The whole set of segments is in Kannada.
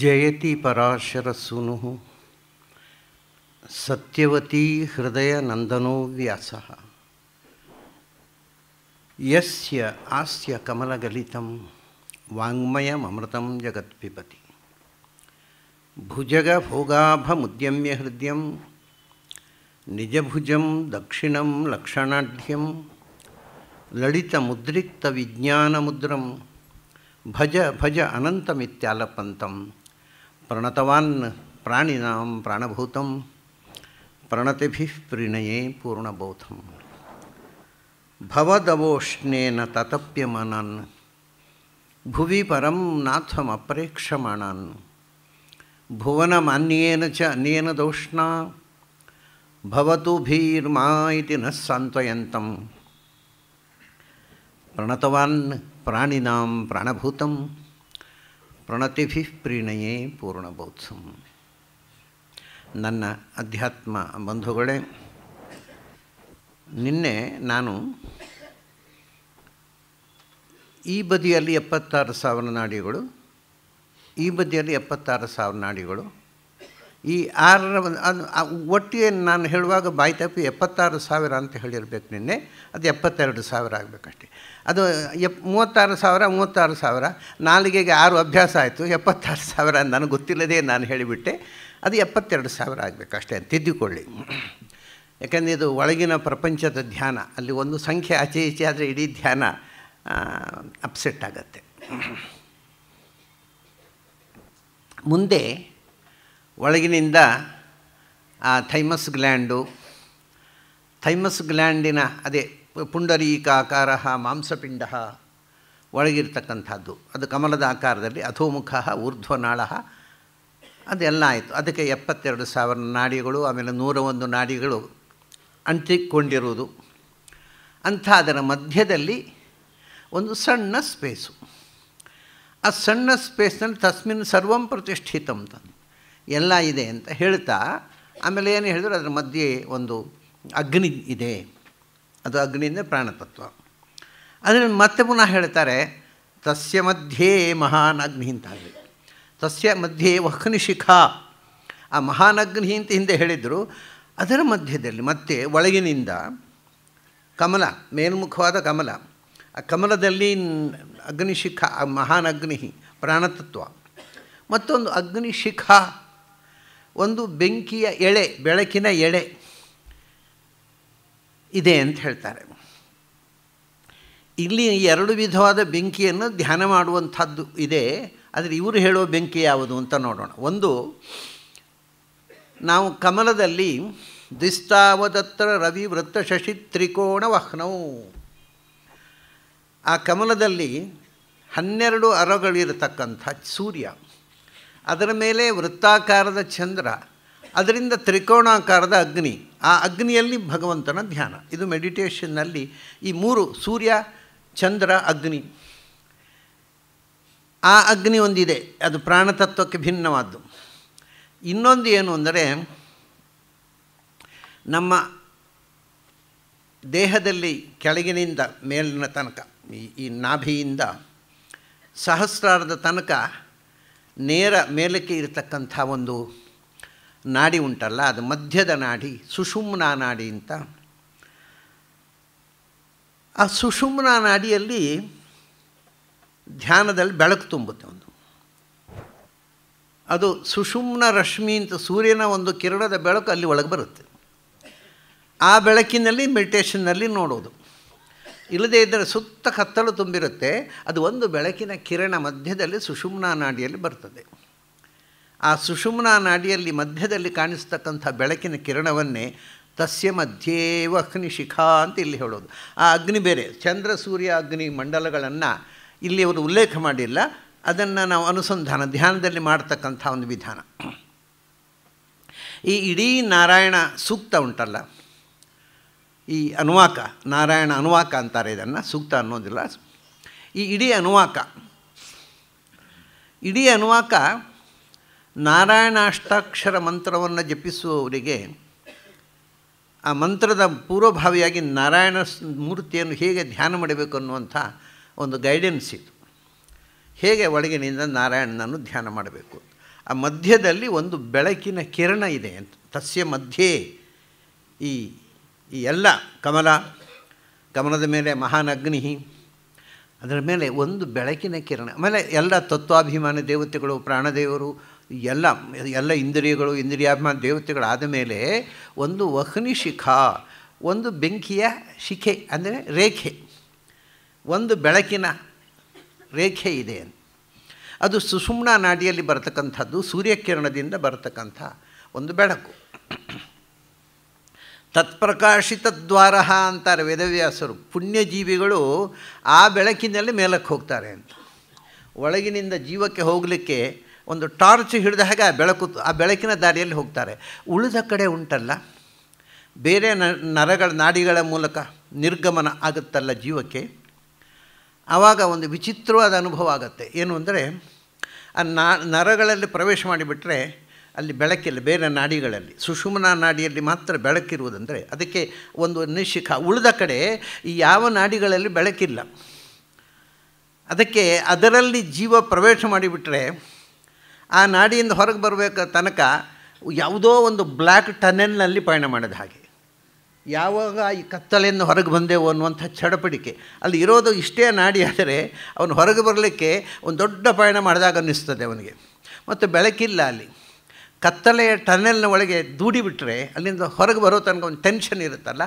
जयति पराशरसूनु सत्यवती हृदय नंदनो व्यास यस्य आस्य कमलगलितं वाङ्मयमृतं जगत्पिबति भुजगभोगाभमुद्यम्य हृदयं निजभुजं दक्षिणं लक्षणाढ्यं ललितमुद्रिक्तविज्ञानमुद्रं भज भज अनन्तमित्यालपन्तं प्रणतवान् प्राणभूत प्रणति भी प्रणये पूर्णबोधम भवदवोष्णेन ततप्यमनान् भुवि नाथम नाथमप्रेक्षमाणान् भुवन मन अन्येन दोष्णा भवतु भीर्मा इति न सान्त्वयन्तं प्रणतवान् ಪ್ರಾಣಿನಾಂ ಪ್ರಾಣಭೂತಂ ಪ್ರಣತಿಭಿ ಪ್ರೀಣಯೇ ಪೂರ್ಣಬೌತ್ಸಂ ನನ್ನ ಅಧ್ಯಾತ್ಮ ಬಂಧುಗಳೇ ನಿನ್ನೆ ನಾನು ಈ ಬದಿಯಲ್ಲಿ ಎಪ್ಪತ್ತಾರು ಸಾವಿರ ನಾಡಿಗಳು ಈ ಬದಿಯಲ್ಲಿ ಎಪ್ಪತ್ತಾರು ಸಾವಿರ ನಾಡಿಗಳು ಈ ಆರರ ಒಟ್ಟಿಗೆ ನಾನು ಹೇಳುವಾಗ ಬಾಯಿ ತಪ್ಪಿ ಎಪ್ಪತ್ತಾರು ಸಾವಿರ ಅಂತ ಹೇಳಿರ್ಬೇಕು ನಿನ್ನೆ ಅದು ಎಪ್ಪತ್ತೆರಡು ಸಾವಿರ ಆಗಬೇಕಷ್ಟೆ ಅದು ಎಪ್ ಮೂವತ್ತಾರು ಸಾವಿರ ಮೂವತ್ತಾರು ಸಾವಿರ ನಾಲಿಗೆಗೆ ಆರು ಅಭ್ಯಾಸ ಆಯಿತು ಎಪ್ಪತ್ತಾರು ಸಾವಿರ ನನಗೆ ಗೊತ್ತಿಲ್ಲದೆ ನಾನು ಹೇಳಿಬಿಟ್ಟೆ ಅದು ಎಪ್ಪತ್ತೆರಡು ಸಾವಿರ ಆಗಬೇಕಷ್ಟೇ ಅಂತ ತಿದ್ದುಕೊಳ್ಳಿ ಯಾಕೆಂದರೆ ಇದು ಒಳಗಿನ ಪ್ರಪಂಚದ ಧ್ಯಾನ ಅಲ್ಲಿ ಒಂದು ಸಂಖ್ಯೆ ಆಚೆ ಈಚೆ ಆದರೆ ಇಡೀ ಧ್ಯಾನ ಅಪ್ಸೆಟ್ ಆಗತ್ತೆ ಮುಂದೆ ಒಳಗಿನಿಂದ ಆ ಥೈಮಸ್ ಗ್ಲ್ಯಾಂಡು ಥೈಮಸ್ ಗ್ಲ್ಯಾಂಡಿನ ಅದೇ ಆಕಾರ ಮಾಂಸಪಿಂಡ ಒಳಗಿರ್ತಕ್ಕಂಥದ್ದು ಅದು ಕಮಲದ ಆಕಾರದಲ್ಲಿ ಅಧೋಮುಖ ಊರ್ಧ್ವನಾಳ ಅದೆಲ್ಲ ಆಯಿತು ಅದಕ್ಕೆ ಎಪ್ಪತ್ತೆರಡು ಸಾವಿರ ನಾಡಿಗಳು ಆಮೇಲೆ ನೂರ ಒಂದು ನಾಡಿಗಳು ಅಂಟಿಕೊಂಡಿರುವುದು ಅಂಥ ಅದರ ಮಧ್ಯದಲ್ಲಿ ಒಂದು ಸಣ್ಣ ಸ್ಪೇಸು ಆ ಸಣ್ಣ ಸ್ಪೇಸ್ನಲ್ಲಿ ತಸ್ಮಿನ್ ಸರ್ವಂ ಪ್ರತಿಷ್ಠಿತಂ ಎಲ್ಲ ಇದೆ ಅಂತ ಹೇಳ್ತಾ ಆಮೇಲೆ ಏನು ಹೇಳಿದ್ರು ಅದರ ಮಧ್ಯೆ ಒಂದು ಅಗ್ನಿ ಇದೆ ಅದು ಅಗ್ನಿಯಿಂದ ಪ್ರಾಣತತ್ವ ಅದನ್ನು ಮತ್ತೆ ಪುನಃ ಹೇಳ್ತಾರೆ ತಸ್ಯ ಮಧ್ಯೆ ಮಹಾನ್ ಅಗ್ನಿ ಅಂತ ಆಗಲಿ ತಸ್ಯ ಮಧ್ಯೆ ಶಿಖಾ ಆ ಮಹಾನ್ ಅಗ್ನಿ ಅಂತ ಹಿಂದೆ ಹೇಳಿದರು ಅದರ ಮಧ್ಯದಲ್ಲಿ ಮತ್ತೆ ಒಳಗಿನಿಂದ ಕಮಲ ಮೇಲ್ಮುಖವಾದ ಕಮಲ ಆ ಕಮಲದಲ್ಲಿ ಅಗ್ನಿಶಿಖಾ ಮಹಾನ್ ಅಗ್ನಿ ಪ್ರಾಣತತ್ವ ಮತ್ತೊಂದು ಅಗ್ನಿಶಿಖ ಒಂದು ಬೆಂಕಿಯ ಎಳೆ ಬೆಳಕಿನ ಎಳೆ ಇದೆ ಅಂತ ಹೇಳ್ತಾರೆ ಇಲ್ಲಿ ಎರಡು ವಿಧವಾದ ಬೆಂಕಿಯನ್ನು ಧ್ಯಾನ ಮಾಡುವಂಥದ್ದು ಇದೆ ಆದರೆ ಇವರು ಹೇಳೋ ಬೆಂಕಿ ಯಾವುದು ಅಂತ ನೋಡೋಣ ಒಂದು ನಾವು ಕಮಲದಲ್ಲಿ ದಿಸ್ತಾವದತ್ರ ರವಿ ವೃತ್ತ ಶಶಿ ತ್ರಿಕೋಣ ವಹ್ನವು ಆ ಕಮಲದಲ್ಲಿ ಹನ್ನೆರಡು ಅರಗಳಿರತಕ್ಕಂಥ ಸೂರ್ಯ ಅದರ ಮೇಲೆ ವೃತ್ತಾಕಾರದ ಚಂದ್ರ ಅದರಿಂದ ತ್ರಿಕೋಣಾಕಾರದ ಅಗ್ನಿ ಆ ಅಗ್ನಿಯಲ್ಲಿ ಭಗವಂತನ ಧ್ಯಾನ ಇದು ಮೆಡಿಟೇಷನ್ನಲ್ಲಿ ಈ ಮೂರು ಸೂರ್ಯ ಚಂದ್ರ ಅಗ್ನಿ ಆ ಅಗ್ನಿ ಒಂದಿದೆ ಅದು ಪ್ರಾಣತತ್ವಕ್ಕೆ ಭಿನ್ನವಾದ್ದು ಇನ್ನೊಂದು ಏನು ಅಂದರೆ ನಮ್ಮ ದೇಹದಲ್ಲಿ ಕೆಳಗಿನಿಂದ ಮೇಲಿನ ತನಕ ಈ ಈ ನಾಭಿಯಿಂದ ಸಹಸ್ರಾರದ ತನಕ ನೇರ ಮೇಲಕ್ಕೆ ಇರತಕ್ಕಂಥ ಒಂದು ನಾಡಿ ಉಂಟಲ್ಲ ಅದು ಮಧ್ಯದ ನಾಡಿ ಸುಷುಮ್ನ ನಾಡಿ ಅಂತ ಆ ಸುಷುಮ್ನ ನಾಡಿಯಲ್ಲಿ ಧ್ಯಾನದಲ್ಲಿ ಬೆಳಕು ತುಂಬುತ್ತೆ ಒಂದು ಅದು ಸುಷುಮ್ನ ರಶ್ಮಿ ಅಂತ ಸೂರ್ಯನ ಒಂದು ಕಿರಣದ ಬೆಳಕು ಅಲ್ಲಿ ಒಳಗೆ ಬರುತ್ತೆ ಆ ಬೆಳಕಿನಲ್ಲಿ ಮೆಡಿಟೇಷನ್ನಲ್ಲಿ ನೋಡೋದು ಇಲ್ಲದೇ ಇದ್ದರೆ ಸುತ್ತ ಕತ್ತಲು ತುಂಬಿರುತ್ತೆ ಅದು ಒಂದು ಬೆಳಕಿನ ಕಿರಣ ಮಧ್ಯದಲ್ಲಿ ಸುಷುಮ್ನ ನಾಡಿಯಲ್ಲಿ ಬರ್ತದೆ ಆ ಸುಷುಮ್ನ ನಾಡಿಯಲ್ಲಿ ಮಧ್ಯದಲ್ಲಿ ಕಾಣಿಸ್ತಕ್ಕಂಥ ಬೆಳಕಿನ ಕಿರಣವನ್ನೇ ತಸ್ಯ ಅಗ್ನಿ ಶಿಖಾ ಅಂತ ಇಲ್ಲಿ ಹೇಳೋದು ಆ ಅಗ್ನಿ ಬೇರೆ ಚಂದ್ರ ಸೂರ್ಯ ಅಗ್ನಿ ಮಂಡಲಗಳನ್ನು ಇಲ್ಲಿ ಅವರು ಉಲ್ಲೇಖ ಮಾಡಿಲ್ಲ ಅದನ್ನು ನಾವು ಅನುಸಂಧಾನ ಧ್ಯಾನದಲ್ಲಿ ಮಾಡ್ತಕ್ಕಂಥ ಒಂದು ವಿಧಾನ ಈ ಇಡೀ ನಾರಾಯಣ ಸೂಕ್ತ ಉಂಟಲ್ಲ ಈ ಅನುವಾಕ ನಾರಾಯಣ ಅನುವಾಕ ಅಂತಾರೆ ಇದನ್ನು ಸೂಕ್ತ ಅನ್ನೋದಿಲ್ಲ ಈ ಇಡೀ ಅನುವಾಕ ಇಡೀ ಅನುವಾಕ ನಾರಾಯಣ ಅಷ್ಟಾಕ್ಷರ ಮಂತ್ರವನ್ನು ಜಪಿಸುವವರಿಗೆ ಆ ಮಂತ್ರದ ಪೂರ್ವಭಾವಿಯಾಗಿ ನಾರಾಯಣ ಮೂರ್ತಿಯನ್ನು ಹೇಗೆ ಧ್ಯಾನ ಮಾಡಬೇಕು ಅನ್ನುವಂಥ ಒಂದು ಗೈಡೆನ್ಸ್ ಇತ್ತು ಹೇಗೆ ಒಳಗಿನಿಂದ ನಾರಾಯಣನನ್ನು ಧ್ಯಾನ ಮಾಡಬೇಕು ಆ ಮಧ್ಯದಲ್ಲಿ ಒಂದು ಬೆಳಕಿನ ಕಿರಣ ಇದೆ ಅಂತ ತಸ್ಯ ಮಧ್ಯೆ ಈ ಈ ಎಲ್ಲ ಕಮಲ ಕಮಲದ ಮೇಲೆ ಮಹಾನ್ ಅಗ್ನಿಹಿ ಅದರ ಮೇಲೆ ಒಂದು ಬೆಳಕಿನ ಕಿರಣ ಆಮೇಲೆ ಎಲ್ಲ ತತ್ವಾಭಿಮಾನ ದೇವತೆಗಳು ಪ್ರಾಣದೇವರು ಎಲ್ಲ ಎಲ್ಲ ಇಂದ್ರಿಯಗಳು ಇಂದ್ರಿಯಾಭಿಮಾನ ದೇವತೆಗಳಾದ ಮೇಲೆ ಒಂದು ವಹ್ನಿ ಶಿಖಾ ಒಂದು ಬೆಂಕಿಯ ಶಿಖೆ ಅಂದರೆ ರೇಖೆ ಒಂದು ಬೆಳಕಿನ ರೇಖೆ ಇದೆ ಅದು ಸುಷುಮ್ನ ನಾಡಿಯಲ್ಲಿ ಬರತಕ್ಕಂಥದ್ದು ಸೂರ್ಯಕಿರಣದಿಂದ ಬರತಕ್ಕಂಥ ಒಂದು ಬೆಳಕು ತತ್ಪ್ರಕಾಶಿತ ದ್ವಾರಹ ಅಂತಾರೆ ವೇದವ್ಯಾಸರು ಪುಣ್ಯಜೀವಿಗಳು ಆ ಬೆಳಕಿನಲ್ಲಿ ಮೇಲಕ್ಕೆ ಹೋಗ್ತಾರೆ ಅಂತ ಒಳಗಿನಿಂದ ಜೀವಕ್ಕೆ ಹೋಗಲಿಕ್ಕೆ ಒಂದು ಟಾರ್ಚ್ ಹಿಡಿದ ಹಾಗೆ ಆ ಬೆಳಕು ಆ ಬೆಳಕಿನ ದಾರಿಯಲ್ಲಿ ಹೋಗ್ತಾರೆ ಉಳಿದ ಕಡೆ ಉಂಟಲ್ಲ ಬೇರೆ ನರಗಳ ನಾಡಿಗಳ ಮೂಲಕ ನಿರ್ಗಮನ ಆಗುತ್ತಲ್ಲ ಜೀವಕ್ಕೆ ಆವಾಗ ಒಂದು ವಿಚಿತ್ರವಾದ ಅನುಭವ ಆಗುತ್ತೆ ಏನು ಅಂದರೆ ಆ ನರಗಳಲ್ಲಿ ಪ್ರವೇಶ ಮಾಡಿಬಿಟ್ರೆ ಅಲ್ಲಿ ಬೆಳಕಿಲ್ಲ ಬೇರೆ ನಾಡಿಗಳಲ್ಲಿ ಸುಷುಮನಾ ನಾಡಿಯಲ್ಲಿ ಮಾತ್ರ ಬೆಳಕಿರುವುದಂದರೆ ಅದಕ್ಕೆ ಒಂದು ನಿಶಿಖ ಉಳಿದ ಕಡೆ ಈ ಯಾವ ನಾಡಿಗಳಲ್ಲಿ ಬೆಳಕಿಲ್ಲ ಅದಕ್ಕೆ ಅದರಲ್ಲಿ ಜೀವ ಪ್ರವೇಶ ಮಾಡಿಬಿಟ್ರೆ ಆ ನಾಡಿಯಿಂದ ಹೊರಗೆ ಬರಬೇಕ ತನಕ ಯಾವುದೋ ಒಂದು ಬ್ಲ್ಯಾಕ್ ಟನೆಲ್ನಲ್ಲಿ ಪಯಣ ಮಾಡಿದ ಹಾಗೆ ಯಾವಾಗ ಈ ಕತ್ತಲೆಯಿಂದ ಹೊರಗೆ ಬಂದೆವು ಅನ್ನುವಂಥ ಚಡಪಡಿಕೆ ಅಲ್ಲಿ ಇರೋದು ಇಷ್ಟೇ ನಾಡಿ ಆದರೆ ಅವನು ಹೊರಗೆ ಬರಲಿಕ್ಕೆ ಒಂದು ದೊಡ್ಡ ಪಯಣ ಮಾಡಿದಾಗ ಅನ್ನಿಸ್ತದೆ ಅವನಿಗೆ ಮತ್ತು ಬೆಳಕಿಲ್ಲ ಅಲ್ಲಿ ಕತ್ತಲೆಯ ಟನೆಲ್ನ ಒಳಗೆ ದೂಡಿಬಿಟ್ರೆ ಅಲ್ಲಿಂದ ಹೊರಗೆ ಬರೋ ತನಕ ಒಂದು ಟೆನ್ಷನ್ ಇರುತ್ತಲ್ಲ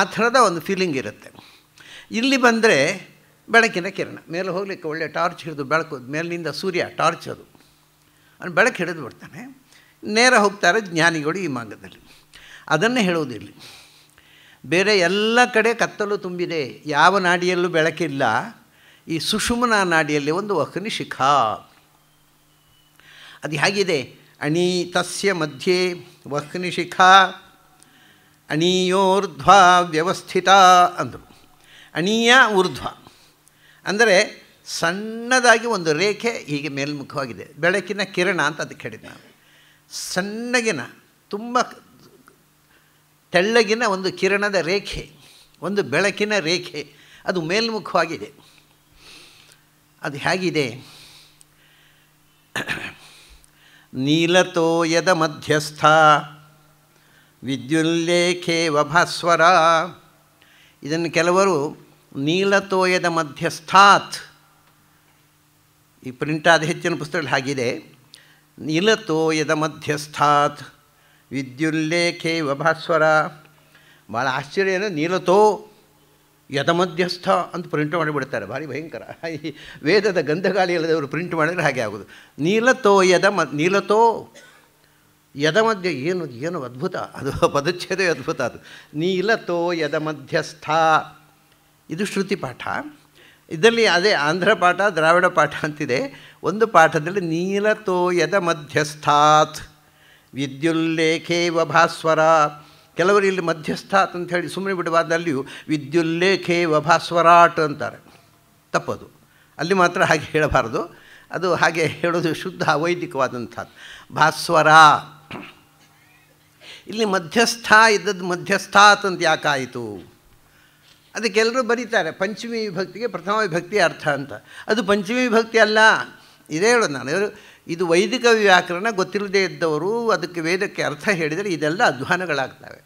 ಆ ಥರದ ಒಂದು ಫೀಲಿಂಗ್ ಇರುತ್ತೆ ಇಲ್ಲಿ ಬಂದರೆ ಬೆಳಕಿನ ಕಿರಣ ಮೇಲೆ ಹೋಗಲಿಕ್ಕೆ ಒಳ್ಳೆ ಟಾರ್ಚ್ ಹಿಡಿದು ಬೆಳಕು ಮೇಲಿನಿಂದ ಸೂರ್ಯ ಟಾರ್ಚ್ ಅದು ಅವ್ನು ಬೆಳಕು ಹಿಡಿದು ಬಿಡ್ತಾನೆ ನೇರ ಹೋಗ್ತಾರೆ ಜ್ಞಾನಿಗಳು ಈ ಮಾರ್ಗದಲ್ಲಿ ಅದನ್ನೇ ಹೇಳುವುದಿಲ್ಲ ಬೇರೆ ಎಲ್ಲ ಕಡೆ ಕತ್ತಲು ತುಂಬಿದೆ ಯಾವ ನಾಡಿಯಲ್ಲೂ ಬೆಳಕಿಲ್ಲ ಈ ಸುಷುಮನ ನಾಡಿಯಲ್ಲಿ ಒಂದು ಅಗ್ನಿ ಶಿಖಾ ಅದು ಹೇಗಿದೆ ಅಣೀತಸ್ಯ ಮಧ್ಯೆ ವಹ್ನಿಶಿಖಾ ಅಣೀಯೋರ್ಧ್ವ ವ್ಯವಸ್ಥಿತ ಅಂದರು ಅಣೀಯ ಊರ್ಧ್ವ ಅಂದರೆ ಸಣ್ಣದಾಗಿ ಒಂದು ರೇಖೆ ಹೀಗೆ ಮೇಲ್ಮುಖವಾಗಿದೆ ಬೆಳಕಿನ ಕಿರಣ ಅಂತ ಅದಕ್ಕೆ ಹೇಳಿದ್ದು ನಾನು ಸಣ್ಣಗಿನ ತುಂಬ ತೆಳ್ಳಗಿನ ಒಂದು ಕಿರಣದ ರೇಖೆ ಒಂದು ಬೆಳಕಿನ ರೇಖೆ ಅದು ಮೇಲ್ಮುಖವಾಗಿದೆ ಅದು ಹೇಗಿದೆ ನೀಲತೋಯದ ಮಧ್ಯಸ್ಥ ವಿದ್ಯುಲ್ಲೇಖೇವ ಭಾಸ್ವರ ಇದನ್ನು ಕೆಲವರು ನೀಲತೋಯದ ಮಧ್ಯಸ್ಥಾತ್ ಈ ಪ್ರಿಂಟ್ ಆದ ಹೆಚ್ಚಿನ ಪುಸ್ತಕಗಳು ಹಾಗಿದೆ ನೀಲತೋಯದ ಮಧ್ಯಸ್ಥಾತ್ ವಿದ್ಯುಲ್ಲೇಖೇವ ಭಾಸ್ವರ ಭಾಳ ಆಶ್ಚರ್ಯ ನೀಲತೋ ಯತಮಧ್ಯಸ್ಥ ಅಂತ ಪ್ರಿಂಟ್ ಮಾಡಿಬಿಡ್ತಾರೆ ಭಾರಿ ಭಯಂಕರ ಈ ವೇದದ ಗಂಧಗಾಲಿಯಲ್ಲದವರು ಇಲ್ಲದವರು ಪ್ರಿಂಟ್ ಮಾಡಿದರೆ ಹಾಗೆ ಆಗೋದು ನೀಲತೋ ಯದ ಮ ನೀಲತೋ ಯದ ಮಧ್ಯ ಏನು ಏನು ಅದ್ಭುತ ಅದು ಪದಚ್ಛೇದ ಅದ್ಭುತ ಅದು ನೀಲತೋ ಯದ ಮಧ್ಯಸ್ಥ ಇದು ಶ್ರುತಿ ಪಾಠ ಇದರಲ್ಲಿ ಅದೇ ಆಂಧ್ರ ಪಾಠ ದ್ರಾವಿಡ ಪಾಠ ಅಂತಿದೆ ಒಂದು ಪಾಠದಲ್ಲಿ ನೀಲತೋ ಯದ ಮಧ್ಯಸ್ಥಾತ್ ವಿದ್ಯುಲ್ಲೇಖೇವ ಭಾಸ್ವರ ಕೆಲವರು ಇಲ್ಲಿ ಮಧ್ಯಸ್ಥ ಅಂತ ಹೇಳಿ ಸುಮ್ಮನೆ ಬಿಡುವಾದಲ್ಲಿಯೂ ವಿದ್ಯುಲ್ಲೇಖೇ ವಭಾಸ್ವರಾಟ್ ಅಂತಾರೆ ತಪ್ಪದು ಅಲ್ಲಿ ಮಾತ್ರ ಹಾಗೆ ಹೇಳಬಾರದು ಅದು ಹಾಗೆ ಹೇಳೋದು ಶುದ್ಧ ವೈದಿಕವಾದಂಥ ಭಾಸ್ವರ ಇಲ್ಲಿ ಮಧ್ಯಸ್ಥ ಇದ್ದದ್ದು ಮಧ್ಯಸ್ಥಾತ್ ಅಂತ ಯಾಕಾಯಿತು ಅದಕ್ಕೆಲ್ಲರೂ ಬರೀತಾರೆ ಪಂಚಮಿ ವಿಭಕ್ತಿಗೆ ಪ್ರಥಮ ವಿಭಕ್ತಿ ಅರ್ಥ ಅಂತ ಅದು ಪಂಚಮಿ ವಿಭಕ್ತಿ ಅಲ್ಲ ಇದೇ ಹೇಳೋದು ನಾನು ಇದು ವೈದಿಕ ವ್ಯಾಕರಣ ಗೊತ್ತಿರದೇ ಇದ್ದವರು ಅದಕ್ಕೆ ವೇದಕ್ಕೆ ಅರ್ಥ ಹೇಳಿದರೆ ಇದೆಲ್ಲ ಅಧ್ವಾನಗಳಾಗ್ತವೆ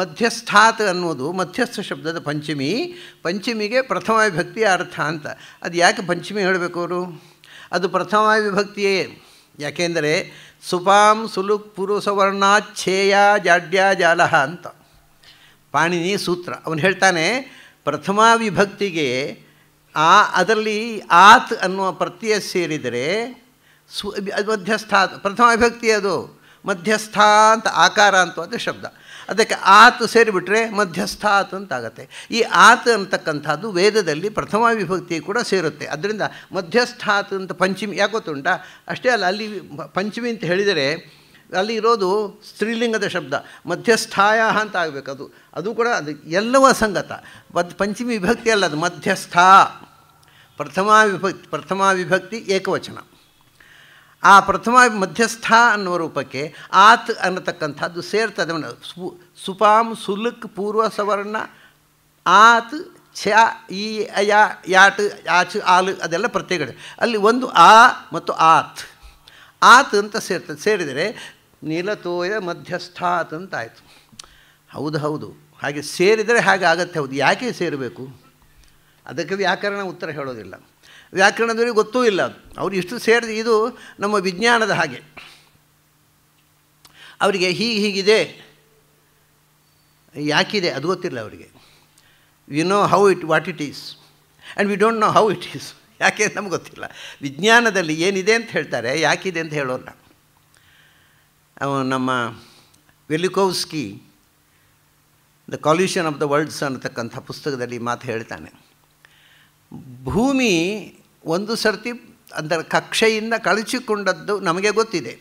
ಮಧ್ಯಸ್ಥಾತ್ ಅನ್ನೋದು ಮಧ್ಯಸ್ಥ ಶಬ್ದದ ಪಂಚಮಿ ಪಂಚಮಿಗೆ ಪ್ರಥಮ ವಿಭಕ್ತಿಯ ಅರ್ಥ ಅಂತ ಅದು ಯಾಕೆ ಪಂಚಮಿ ಹೇಳಬೇಕು ಅವರು ಅದು ಪ್ರಥಮ ವಿಭಕ್ತಿಯೇ ಯಾಕೆಂದರೆ ಸುಪಾಂ ಸುಲುಕ್ ಪುರುಷವರ್ಣಾಚ್ಛೇಯ ಜಾಡ್ಯ ಜಾಲ ಅಂತ ಪಾಣಿನಿ ಸೂತ್ರ ಅವನು ಹೇಳ್ತಾನೆ ಪ್ರಥಮ ವಿಭಕ್ತಿಗೆ ಆ ಅದರಲ್ಲಿ ಆತ್ ಅನ್ನುವ ಪ್ರತ್ಯಯ ಸೇರಿದರೆ ಸು ಮಧ್ಯಸ್ಥಾತ್ ಪ್ರಥಮ ವಿಭಕ್ತಿ ಅದು ಮಧ್ಯಸ್ಥಾಂತ ಅಂತ ಆಕಾರ ಅಂತ ಅದು ಶಬ್ದ ಅದಕ್ಕೆ ಆತು ಸೇರಿಬಿಟ್ರೆ ಮಧ್ಯಸ್ಥ ಆತು ಅಂತಾಗತ್ತೆ ಈ ಆತು ಅಂತಕ್ಕಂಥದ್ದು ವೇದದಲ್ಲಿ ಪ್ರಥಮ ವಿಭಕ್ತಿ ಕೂಡ ಸೇರುತ್ತೆ ಅದರಿಂದ ಮಧ್ಯಸ್ಥ ಆತು ಅಂತ ಪಂಚಮಿ ಯಾಕೆ ಗೊತ್ತುಂಟ ಅಷ್ಟೇ ಅಲ್ಲ ಅಲ್ಲಿ ಪಂಚಮಿ ಅಂತ ಹೇಳಿದರೆ ಅಲ್ಲಿ ಇರೋದು ಸ್ತ್ರೀಲಿಂಗದ ಶಬ್ದ ಮಧ್ಯಸ್ಥಾಯ ಅಂತ ಆಗಬೇಕದು ಅದು ಕೂಡ ಅದು ಎಲ್ಲವ ಸಂಗತ ಮದ್ ಪಂಚಮಿ ವಿಭಕ್ತಿ ಅಲ್ಲ ಅದು ಮಧ್ಯಸ್ಥ ಪ್ರಥಮ ವಿಭಕ್ತಿ ಪ್ರಥಮ ವಿಭಕ್ತಿ ಏಕವಚನ ಆ ಪ್ರಥಮ ಮಧ್ಯಸ್ಥ ಅನ್ನುವ ರೂಪಕ್ಕೆ ಆತ್ ಅನ್ನತಕ್ಕಂಥದ್ದು ಸೇರ್ತದೆ ಸು ಸುಪಾಮ್ ಸುಲುಕ್ ಪೂರ್ವ ಸವರ್ಣ ಆತ್ ಛ ಈ ಅಯ ಯಾಟ್ ಆಚೆ ಆಲ್ ಅದೆಲ್ಲ ಪ್ರತ್ಯೇಕಗಳು ಅಲ್ಲಿ ಒಂದು ಆ ಮತ್ತು ಆತ್ ಆತ್ ಅಂತ ಸೇರ್ತದೆ ಸೇರಿದರೆ ನೀಲತೋಯ ಮಧ್ಯಸ್ಥಾತ್ ಅಂತ ಹೌದು ಹೌದು ಹಾಗೆ ಸೇರಿದರೆ ಹಾಗೆ ಆಗತ್ತೆ ಹೌದು ಯಾಕೆ ಸೇರಬೇಕು ಅದಕ್ಕೆ ವ್ಯಾಕರಣ ಉತ್ತರ ಹೇಳೋದಿಲ್ಲ ವ್ಯಾಕರಣದವರಿಗೆ ಗೊತ್ತೂ ಇಲ್ಲ ಅದು ಅವ್ರು ಇಷ್ಟು ಸೇರಿದ ಇದು ನಮ್ಮ ವಿಜ್ಞಾನದ ಹಾಗೆ ಅವರಿಗೆ ಹೀಗೆ ಹೀಗಿದೆ ಯಾಕಿದೆ ಅದು ಗೊತ್ತಿಲ್ಲ ಅವರಿಗೆ we know how it what it is and we don't know how it is ಯಾಕೆ ನಮ್ಗೆ ಗೊತ್ತಿಲ್ಲ ವಿಜ್ಞಾನದಲ್ಲಿ ಏನಿದೆ ಅಂತ ಹೇಳ್ತಾರೆ ಯಾಕಿದೆ ಅಂತ ಹೇಳೋಲ್ಲ ನಮ್ಮ Velikovsky the collision of the worlds ಅನ್ನತಕ್ಕಂಥ ಪುಸ್ತಕದಲ್ಲಿ ಮಾತು ಹೇಳ್ತಾನೆ ಭೂಮಿ ಒಂದು ಸರ್ತಿ ಅಂದರೆ ಕಕ್ಷೆಯಿಂದ ಕಳಚಿಕೊಂಡದ್ದು ನಮಗೆ ಗೊತ್ತಿದೆ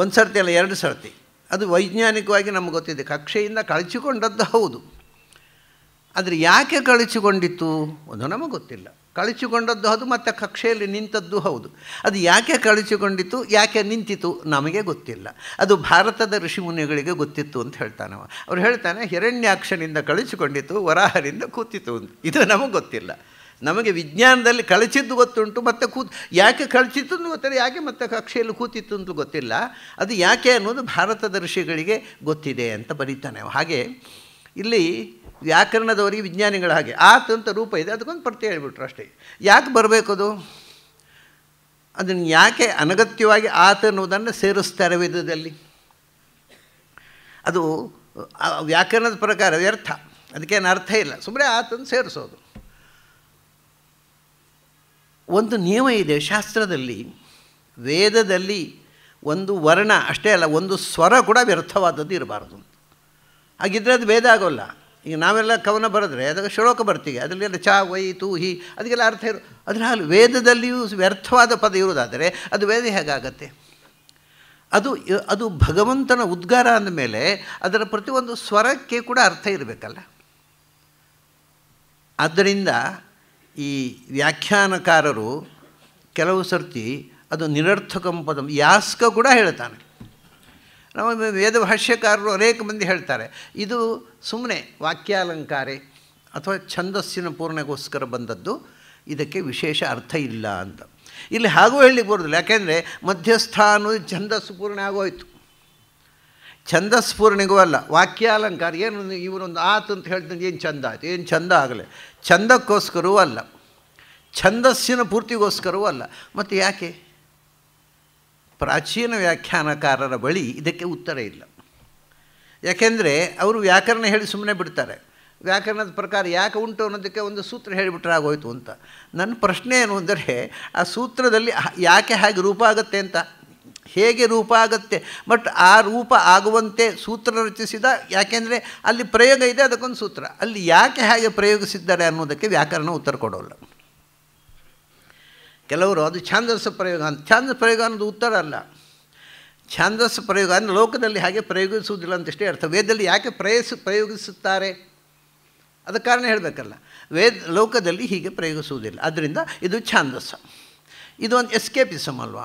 ಒಂದು ಸರ್ತಿ ಅಲ್ಲ ಎರಡು ಸರ್ತಿ ಅದು ವೈಜ್ಞಾನಿಕವಾಗಿ ನಮಗೆ ಗೊತ್ತಿದೆ ಕಕ್ಷೆಯಿಂದ ಕಳಚಿಕೊಂಡದ್ದು ಹೌದು ಆದರೆ ಯಾಕೆ ಕಳಚಿಕೊಂಡಿತ್ತು ಅದು ನಮಗೆ ಗೊತ್ತಿಲ್ಲ ಕಳಚಿಕೊಂಡದ್ದು ಹೌದು ಮತ್ತು ಕಕ್ಷೆಯಲ್ಲಿ ನಿಂತದ್ದು ಹೌದು ಅದು ಯಾಕೆ ಕಳಚಿಕೊಂಡಿತ್ತು ಯಾಕೆ ನಿಂತಿತು ನಮಗೆ ಗೊತ್ತಿಲ್ಲ ಅದು ಭಾರತದ ಋಷಿಮುನಿಗಳಿಗೆ ಗೊತ್ತಿತ್ತು ಅಂತ ಹೇಳ್ತಾನವ ಅವ್ರು ಹೇಳ್ತಾನೆ ಹಿರಣ್ಯಾಕ್ಷನಿಂದ ಕಳಚಿಕೊಂಡಿತ್ತು ವರಾಹರಿಂದ ಕೂತಿತ್ತು ಅಂತ ಇದು ನಮಗೆ ಗೊತ್ತಿಲ್ಲ ನಮಗೆ ವಿಜ್ಞಾನದಲ್ಲಿ ಕಳಚಿದ್ದು ಗೊತ್ತುಂಟು ಮತ್ತೆ ಕೂತ್ ಯಾಕೆ ಕಳಚಿತ್ತು ಗೊತ್ತಾರೆ ಯಾಕೆ ಮತ್ತೆ ಕಕ್ಷೆಯಲ್ಲಿ ಕೂತಿತ್ತು ಅಂತ ಗೊತ್ತಿಲ್ಲ ಅದು ಯಾಕೆ ಅನ್ನೋದು ಭಾರತದರ್ಶಿಗಳಿಗೆ ಗೊತ್ತಿದೆ ಅಂತ ಬರೀತಾನೆ ಹಾಗೆ ಇಲ್ಲಿ ವ್ಯಾಕರಣದವರಿಗೆ ವಿಜ್ಞಾನಿಗಳ ಹಾಗೆ ಆತ ಅಂತ ರೂಪ ಇದೆ ಅದಕ್ಕೊಂದು ಪರ್ತಿ ಹೇಳ್ಬಿಟ್ರು ಅಷ್ಟೇ ಯಾಕೆ ಬರಬೇಕು ಅದು ಅದನ್ನು ಯಾಕೆ ಅನಗತ್ಯವಾಗಿ ಆತ ಅನ್ನೋದನ್ನು ಸೇರಿಸ್ತಾರೆ ವಿಧದಲ್ಲಿ ಅದು ವ್ಯಾಕರಣದ ಪ್ರಕಾರ ವ್ಯರ್ಥ ಅದಕ್ಕೇನು ಅರ್ಥ ಇಲ್ಲ ಸುಮ್ಮನೆ ಆತನ್ನು ಸೇರಿಸೋದು ಒಂದು ನಿಯಮ ಇದೆ ಶಾಸ್ತ್ರದಲ್ಲಿ ವೇದದಲ್ಲಿ ಒಂದು ವರ್ಣ ಅಷ್ಟೇ ಅಲ್ಲ ಒಂದು ಸ್ವರ ಕೂಡ ವ್ಯರ್ಥವಾದದ್ದು ಇರಬಾರ್ದು ಹಾಗಿದ್ರೆ ಅದು ವೇದ ಆಗೋಲ್ಲ ಈಗ ನಾವೆಲ್ಲ ಕವನ ಬರೆದ್ರೆ ಅದಕ್ಕೆ ಶ್ಲೋಕ ಬರ್ತೀವಿ ಅಂದರೆ ಚಾ ವೈ ತೂ ಹಿ ಅದಕ್ಕೆಲ್ಲ ಅರ್ಥ ಇರೋ ಅದರ ಹಾಲು ವೇದದಲ್ಲಿಯೂ ವ್ಯರ್ಥವಾದ ಪದ ಇರುವುದಾದರೆ ಅದು ವೇದ ಹೇಗಾಗತ್ತೆ ಅದು ಅದು ಭಗವಂತನ ಉದ್ಗಾರ ಅಂದಮೇಲೆ ಅದರ ಪ್ರತಿಯೊಂದು ಸ್ವರಕ್ಕೆ ಕೂಡ ಅರ್ಥ ಇರಬೇಕಲ್ಲ ಆದ್ದರಿಂದ ಈ ವ್ಯಾಖ್ಯಾನಕಾರರು ಕೆಲವು ಸರ್ತಿ ಅದು ನಿರರ್ಥಕಂ ಪದ ಯಾಸ್ಕ ಕೂಡ ಹೇಳ್ತಾನೆ ನಮ್ಮ ವೇದ ಭಾಷ್ಯಕಾರರು ಅನೇಕ ಮಂದಿ ಹೇಳ್ತಾರೆ ಇದು ಸುಮ್ಮನೆ ವಾಕ್ಯಾಲಂಕಾರಿ ಅಥವಾ ಛಂದಸ್ಸಿನ ಪೂರ್ಣೆಗೋಸ್ಕರ ಬಂದದ್ದು ಇದಕ್ಕೆ ವಿಶೇಷ ಅರ್ಥ ಇಲ್ಲ ಅಂತ ಇಲ್ಲಿ ಹಾಗೂ ಹೇಳಲಿಕ್ಕೆ ಬರೋದಿಲ್ಲ ಯಾಕೆಂದರೆ ಮಧ್ಯಸ್ಥಾನ ಛಂದಸ್ಸು ಪೂರ್ಣ ಆಗೋಯಿತು ಛಂದಸ್ಫೂರ್ಣಿಗೂ ಅಲ್ಲ ವಾಕ್ಯಾಲಂಕಾರ ಏನು ಇವನೊಂದು ಆತು ಅಂತ ಹೇಳ್ತಾನೆ ಏನು ಚಂದ ಆಯಿತು ಏನು ಚಂದ ಆಗಲಿ ಛಂದಕ್ಕೋಸ್ಕರವೂ ಅಲ್ಲ ಛಂದಸ್ಸಿನ ಪೂರ್ತಿಗೋಸ್ಕರವೂ ಅಲ್ಲ ಮತ್ತು ಯಾಕೆ ಪ್ರಾಚೀನ ವ್ಯಾಖ್ಯಾನಕಾರರ ಬಳಿ ಇದಕ್ಕೆ ಉತ್ತರ ಇಲ್ಲ ಯಾಕೆಂದರೆ ಅವರು ವ್ಯಾಕರಣ ಹೇಳಿ ಸುಮ್ಮನೆ ಬಿಡ್ತಾರೆ ವ್ಯಾಕರಣದ ಪ್ರಕಾರ ಯಾಕೆ ಉಂಟು ಅನ್ನೋದಕ್ಕೆ ಒಂದು ಸೂತ್ರ ಹೇಳಿಬಿಟ್ರೆ ಆಗೋಯ್ತು ಅಂತ ನನ್ನ ಪ್ರಶ್ನೆ ಏನು ಅಂದರೆ ಆ ಸೂತ್ರದಲ್ಲಿ ಯಾಕೆ ಹಾಗೆ ರೂಪ ಆಗುತ್ತೆ ಅಂತ ಹೇಗೆ ರೂಪ ಆಗುತ್ತೆ ಬಟ್ ಆ ರೂಪ ಆಗುವಂತೆ ಸೂತ್ರ ರಚಿಸಿದ ಯಾಕೆಂದರೆ ಅಲ್ಲಿ ಪ್ರಯೋಗ ಇದೆ ಅದಕ್ಕೊಂದು ಸೂತ್ರ ಅಲ್ಲಿ ಯಾಕೆ ಹಾಗೆ ಪ್ರಯೋಗಿಸಿದ್ದಾರೆ ಅನ್ನೋದಕ್ಕೆ ವ್ಯಾಕರಣ ಉತ್ತರ ಕೊಡೋಲ್ಲ ಕೆಲವರು ಅದು ಛಾಂದಸ ಪ್ರಯೋಗ ಅಂತ ಛಾಂದ ಪ್ರಯೋಗ ಅನ್ನೋದು ಉತ್ತರ ಅಲ್ಲ ಛಾಂದಸ್ ಪ್ರಯೋಗ ಅಂದರೆ ಲೋಕದಲ್ಲಿ ಹಾಗೆ ಪ್ರಯೋಗಿಸುವುದಿಲ್ಲ ಅಂತಷ್ಟೇ ಅರ್ಥ ವೇದದಲ್ಲಿ ಯಾಕೆ ಪ್ರಯಸ್ ಪ್ರಯೋಗಿಸುತ್ತಾರೆ ಅದಕ್ಕೆ ಕಾರಣ ಹೇಳಬೇಕಲ್ಲ ವೇದ ಲೋಕದಲ್ಲಿ ಹೀಗೆ ಪ್ರಯೋಗಿಸುವುದಿಲ್ಲ ಅದರಿಂದ ಇದು ಛಾಂದಸ್ಸ ಇದು ಒಂದು ಎಸ್ಕೇಪಿಸಮ್ ಅಲ್ವಾ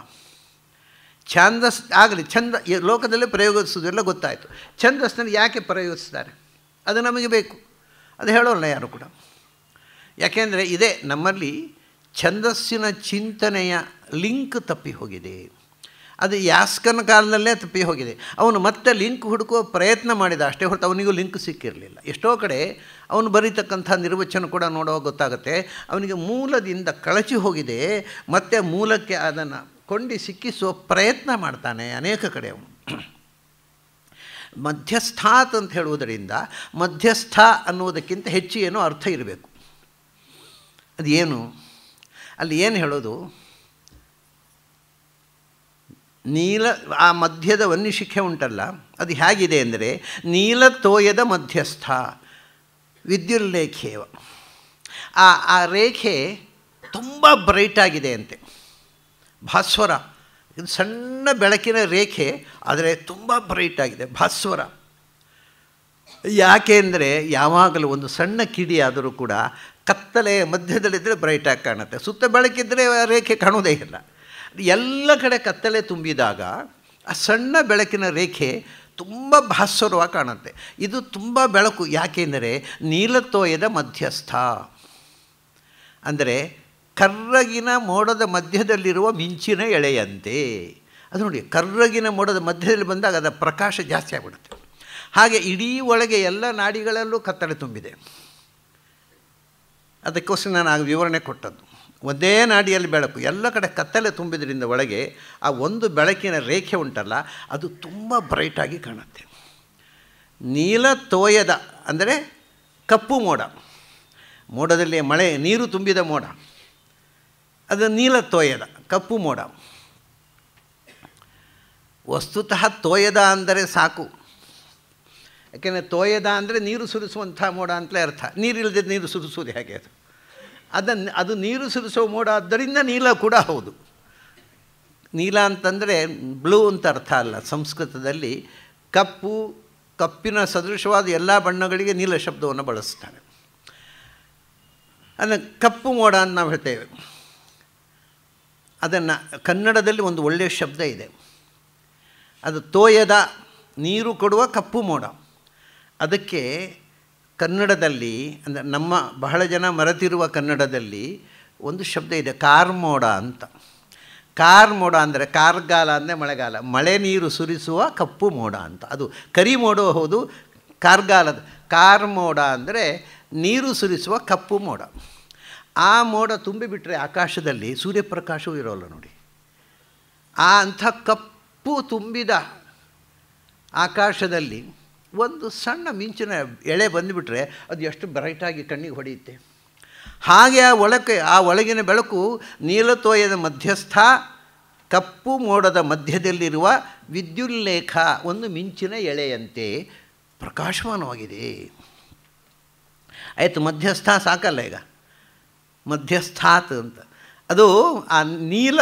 ಛಂದಸ್ ಆಗಲಿ ಛಂದ ಲೋಕದಲ್ಲಿ ಪ್ರಯೋಗಿಸೋದೆಲ್ಲ ಗೊತ್ತಾಯಿತು ಛಂದಸ್ಸನ್ನು ಯಾಕೆ ಪ್ರಯೋಗಿಸ್ತಾರೆ ಅದು ನಮಗೆ ಬೇಕು ಅದು ಹೇಳೋಲ್ಲ ಯಾರು ಕೂಡ ಯಾಕೆಂದರೆ ಇದೇ ನಮ್ಮಲ್ಲಿ ಛಂದಸ್ಸಿನ ಚಿಂತನೆಯ ಲಿಂಕ್ ತಪ್ಪಿ ಹೋಗಿದೆ ಅದು ಯಾಸ್ಕನ ಕಾಲದಲ್ಲೇ ತಪ್ಪಿ ಹೋಗಿದೆ ಅವನು ಮತ್ತೆ ಲಿಂಕ್ ಹುಡುಕುವ ಪ್ರಯತ್ನ ಮಾಡಿದ ಅಷ್ಟೇ ಹೊರತು ಅವನಿಗೂ ಲಿಂಕ್ ಸಿಕ್ಕಿರಲಿಲ್ಲ ಎಷ್ಟೋ ಕಡೆ ಅವನು ಬರೀತಕ್ಕಂಥ ನಿರ್ವಚನ ಕೂಡ ನೋಡೋ ಗೊತ್ತಾಗುತ್ತೆ ಅವನಿಗೆ ಮೂಲದಿಂದ ಕಳಚಿ ಹೋಗಿದೆ ಮತ್ತೆ ಮೂಲಕ್ಕೆ ಅದನ್ನು ಕೊಂಡಿ ಸಿಕ್ಕಿಸುವ ಪ್ರಯತ್ನ ಮಾಡ್ತಾನೆ ಅನೇಕ ಕಡೆ ಅವನು ಮಧ್ಯಸ್ಥಾತ್ ಅಂತ ಹೇಳುವುದರಿಂದ ಮಧ್ಯಸ್ಥ ಅನ್ನುವುದಕ್ಕಿಂತ ಹೆಚ್ಚು ಏನೋ ಅರ್ಥ ಇರಬೇಕು ಅದೇನು ಅಲ್ಲಿ ಏನು ಹೇಳೋದು ನೀಲ ಆ ಮಧ್ಯದ ವನ್ಯಶಿಖೆ ಉಂಟಲ್ಲ ಅದು ಹೇಗಿದೆ ಅಂದರೆ ನೀಲ ತೋಯದ ಮಧ್ಯಸ್ಥ ವಿದ್ಯುಲ್ಲೇಖೆಯವ ಆ ಆ ರೇಖೆ ತುಂಬ ಬ್ರೈಟ್ ಅಂತೆ ಭಾಸ್ವರ ಇದು ಸಣ್ಣ ಬೆಳಕಿನ ರೇಖೆ ಆದರೆ ತುಂಬ ಬ್ರೈಟಾಗಿದೆ ಭಾಸ್ವರ ಯಾಕೆಂದರೆ ಯಾವಾಗಲೂ ಒಂದು ಸಣ್ಣ ಕಿಡಿ ಆದರೂ ಕೂಡ ಕತ್ತಲೆ ಮಧ್ಯದಲ್ಲಿದ್ದರೆ ಬ್ರೈಟಾಗಿ ಕಾಣುತ್ತೆ ಸುತ್ತ ಬೆಳಕಿದ್ದರೆ ರೇಖೆ ಕಾಣೋದೇ ಇಲ್ಲ ಎಲ್ಲ ಕಡೆ ಕತ್ತಲೆ ತುಂಬಿದಾಗ ಆ ಸಣ್ಣ ಬೆಳಕಿನ ರೇಖೆ ತುಂಬ ಭಾಸ್ವರವಾಗಿ ಕಾಣುತ್ತೆ ಇದು ತುಂಬ ಬೆಳಕು ಯಾಕೆಂದರೆ ನೀಲತೋಯದ ಮಧ್ಯಸ್ಥ ಅಂದರೆ ಕರ್ರಗಿನ ಮೋಡದ ಮಧ್ಯದಲ್ಲಿರುವ ಮಿಂಚಿನ ಎಳೆಯಂತೆ ಅದು ನೋಡಿ ಕರ್ರಗಿನ ಮೋಡದ ಮಧ್ಯದಲ್ಲಿ ಬಂದಾಗ ಅದರ ಪ್ರಕಾಶ ಜಾಸ್ತಿ ಆಗಿಬಿಡುತ್ತೆ ಹಾಗೆ ಇಡೀ ಒಳಗೆ ಎಲ್ಲ ನಾಡಿಗಳಲ್ಲೂ ಕತ್ತಲೆ ತುಂಬಿದೆ ಅದಕ್ಕೋಸ್ಕರ ನಾನು ಆಗ ವಿವರಣೆ ಕೊಟ್ಟದ್ದು ಒಂದೇ ನಾಡಿಯಲ್ಲಿ ಬೆಳಕು ಎಲ್ಲ ಕಡೆ ಕತ್ತಲೆ ತುಂಬಿದ್ರಿಂದ ಒಳಗೆ ಆ ಒಂದು ಬೆಳಕಿನ ರೇಖೆ ಉಂಟಲ್ಲ ಅದು ತುಂಬ ಬ್ರೈಟಾಗಿ ಕಾಣುತ್ತೆ ನೀಲ ತೋಯದ ಅಂದರೆ ಕಪ್ಪು ಮೋಡ ಮೋಡದಲ್ಲಿ ಮಳೆ ನೀರು ತುಂಬಿದ ಮೋಡ ಅದು ನೀಲ ತೋಯದ ಕಪ್ಪು ಮೋಡ ವಸ್ತುತಃ ತೋಯದ ಅಂದರೆ ಸಾಕು ಯಾಕೆಂದರೆ ತೋಯದ ಅಂದರೆ ನೀರು ಸುರಿಸುವಂಥ ಮೋಡ ಅಂತಲೇ ಅರ್ಥ ನೀರಿಲ್ಲದೆ ನೀರು ಸುರಿಸೋದು ಹೇಗೆ ಅದು ಅದನ್ನು ಅದು ನೀರು ಸುರಿಸುವ ಮೋಡ ಆದ್ದರಿಂದ ನೀಲ ಕೂಡ ಹೌದು ನೀಲ ಅಂತಂದರೆ ಬ್ಲೂ ಅಂತ ಅರ್ಥ ಅಲ್ಲ ಸಂಸ್ಕೃತದಲ್ಲಿ ಕಪ್ಪು ಕಪ್ಪಿನ ಸದೃಶವಾದ ಎಲ್ಲ ಬಣ್ಣಗಳಿಗೆ ನೀಲ ಶಬ್ದವನ್ನು ಬಳಸ್ತಾರೆ ಅದನ್ನು ಕಪ್ಪು ಮೋಡ ಅಂತ ನಾವು ಹೇಳ್ತೇವೆ ಅದನ್ನು ಕನ್ನಡದಲ್ಲಿ ಒಂದು ಒಳ್ಳೆಯ ಶಬ್ದ ಇದೆ ಅದು ತೋಯದ ನೀರು ಕೊಡುವ ಕಪ್ಪು ಮೋಡ ಅದಕ್ಕೆ ಕನ್ನಡದಲ್ಲಿ ಅಂದರೆ ನಮ್ಮ ಬಹಳ ಜನ ಮರೆತಿರುವ ಕನ್ನಡದಲ್ಲಿ ಒಂದು ಶಬ್ದ ಇದೆ ಕಾರ್ಮೋಡ ಅಂತ ಕಾರ್ಮೋಡ ಮೋಡ ಅಂದರೆ ಕಾರ್ಗಾಲ ಅಂದರೆ ಮಳೆಗಾಲ ಮಳೆ ನೀರು ಸುರಿಸುವ ಕಪ್ಪು ಮೋಡ ಅಂತ ಅದು ಕರಿ ಮೋಡ ಹೌದು ಕಾರ್ಗಾಲದ ಕಾರ್ಮೋಡ ಅಂದರೆ ನೀರು ಸುರಿಸುವ ಕಪ್ಪು ಮೋಡ ಆ ಮೋಡ ತುಂಬಿಬಿಟ್ರೆ ಆಕಾಶದಲ್ಲಿ ಸೂರ್ಯಪ್ರಕಾಶವೂ ಇರೋಲ್ಲ ನೋಡಿ ಆ ಅಂಥ ಕಪ್ಪು ತುಂಬಿದ ಆಕಾಶದಲ್ಲಿ ಒಂದು ಸಣ್ಣ ಮಿಂಚಿನ ಎಳೆ ಬಂದುಬಿಟ್ರೆ ಅದು ಎಷ್ಟು ಬ್ರೈಟಾಗಿ ಕಣ್ಣಿಗೆ ಹೊಡೆಯುತ್ತೆ ಹಾಗೆ ಆ ಒಳಕ್ಕೆ ಆ ಒಳಗಿನ ಬೆಳಕು ನೀಲತೋಯದ ಮಧ್ಯಸ್ಥ ಕಪ್ಪು ಮೋಡದ ಮಧ್ಯದಲ್ಲಿರುವ ವಿದ್ಯುಲ್ಲೇಖ ಒಂದು ಮಿಂಚಿನ ಎಳೆಯಂತೆ ಪ್ರಕಾಶಮಾನವಾಗಿದೆ ಆಯಿತು ಮಧ್ಯಸ್ಥ ಸಾಕಲ್ಲ ಈಗ ಮಧ್ಯಸ್ಥಾತ್ ಅಂತ ಅದು ಆ ನೀಲ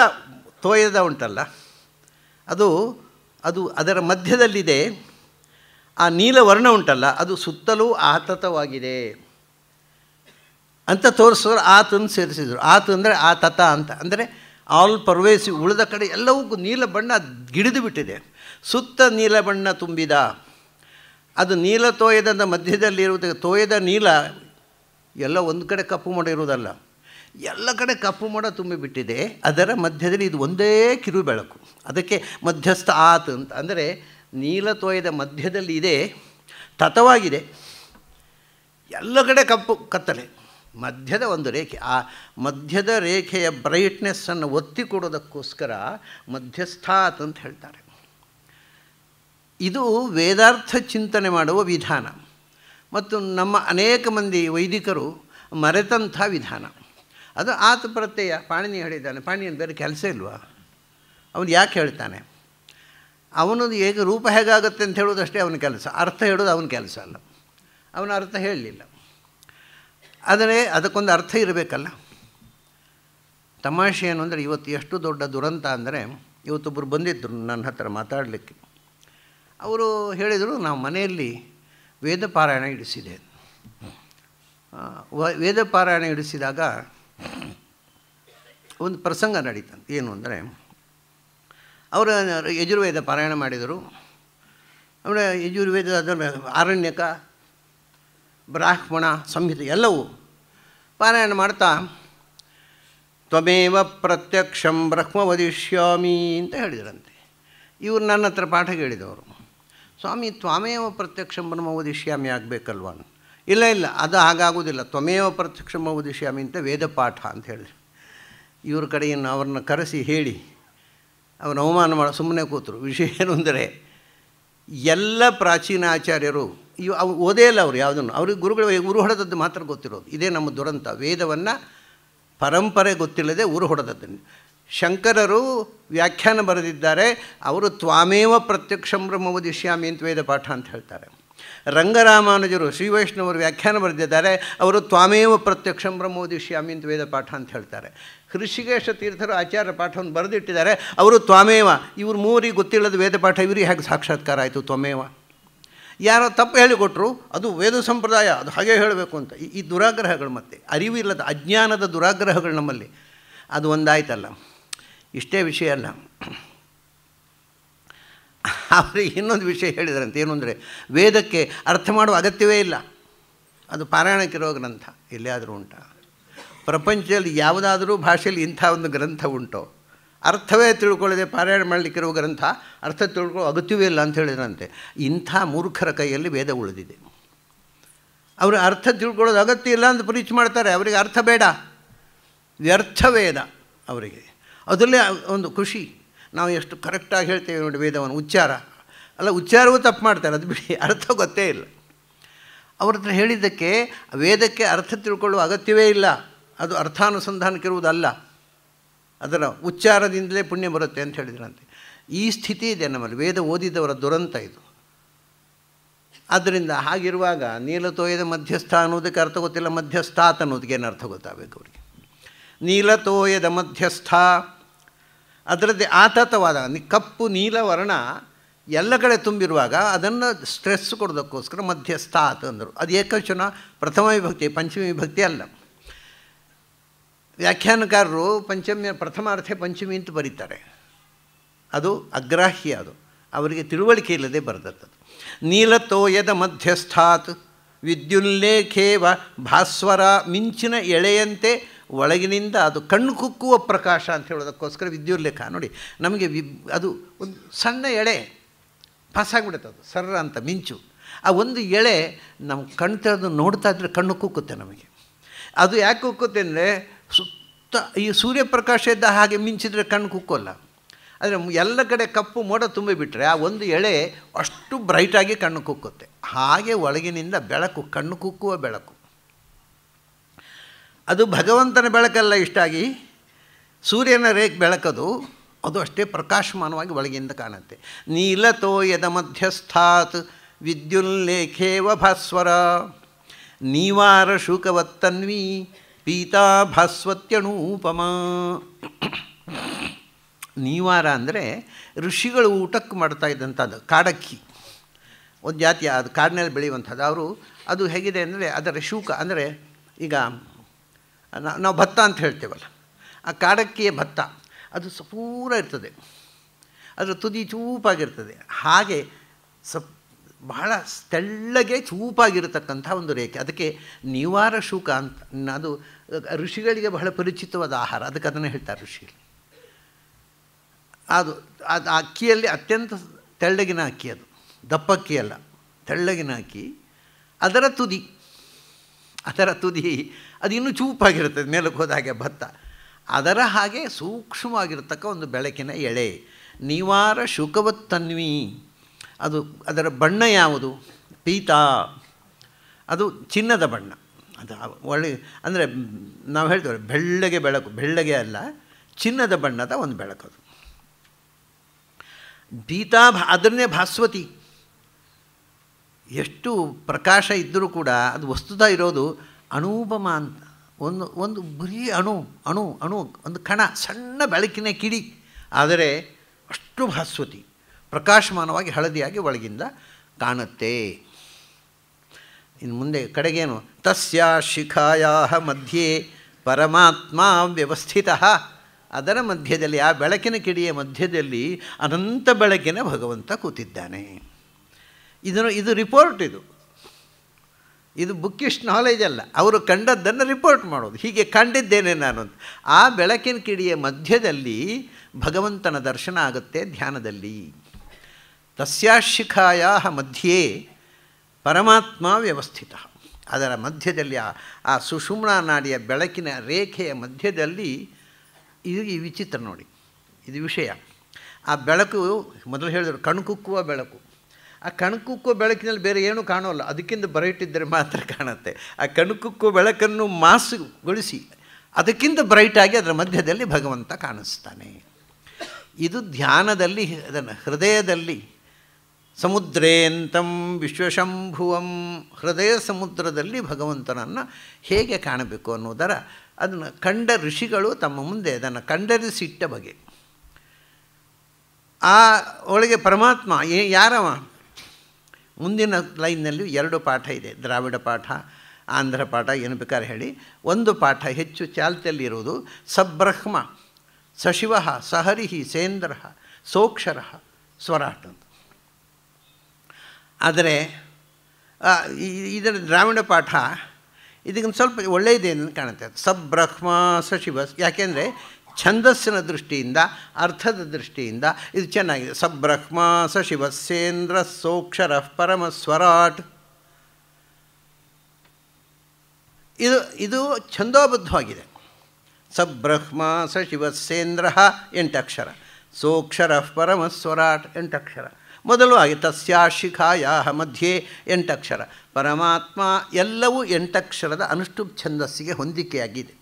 ತೋಯದ ಉಂಟಲ್ಲ ಅದು ಅದು ಅದರ ಮಧ್ಯದಲ್ಲಿದೆ ಆ ನೀಲ ವರ್ಣ ಉಂಟಲ್ಲ ಅದು ಸುತ್ತಲೂ ಆತತವಾಗಿದೆ ಅಂತ ತೋರಿಸಿದ್ರು ಆತನ್ನು ಸೇರಿಸಿದರು ಆತ ಅಂದರೆ ಆ ತತ ಅಂತ ಅಂದರೆ ಆಲ್ ಪರ್ವೇಸಿ ಉಳಿದ ಕಡೆ ಎಲ್ಲವೂ ನೀಲ ಬಣ್ಣ ಗಿಡಿದು ಬಿಟ್ಟಿದೆ ಸುತ್ತ ನೀಲ ಬಣ್ಣ ತುಂಬಿದ ಅದು ನೀಲ ತೋಯದ ಮಧ್ಯದಲ್ಲಿರುವುದಕ್ಕೆ ತೋಯದ ನೀಲ ಎಲ್ಲ ಒಂದು ಕಡೆ ಕಪ್ಪು ಮಾಡಿರುವುದಲ್ಲ ಎಲ್ಲ ಕಡೆ ಕಪ್ಪು ಮೋಡ ತುಂಬಿಬಿಟ್ಟಿದೆ ಅದರ ಮಧ್ಯದಲ್ಲಿ ಇದು ಒಂದೇ ಕಿರು ಬೆಳಕು ಅದಕ್ಕೆ ಮಧ್ಯಸ್ಥ ಆತ್ ಅಂತ ಅಂದರೆ ನೀಲತೋಯದ ಮಧ್ಯದಲ್ಲಿ ಇದೆ ತತವಾಗಿದೆ ಎಲ್ಲ ಕಡೆ ಕಪ್ಪು ಕತ್ತಲೆ ಮಧ್ಯದ ಒಂದು ರೇಖೆ ಆ ಮಧ್ಯದ ರೇಖೆಯ ಬ್ರೈಟ್ನೆಸ್ಸನ್ನು ಒತ್ತಿ ಕೊಡೋದಕ್ಕೋಸ್ಕರ ಮಧ್ಯಸ್ಥಾತ್ ಅಂತ ಹೇಳ್ತಾರೆ ಇದು ವೇದಾರ್ಥ ಚಿಂತನೆ ಮಾಡುವ ವಿಧಾನ ಮತ್ತು ನಮ್ಮ ಅನೇಕ ಮಂದಿ ವೈದಿಕರು ಮರೆತಂಥ ವಿಧಾನ ಅದು ಆತ ಪ್ರತ್ಯಯ ಪಾಣಿನಿ ಹೇಳಿದ್ದಾನೆ ಪಾಣಿಯನ್ ಬೇರೆ ಕೆಲಸ ಇಲ್ವಾ ಅವನು ಯಾಕೆ ಹೇಳ್ತಾನೆ ಅವನದು ಹೇಗೆ ರೂಪ ಹೇಗಾಗುತ್ತೆ ಅಂತ ಹೇಳೋದಷ್ಟೇ ಅವನ ಕೆಲಸ ಅರ್ಥ ಹೇಳೋದು ಅವನ ಕೆಲಸ ಅಲ್ಲ ಅವನ ಅರ್ಥ ಹೇಳಲಿಲ್ಲ ಆದರೆ ಅದಕ್ಕೊಂದು ಅರ್ಥ ಇರಬೇಕಲ್ಲ ತಮಾಷೆ ಏನು ಅಂದರೆ ಇವತ್ತು ಎಷ್ಟು ದೊಡ್ಡ ದುರಂತ ಅಂದರೆ ಇವತ್ತೊಬ್ಬರು ಬಂದಿದ್ದರು ನನ್ನ ಹತ್ರ ಮಾತಾಡಲಿಕ್ಕೆ ಅವರು ಹೇಳಿದರು ನಾವು ಮನೆಯಲ್ಲಿ ವೇದ ಪಾರಾಯಣ ಇಡಿಸಿದೆ ವೇದ ಪಾರಾಯಣ ಇಡಿಸಿದಾಗ ಒಂದು ಪ್ರಸಂಗ ನಡೀತಂತೆ ಏನು ಅಂದರೆ ಅವರು ಯಜುರ್ವೇದ ಪಾರಾಯಣ ಮಾಡಿದರು ಆಮೇಲೆ ಯಜುರ್ವೇದ ಆರಣ್ಯಕ ಬ್ರಾಹ್ಮಣ ಸಂಹಿತೆ ಎಲ್ಲವೂ ಪಾರಾಯಣ ಮಾಡ್ತಾ ತ್ವಮೇವ ಪ್ರತ್ಯಕ್ಷಂ ಬ್ರಹ್ಮ ವದಿಷ್ಯಾಮಿ ಅಂತ ಹೇಳಿದ್ರಂತೆ ಇವರು ನನ್ನ ಹತ್ರ ಪಾಠ ಕೇಳಿದವರು ಸ್ವಾಮಿ ತ್ವಾಮೇವ ಪ್ರತ್ಯಕ್ಷ ಬ್ರಹ್ಮ ವದಿಷ್ಯಾಮಿ ಆಗಬೇಕಲ್ವ ಇಲ್ಲ ಇಲ್ಲ ಅದು ಹಾಗಾಗೋದಿಲ್ಲ ತ್ವಮೇವ ಪ್ರತ್ಯಕ್ಷ ಉದಿಶ್ಯಾಮಿ ಅಂತ ವೇದ ಪಾಠ ಅಂತ ಹೇಳಿ ಇವ್ರ ಕಡೆಯನ್ನು ಅವ್ರನ್ನ ಕರೆಸಿ ಹೇಳಿ ಅವನ ಅವಮಾನ ಮಾಡಿ ಸುಮ್ಮನೆ ಕೂತರು ವಿಷಯ ಏನು ಅಂದರೆ ಎಲ್ಲ ಪ್ರಾಚೀನ ಆಚಾರ್ಯರು ಇವು ಅವು ಓದೇ ಇಲ್ಲ ಅವರು ಯಾವುದನ್ನು ಅವ್ರಿಗೆ ಗುರುಗಳು ಉರು ಹೊಡೆದದ್ದು ಮಾತ್ರ ಗೊತ್ತಿರೋದು ಇದೇ ನಮ್ಮ ದುರಂತ ವೇದವನ್ನು ಪರಂಪರೆ ಗೊತ್ತಿಲ್ಲದೆ ಉರು ಹೊಡೆದದ್ದನ್ನು ಶಂಕರರು ವ್ಯಾಖ್ಯಾನ ಬರೆದಿದ್ದಾರೆ ಅವರು ತ್ವಾಮೇವ ಪ್ರತ್ಯಕ್ಷ ಬ್ರಹ್ಮವದಿಶ್ಯಾಮಿ ಅಂತ ವೇದ ಪಾಠ ಅಂತ ಹೇಳ್ತಾರೆ ರಂಗರಾಮಾನುಜರು ಶ್ರೀ ವೈಷ್ಣವರು ವ್ಯಾಖ್ಯಾನ ಬರೆದಿದ್ದಾರೆ ಅವರು ತ್ವಾಮೇವ ಪ್ರತ್ಯಕ್ಷ ಬ್ರಹ್ಮೋದಿಶ್ಯಾಮಿ ಅಂತ ವೇದ ಪಾಠ ಅಂತ ಹೇಳ್ತಾರೆ ಹೃಷಿಕೇಶ ತೀರ್ಥರು ಆಚಾರ್ಯ ಪಾಠವನ್ನು ಬರೆದಿಟ್ಟಿದ್ದಾರೆ ಅವರು ತ್ವಾಮೇವ ಇವರು ಮೂರಿಗೆ ಗೊತ್ತಿಲ್ಲದ ವೇದ ಪಾಠ ಇವರಿಗೆ ಹೇಗೆ ಸಾಕ್ಷಾತ್ಕಾರ ಆಯಿತು ತ್ವಮೇವ ಯಾರೋ ತಪ್ಪು ಹೇಳಿಕೊಟ್ರು ಅದು ವೇದ ಸಂಪ್ರದಾಯ ಅದು ಹಾಗೆ ಹೇಳಬೇಕು ಅಂತ ಈ ದುರಾಗ್ರಹಗಳು ಮತ್ತೆ ಅರಿವು ಇಲ್ಲದ ಅಜ್ಞಾನದ ದುರಾಗ್ರಹಗಳು ನಮ್ಮಲ್ಲಿ ಅದು ಒಂದಾಯ್ತಲ್ಲ ಇಷ್ಟೇ ವಿಷಯ ಅಲ್ಲ ಅವರಿಗೆ ಇನ್ನೊಂದು ವಿಷಯ ಹೇಳಿದ್ರಂತೆ ಏನು ಅಂದರೆ ವೇದಕ್ಕೆ ಅರ್ಥ ಮಾಡುವ ಅಗತ್ಯವೇ ಇಲ್ಲ ಅದು ಪಾರಾಯಣಕ್ಕಿರೋ ಗ್ರಂಥ ಎಲ್ಲಿಯಾದರೂ ಉಂಟ ಪ್ರಪಂಚದಲ್ಲಿ ಯಾವುದಾದರೂ ಭಾಷೆಯಲ್ಲಿ ಇಂಥ ಒಂದು ಗ್ರಂಥ ಉಂಟೋ ಅರ್ಥವೇ ತಿಳ್ಕೊಳ್ಳದೆ ಪಾರಾಯಣ ಮಾಡಲಿಕ್ಕಿರುವ ಗ್ರಂಥ ಅರ್ಥ ತಿಳ್ಕೊಳ್ಳೋ ಅಗತ್ಯವೇ ಇಲ್ಲ ಅಂತ ಹೇಳಿದ್ರಂತೆ ಇಂಥ ಮೂರ್ಖರ ಕೈಯಲ್ಲಿ ವೇದ ಉಳಿದಿದೆ ಅವರು ಅರ್ಥ ತಿಳ್ಕೊಳ್ಳೋದು ಅಗತ್ಯ ಇಲ್ಲ ಅಂತ ಪ್ರೀಚ್ ಮಾಡ್ತಾರೆ ಅವರಿಗೆ ಅರ್ಥ ಬೇಡ ವ್ಯರ್ಥ ವೇದ ಅವರಿಗೆ ಅದರಲ್ಲೇ ಒಂದು ಖುಷಿ ನಾವು ಎಷ್ಟು ಕರೆಕ್ಟಾಗಿ ಹೇಳ್ತೇವೆ ನೋಡಿ ವೇದವನ್ನು ಉಚ್ಚಾರ ಅಲ್ಲ ಉಚ್ಚಾರವೂ ತಪ್ಪು ಮಾಡ್ತಾರೆ ಅದು ಬಿಡಿ ಅರ್ಥ ಗೊತ್ತೇ ಇಲ್ಲ ಅವ್ರ ಹತ್ರ ಹೇಳಿದ್ದಕ್ಕೆ ವೇದಕ್ಕೆ ಅರ್ಥ ತಿಳ್ಕೊಳ್ಳುವ ಅಗತ್ಯವೇ ಇಲ್ಲ ಅದು ಅರ್ಥಾನುಸಂಧಾನಕ್ಕಿರುವುದಲ್ಲ ಅದರ ಉಚ್ಚಾರದಿಂದಲೇ ಪುಣ್ಯ ಬರುತ್ತೆ ಅಂತ ಹೇಳಿದ್ರಂತೆ ಈ ಸ್ಥಿತಿ ಇದೆ ನಮ್ಮಲ್ಲಿ ವೇದ ಓದಿದವರ ದುರಂತ ಇದು ಆದ್ದರಿಂದ ಹಾಗಿರುವಾಗ ನೀಲತೋಯದ ಮಧ್ಯಸ್ಥ ಅನ್ನೋದಕ್ಕೆ ಅರ್ಥ ಗೊತ್ತಿಲ್ಲ ಮಧ್ಯಸ್ಥಾತ್ ಅನ್ನೋದಕ್ಕೆ ಏನು ಅರ್ಥ ಗೊತ್ತಾಗಬೇಕು ಅವರಿಗೆ ನೀಲತೋಯದ ಮಧ್ಯಸ್ಥ ಅದರದ್ದೇ ಆತತವಾದ ಕಪ್ಪು ನೀಲವರ್ಣ ಎಲ್ಲ ಕಡೆ ತುಂಬಿರುವಾಗ ಅದನ್ನು ಸ್ಟ್ರೆಸ್ ಕೊಡೋದಕ್ಕೋಸ್ಕರ ಮಧ್ಯಸ್ಥಾತ್ ಅಂದರು ಅದು ಏಕವಚನ ಪ್ರಥಮ ವಿಭಕ್ತಿ ಪಂಚಮಿ ವಿಭಕ್ತಿ ಅಲ್ಲ ವ್ಯಾಖ್ಯಾನಕಾರರು ಪಂಚಮಿ ಪ್ರಥಮಾರ್ಥ ಪಂಚಮಿ ಅಂತ ಬರೀತಾರೆ ಅದು ಅಗ್ರಾಹ್ಯ ಅದು ಅವರಿಗೆ ತಿಳುವಳಿಕೆ ಇಲ್ಲದೆ ಬರೆದದ್ದು ನೀಲತೋಯದ ಮಧ್ಯಸ್ಥಾತ್ ವಿದ್ಯುಲ್ಲೇಖೇವ ಭಾಸ್ವರ ಮಿಂಚಿನ ಎಳೆಯಂತೆ ಒಳಗಿನಿಂದ ಅದು ಕಣ್ಣು ಕುಕ್ಕುವ ಪ್ರಕಾಶ ಅಂತ ಹೇಳೋದಕ್ಕೋಸ್ಕರ ವಿದ್ಯುರ್ಲೇಖ ನೋಡಿ ನಮಗೆ ವಿ ಅದು ಒಂದು ಸಣ್ಣ ಎಳೆ ಪಾಸಾಗ್ಬಿಡುತ್ತೆ ಅದು ಸರ್ರ ಅಂತ ಮಿಂಚು ಆ ಒಂದು ಎಳೆ ನಮ್ಮ ಕಣ್ಣು ತೆರೆದು ನೋಡ್ತಾ ಇದ್ರೆ ಕಣ್ಣು ಕುಕ್ಕುತ್ತೆ ನಮಗೆ ಅದು ಯಾಕೆ ಕುಕ್ಕುತ್ತೆ ಅಂದರೆ ಸುತ್ತ ಈ ಸೂರ್ಯಪ್ರಕಾಶ ಇದ್ದ ಹಾಗೆ ಮಿಂಚಿದ್ರೆ ಕಣ್ಣು ಕುಕ್ಕೋಲ್ಲ ಆದರೆ ಎಲ್ಲ ಕಡೆ ಕಪ್ಪು ಮೋಡ ತುಂಬಿಬಿಟ್ರೆ ಆ ಒಂದು ಎಳೆ ಅಷ್ಟು ಬ್ರೈಟಾಗಿ ಕಣ್ಣು ಕುಕ್ಕುತ್ತೆ ಹಾಗೆ ಒಳಗಿನಿಂದ ಬೆಳಕು ಕಣ್ಣು ಕುಕ್ಕುವ ಬೆಳಕು ಅದು ಭಗವಂತನ ಬೆಳಕಲ್ಲ ಇಷ್ಟಾಗಿ ಸೂರ್ಯನ ರೇಖೆ ಬೆಳಕದು ಅದು ಅಷ್ಟೇ ಪ್ರಕಾಶಮಾನವಾಗಿ ಒಳಗಿಂದ ಕಾಣುತ್ತೆ ನೀಲತೋ ಯದ ಮಧ್ಯಸ್ಥಾತ್ ವಿದ್ಯುಲ್ಲೇಖೇವ ಭಾಸ್ವರ ನೀವಾರ ಶುಕವತ್ತನ್ವಿ ಪೀತಾ ಭಾಸ್ವತ್ಯನೂಪಮ ನೀವಾರ ಅಂದರೆ ಋಷಿಗಳು ಊಟಕ್ಕೆ ಮಾಡ್ತಾ ಇದ್ದಂಥದ್ದು ಕಾಡಕ್ಕಿ ಒಂದು ಜಾತಿ ಅದು ಕಾಡಿನಲ್ಲಿ ಬೆಳೆಯುವಂಥದ್ದು ಅವರು ಅದು ಹೇಗಿದೆ ಅಂದರೆ ಅದರ ಶೂಕ ಅಂದರೆ ಈಗ ನಾವು ಭತ್ತ ಅಂತ ಹೇಳ್ತೇವಲ್ಲ ಆ ಕಾಡಕ್ಕಿಯ ಭತ್ತ ಅದು ಸಪೂರ ಇರ್ತದೆ ಅದರ ತುದಿ ಚೂಪಾಗಿರ್ತದೆ ಹಾಗೆ ಸಪ್ ಬಹಳ ತೆಳ್ಳಗೆ ಚೂಪಾಗಿರತಕ್ಕಂಥ ಒಂದು ರೇಖೆ ಅದಕ್ಕೆ ನಿವಾರ ಶುಕ ಅಂತ ಅದು ಋಷಿಗಳಿಗೆ ಬಹಳ ಪರಿಚಿತವಾದ ಆಹಾರ ಅದಕ್ಕೆ ಅದನ್ನು ಹೇಳ್ತಾರೆ ಋಷಿಗಳು ಅದು ಅದು ಅಕ್ಕಿಯಲ್ಲಿ ಅತ್ಯಂತ ತೆಳ್ಳಗಿನ ಅಕ್ಕಿ ಅದು ದಪ್ಪ ಅಕ್ಕಿ ಅಲ್ಲ ತೆಳ್ಳಗಿನ ಅಕ್ಕಿ ಅದರ ತುದಿ ಅದರ ತುದಿ ಅದು ಇನ್ನೂ ಚೂಪಾಗಿರುತ್ತದೆ ಮೇಲಕ್ಕೆ ಹೋದಾಗೆ ಭತ್ತ ಅದರ ಹಾಗೆ ಸೂಕ್ಷ್ಮವಾಗಿರತಕ್ಕ ಒಂದು ಬೆಳಕಿನ ಎಳೆ ನಿವಾರ ಶುಕವತ್ತನ್ವಿ ತನ್ವಿ ಅದು ಅದರ ಬಣ್ಣ ಯಾವುದು ಪೀತ ಅದು ಚಿನ್ನದ ಬಣ್ಣ ಅದು ಒಳ್ಳೆ ಅಂದರೆ ನಾವು ಹೇಳ್ತೇವೆ ಬೆಳ್ಳಗೆ ಬೆಳಕು ಬೆಳ್ಳಗೆ ಅಲ್ಲ ಚಿನ್ನದ ಬಣ್ಣದ ಒಂದು ಬೆಳಕದು ಪೀತಾ ಭಾ ಅದನ್ನೇ ಭಾಸ್ವತಿ ಎಷ್ಟು ಪ್ರಕಾಶ ಇದ್ದರೂ ಕೂಡ ಅದು ವಸ್ತುತ ಇರೋದು ಅಣೂಪಮ ಅಂತ ಒಂದು ಒಂದು ಬರೀ ಅಣು ಅಣು ಅಣು ಒಂದು ಕಣ ಸಣ್ಣ ಬೆಳಕಿನ ಕಿಡಿ ಆದರೆ ಅಷ್ಟು ಭಾಸ್ವತಿ ಪ್ರಕಾಶಮಾನವಾಗಿ ಹಳದಿಯಾಗಿ ಒಳಗಿಂದ ಕಾಣುತ್ತೆ ಇನ್ನು ಮುಂದೆ ಕಡೆಗೇನು ತಸ್ಯ ಶಿಖಾಯ ಮಧ್ಯೆ ಪರಮಾತ್ಮ ವ್ಯವಸ್ಥಿತ ಅದರ ಮಧ್ಯದಲ್ಲಿ ಆ ಬೆಳಕಿನ ಕಿಡಿಯ ಮಧ್ಯದಲ್ಲಿ ಅನಂತ ಬೆಳಕಿನ ಭಗವಂತ ಕೂತಿದ್ದಾನೆ ಇದನ್ನು ಇದು ರಿಪೋರ್ಟ್ ಇದು ಇದು ಬುಕ್ಕಿಷ್ ನಾಲೆಜ್ ಅಲ್ಲ ಅವರು ಕಂಡದ್ದನ್ನು ರಿಪೋರ್ಟ್ ಮಾಡೋದು ಹೀಗೆ ಕಂಡಿದ್ದೇನೆ ನಾನು ಆ ಬೆಳಕಿನ ಕಿಡಿಯ ಮಧ್ಯದಲ್ಲಿ ಭಗವಂತನ ದರ್ಶನ ಆಗುತ್ತೆ ಧ್ಯಾನದಲ್ಲಿ ತಸ್ಯಾಶಿಖಾಯ ಮಧ್ಯೆ ಪರಮಾತ್ಮ ವ್ಯವಸ್ಥಿತ ಅದರ ಮಧ್ಯದಲ್ಲಿ ಆ ಆ ಸುಷುಮ್ನ ನಾಡಿಯ ಬೆಳಕಿನ ರೇಖೆಯ ಮಧ್ಯದಲ್ಲಿ ಇದು ಈ ವಿಚಿತ್ರ ನೋಡಿ ಇದು ವಿಷಯ ಆ ಬೆಳಕು ಮೊದಲು ಹೇಳಿದ್ರು ಕಣ್ಕುಕ್ಕುವ ಬೆಳಕು ಆ ಕಣಕುಕ್ಕೋ ಬೆಳಕಿನಲ್ಲಿ ಬೇರೆ ಏನೂ ಕಾಣೋಲ್ಲ ಅದಕ್ಕಿಂತ ಬ್ರೈಟ್ ಮಾತ್ರ ಕಾಣುತ್ತೆ ಆ ಕಣಕಕ್ಕೂ ಬೆಳಕನ್ನು ಮಾಸುಗೊಳಿಸಿ ಅದಕ್ಕಿಂತ ಬ್ರೈಟಾಗಿ ಅದರ ಮಧ್ಯದಲ್ಲಿ ಭಗವಂತ ಕಾಣಿಸ್ತಾನೆ ಇದು ಧ್ಯಾನದಲ್ಲಿ ಅದನ್ನು ಹೃದಯದಲ್ಲಿ ಸಮುದ್ರೇಂತಂ ವಿಶ್ವಶಂಭುವಂ ಹೃದಯ ಸಮುದ್ರದಲ್ಲಿ ಭಗವಂತನನ್ನು ಹೇಗೆ ಕಾಣಬೇಕು ಅನ್ನೋದರ ಅದನ್ನು ಕಂಡ ಋಷಿಗಳು ತಮ್ಮ ಮುಂದೆ ಅದನ್ನು ಕಂಡರಿಸಿಟ್ಟ ಬಗೆ ಆ ಒಳಗೆ ಪರಮಾತ್ಮ ಏ ಯಾರವ ಮುಂದಿನ ಲೈನ್ನಲ್ಲಿ ಎರಡು ಪಾಠ ಇದೆ ದ್ರಾವಿಡ ಪಾಠ ಆಂಧ್ರ ಪಾಠ ಏನು ಬೇಕಾದ್ರೆ ಹೇಳಿ ಒಂದು ಪಾಠ ಹೆಚ್ಚು ಚಾಲ್ತಿಯಲ್ಲಿರುವುದು ಸಬ್ರಹ್ಮ ಸಶಿವ ಸಹರಿಹಿ ಸೇಂದ್ರ ಸೋಕ್ಷರ ಸ್ವರಾಟ್ ಆದರೆ ಇದರ ದ್ರಾವಿಡ ಪಾಠ ಇದಕ್ಕೊಂದು ಸ್ವಲ್ಪ ಒಳ್ಳೆಯದೇನು ಕಾಣುತ್ತೆ ಸಬ್ರಹ್ಮ ಸಶಿವ ಯಾಕೆಂದರೆ ಛಂದಸ್ಸಿನ ದೃಷ್ಟಿಯಿಂದ ಅರ್ಥದ ದೃಷ್ಟಿಯಿಂದ ಇದು ಚೆನ್ನಾಗಿದೆ ಸಬ್ರಹ್ಮ ಸ ಶಿವಸೇಂದ್ರ ಸೋಕ್ಷರ ಪರಮ ಸ್ವರಾಟ್ ಇದು ಇದು ಛಂದೋಬದ್ಧವಾಗಿದೆ ಸಬ್ರಹ್ಮ ಸ ಶಿವಸೇಂದ್ರ ಎಂಟಕ್ಷರ ಸೋಕ್ಷರ ಪರಮ ಸ್ವರಾಟ್ ಎಂಟಕ್ಷರ ಮೊದಲು ಹಾಗೆ ತಸ್ಯಾ ಶಿಖಾಯಾ ಮಧ್ಯೆ ಎಂಟಕ್ಷರ ಪರಮಾತ್ಮ ಎಲ್ಲವೂ ಎಂಟಕ್ಷರದ ಅನುಷ್ಠುಪ್ ಛಂದಸ್ಸಿಗೆ ಹೊಂದಿಕೆಯಾಗಿದೆ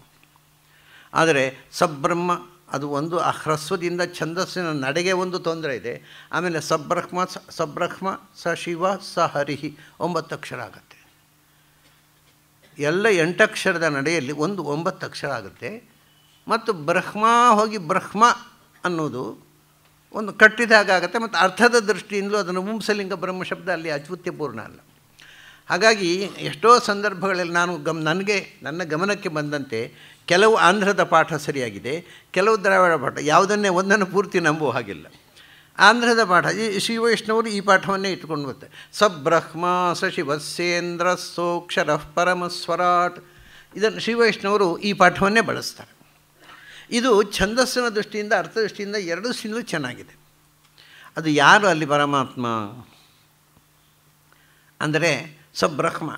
ಆದರೆ ಸಬ್ರಹ್ಮ ಅದು ಒಂದು ಆ ಹ್ರಸ್ವದಿಂದ ಛಂದಸ್ಸಿನ ನಡೆಗೆ ಒಂದು ತೊಂದರೆ ಇದೆ ಆಮೇಲೆ ಸಬ್ರಹ್ಮ ಸಬ್ರಹ್ಮ ಸ ಶಿವ ಸ ಹರಿಹಿ ಒಂಬತ್ತು ಅಕ್ಷರ ಆಗುತ್ತೆ ಎಲ್ಲ ಎಂಟಕ್ಷರದ ನಡೆಯಲ್ಲಿ ಒಂದು ಒಂಬತ್ತು ಅಕ್ಷರ ಆಗುತ್ತೆ ಮತ್ತು ಬ್ರಹ್ಮ ಹೋಗಿ ಬ್ರಹ್ಮ ಅನ್ನೋದು ಒಂದು ಕಟ್ಟಿದಾಗ ಆಗುತ್ತೆ ಮತ್ತು ಅರ್ಥದ ದೃಷ್ಟಿಯಿಂದಲೂ ಅದನ್ನು ಮುಂಸಲಿಂಗ ಬ್ರಹ್ಮ ಶಬ್ದ ಅಲ್ಲಿ ಅಚ್ಯುತ್ಯಪೂರ್ಣ ಅಲ್ಲ ಹಾಗಾಗಿ ಎಷ್ಟೋ ಸಂದರ್ಭಗಳಲ್ಲಿ ನಾನು ಗಮ್ ನನಗೆ ನನ್ನ ಗಮನಕ್ಕೆ ಬಂದಂತೆ ಕೆಲವು ಆಂಧ್ರದ ಪಾಠ ಸರಿಯಾಗಿದೆ ಕೆಲವು ದ್ರಾವಿಡ ಪಾಠ ಯಾವುದನ್ನೇ ಒಂದನ್ನು ಪೂರ್ತಿ ನಂಬುವ ಹಾಗಿಲ್ಲ ಆಂಧ್ರದ ಪಾಠ ಈ ಶ್ರೀ ವೈಷ್ಣವರು ಈ ಪಾಠವನ್ನೇ ಇಟ್ಕೊಂಡು ಬರ್ತಾರೆ ಸ ಬ್ರಹ್ಮ ಸ ಸೋಕ್ಷರ ಪರಮ ಸ್ವರಾಟ್ ಇದನ್ನು ಶ್ರೀ ವೈಷ್ಣವರು ಈ ಪಾಠವನ್ನೇ ಬಳಸ್ತಾರೆ ಇದು ಛಂದಸ್ಸಿನ ದೃಷ್ಟಿಯಿಂದ ಅರ್ಥದೃಷ್ಟಿಯಿಂದ ಎರಡು ಸಿಂಗಲ್ ಚೆನ್ನಾಗಿದೆ ಅದು ಯಾರು ಅಲ್ಲಿ ಪರಮಾತ್ಮ ಅಂದರೆ ಸ ಬ್ರಹ್ಮ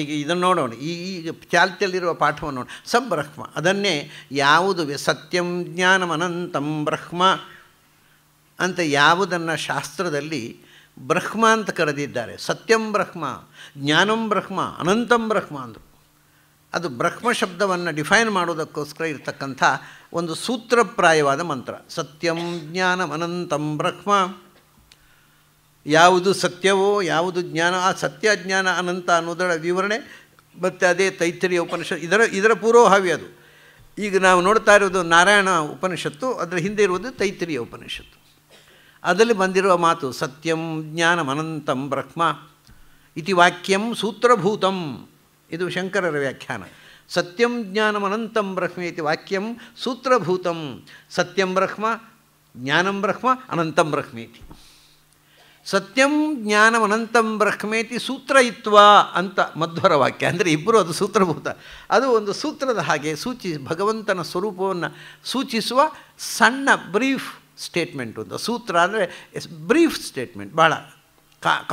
ಈಗ ಇದನ್ನು ನೋಡೋಣ ಈ ಈಗ ಚಾಲ್ತಿಯಲ್ಲಿರುವ ಪಾಠವನ್ನು ನೋಡಿ ಸ ಬ್ರಹ್ಮ ಅದನ್ನೇ ಯಾವುದು ಸತ್ಯಂ ಜ್ಞಾನಮನಂತಂ ಬ್ರಹ್ಮ ಅಂತ ಯಾವುದನ್ನು ಶಾಸ್ತ್ರದಲ್ಲಿ ಬ್ರಹ್ಮ ಅಂತ ಕರೆದಿದ್ದಾರೆ ಸತ್ಯಂ ಬ್ರಹ್ಮ ಜ್ಞಾನಂ ಬ್ರಹ್ಮ ಅನಂತಂ ಬ್ರಹ್ಮ ಅಂದರು ಅದು ಬ್ರಹ್ಮ ಶಬ್ದವನ್ನು ಡಿಫೈನ್ ಮಾಡೋದಕ್ಕೋಸ್ಕರ ಇರತಕ್ಕಂಥ ಒಂದು ಸೂತ್ರಪ್ರಾಯವಾದ ಮಂತ್ರ ಸತ್ಯಂ ಜ್ಞಾನಮನಂತಂ ಬ್ರಹ್ಮ ಯಾವುದು ಸತ್ಯವೋ ಯಾವುದು ಜ್ಞಾನ ಆ ಸತ್ಯ ಜ್ಞಾನ ಅನಂತ ಅನ್ನೋದರ ವಿವರಣೆ ಮತ್ತು ಅದೇ ತೈತ್ರಿಯ ಉಪನಿಷತ್ ಇದರ ಇದರ ಪೂರ್ವಭಾವಿ ಅದು ಈಗ ನಾವು ನೋಡ್ತಾ ಇರೋದು ನಾರಾಯಣ ಉಪನಿಷತ್ತು ಅದರ ಹಿಂದೆ ಇರುವುದು ತೈತ್ರಿಯ ಉಪನಿಷತ್ತು ಅದರಲ್ಲಿ ಬಂದಿರುವ ಮಾತು ಸತ್ಯಂ ಜ್ಞಾನಮನಂತಂ ಬ್ರಹ್ಮ ಇತಿ ವಾಕ್ಯಂ ಸೂತ್ರಭೂತಂ ಇದು ಶಂಕರರ ವ್ಯಾಖ್ಯಾನ ಸತ್ಯಂ ಜ್ಞಾನಮನಂತಂ ಬ್ರಹ್ಮ ಇತಿ ವಾಕ್ಯಂ ಸೂತ್ರಭೂತಂ ಸತ್ಯಂ ಬ್ರಹ್ಮ ಜ್ಞಾನಂ ಬ್ರಹ್ಮ ಅನಂತಂ ಬ್ರಹ್ಮೇತಿ ಸತ್ಯಂ ಜ್ಞಾನಮನಂತಂ ಬ್ರಹ್ಮೇತಿ ಸೂತ್ರ ಇತ್ವಾ ಅಂತ ಮಧ್ವರ ವಾಕ್ಯ ಅಂದರೆ ಇಬ್ಬರು ಅದು ಸೂತ್ರಭೂತ ಅದು ಒಂದು ಸೂತ್ರದ ಹಾಗೆ ಸೂಚಿ ಭಗವಂತನ ಸ್ವರೂಪವನ್ನು ಸೂಚಿಸುವ ಸಣ್ಣ ಬ್ರೀಫ್ ಸ್ಟೇಟ್ಮೆಂಟ್ ಒಂದು ಸೂತ್ರ ಅಂದರೆ ಬ್ರೀಫ್ ಸ್ಟೇಟ್ಮೆಂಟ್ ಭಾಳ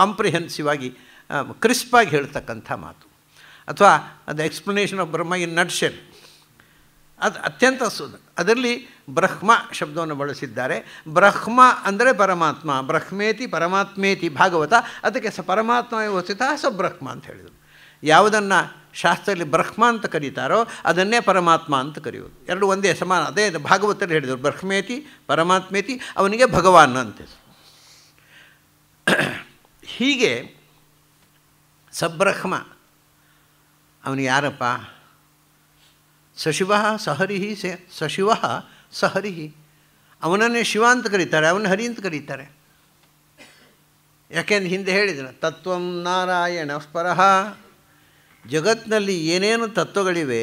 ಕಾಂಪ್ರಿಹೆನ್ಸಿವ್ ಆಗಿ ಕ್ರಿಸ್ಪಾಗಿ ಹೇಳ್ತಕ್ಕಂಥ ಮಾತು ಅಥವಾ ಅದು ಎಕ್ಸ್ಪ್ಲನೇಷನ್ ಆಫ್ ಬ್ರಹ್ಮ ಇನ್ ನಟ್ಶೆಲ್ ಅದು ಅತ್ಯಂತ ಸು ಅದರಲ್ಲಿ ಬ್ರಹ್ಮ ಶಬ್ದವನ್ನು ಬಳಸಿದ್ದಾರೆ ಬ್ರಹ್ಮ ಅಂದರೆ ಪರಮಾತ್ಮ ಬ್ರಹ್ಮೇತಿ ಪರಮಾತ್ಮೇತಿ ಭಾಗವತ ಅದಕ್ಕೆ ಸ ಪರಮಾತ್ಮ ವಸಿತ ಸ ಬ್ರಹ್ಮ ಅಂತ ಹೇಳಿದರು ಯಾವುದನ್ನು ಶಾಸ್ತ್ರದಲ್ಲಿ ಬ್ರಹ್ಮ ಅಂತ ಕರೀತಾರೋ ಅದನ್ನೇ ಪರಮಾತ್ಮ ಅಂತ ಕರೆಯೋದು ಎರಡು ಒಂದೇ ಸಮಾನ ಅದೇ ಭಾಗವತಲ್ಲಿ ಹೇಳಿದರು ಬ್ರಹ್ಮೇತಿ ಪರಮಾತ್ಮೇತಿ ಅವನಿಗೆ ಭಗವಾನ್ ಅಂತ ಹೀಗೆ ಸಬ್ರಹ್ಮ ಅವನು ಯಾರಪ್ಪ ಸಶಿವ ಸಹರಿಹಿ ಸೇ ಸಶಿವ ಸಹರಿಹಿ ಅವನನ್ನೇ ಶಿವ ಅಂತ ಕರೀತಾರೆ ಅವನ ಹರಿ ಅಂತ ಕರೀತಾರೆ ಯಾಕೆಂದು ಹಿಂದೆ ಹೇಳಿದ್ರು ತತ್ವಂ ನಾರಾಯಣ ಪರಹ ಜಗತ್ನಲ್ಲಿ ಏನೇನು ತತ್ವಗಳಿವೆ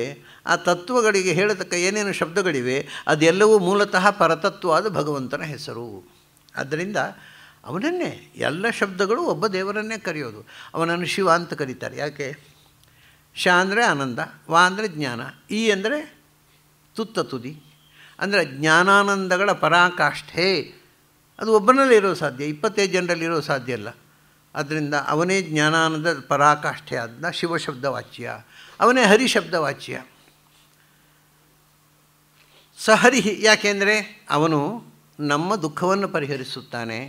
ಆ ತತ್ವಗಳಿಗೆ ಹೇಳತಕ್ಕ ಏನೇನು ಶಬ್ದಗಳಿವೆ ಅದೆಲ್ಲವೂ ಮೂಲತಃ ಪರತತ್ವ ಅದು ಭಗವಂತನ ಹೆಸರು ಆದ್ದರಿಂದ ಅವನನ್ನೇ ಎಲ್ಲ ಶಬ್ದಗಳು ಒಬ್ಬ ದೇವರನ್ನೇ ಕರೆಯೋದು ಅವನನ್ನು ಶಿವ ಅಂತ ಕರೀತಾರೆ ಯಾಕೆ ಶ ಅಂದರೆ ಆನಂದ ವ ಅಂದರೆ ಜ್ಞಾನ ಈ ಅಂದರೆ ತುತ್ತ ತುದಿ ಅಂದರೆ ಜ್ಞಾನಾನಂದಗಳ ಪರಾಕಾಷ್ಠೆ ಅದು ಒಬ್ಬನಲ್ಲಿ ಇರೋ ಸಾಧ್ಯ ಇಪ್ಪತ್ತೈದು ಜನರಲ್ಲಿ ಇರೋ ಸಾಧ್ಯ ಅಲ್ಲ ಅದರಿಂದ ಅವನೇ ಜ್ಞಾನಾನಂದ ಪರಾಕಾಷ್ಠೆ ಆದ ಶಿವಶಬ್ದವಾಚ್ಯ ಅವನೇ ಹರಿಶಬ್ದವಾಚ್ಯ ಸಹರಿ ಯಾಕೆಂದರೆ ಅವನು ನಮ್ಮ ದುಃಖವನ್ನು ಪರಿಹರಿಸುತ್ತಾನೆ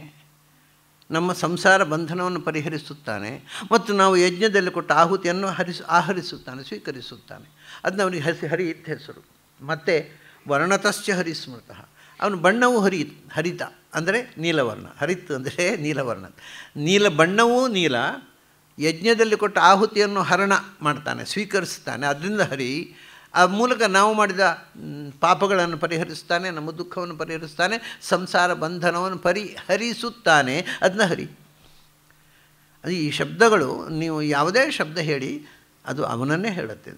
ನಮ್ಮ ಸಂಸಾರ ಬಂಧನವನ್ನು ಪರಿಹರಿಸುತ್ತಾನೆ ಮತ್ತು ನಾವು ಯಜ್ಞದಲ್ಲಿ ಕೊಟ್ಟ ಆಹುತಿಯನ್ನು ಹರಿಸು ಆಹರಿಸುತ್ತಾನೆ ಸ್ವೀಕರಿಸುತ್ತಾನೆ ಅದನ್ನ ಅವನಿಗೆ ಹಸಿ ಹರಿ ಇತ್ತು ಹೆಸರು ಮತ್ತು ವರ್ಣತಶ್ಚ ಹರಿಸ್ಮೃತ ಅವನು ಬಣ್ಣವೂ ಹರಿ ಹರಿತ ಅಂದರೆ ನೀಲವರ್ಣ ಹರಿತ್ ಅಂದರೆ ನೀಲವರ್ಣ ನೀಲ ಬಣ್ಣವೂ ನೀಲ ಯಜ್ಞದಲ್ಲಿ ಕೊಟ್ಟ ಆಹುತಿಯನ್ನು ಹರಣ ಮಾಡ್ತಾನೆ ಸ್ವೀಕರಿಸುತ್ತಾನೆ ಅದರಿಂದ ಹರಿ ಆ ಮೂಲಕ ನಾವು ಮಾಡಿದ ಪಾಪಗಳನ್ನು ಪರಿಹರಿಸ್ತಾನೆ ನಮ್ಮ ದುಃಖವನ್ನು ಪರಿಹರಿಸ್ತಾನೆ ಸಂಸಾರ ಬಂಧನವನ್ನು ಪರಿಹರಿಸುತ್ತಾನೆ ಅದನ್ನ ಹರಿ ಅದು ಈ ಶಬ್ದಗಳು ನೀವು ಯಾವುದೇ ಶಬ್ದ ಹೇಳಿ ಅದು ಅವನನ್ನೇ ಹೇಳುತ್ತೆ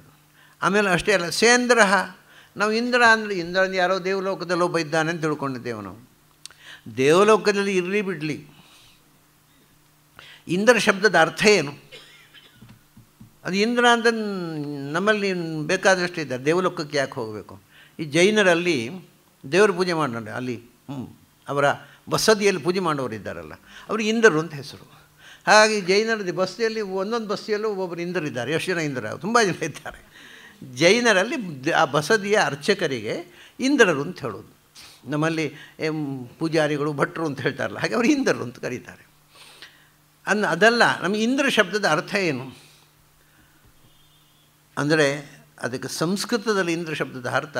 ಆಮೇಲೆ ಅಷ್ಟೇ ಅಲ್ಲ ಸೇಂದ್ರ ನಾವು ಇಂದ್ರ ಅಂದರೆ ಇಂದ್ರ ಯಾರೋ ದೇವಲೋಕದಲ್ಲಿ ಒಬ್ಬ ಇದ್ದಾನೆ ಅಂತ ತಿಳ್ಕೊಂಡಿದ್ದೇವೆ ನಾವು ದೇವಲೋಕದಲ್ಲಿ ಇರಲಿ ಬಿಡಲಿ ಇಂದ್ರ ಶಬ್ದದ ಅರ್ಥ ಏನು ಅದು ಇಂದ್ರ ಅಂತ ನಮ್ಮಲ್ಲಿ ಬೇಕಾದಷ್ಟು ಇದ್ದಾರೆ ದೇವಲೋಕಕ್ಕೆ ಯಾಕೆ ಹೋಗಬೇಕು ಈ ಜೈನರಲ್ಲಿ ದೇವರು ಪೂಜೆ ಮಾಡೋಣ ಅಲ್ಲಿ ಹ್ಞೂ ಅವರ ಬಸದಿಯಲ್ಲಿ ಪೂಜೆ ಮಾಡೋರು ಇದ್ದಾರಲ್ಲ ಅವರು ಇಂದರು ಅಂತ ಹೆಸರು ಹಾಗಾಗಿ ಜೈನರದ್ದು ಬಸ್ತಿಯಲ್ಲಿ ಒಂದೊಂದು ಬಸ್ತಿಯಲ್ಲೂ ಒಬ್ಬೊಬ್ಬರು ಇದ್ದಾರೆ ಎಷ್ಟು ಜನ ಇಂದ್ರ ತುಂಬ ಜನ ಇದ್ದಾರೆ ಜೈನರಲ್ಲಿ ಆ ಬಸದಿಯ ಅರ್ಚಕರಿಗೆ ಇಂದ್ರರು ಅಂತ ಹೇಳೋದು ನಮ್ಮಲ್ಲಿ ಪೂಜಾರಿಗಳು ಭಟ್ರು ಅಂತ ಹೇಳ್ತಾರಲ್ಲ ಹಾಗೆ ಅವರು ಇಂದ್ರರು ಅಂತ ಕರೀತಾರೆ ಅನ್ನ ಅದಲ್ಲ ನಮಗೆ ಇಂದ್ರ ಶಬ್ದದ ಅರ್ಥ ಏನು ಅಂದರೆ ಅದಕ್ಕೆ ಸಂಸ್ಕೃತದಲ್ಲಿ ಇಂದ್ರ ಶಬ್ದದ ಅರ್ಥ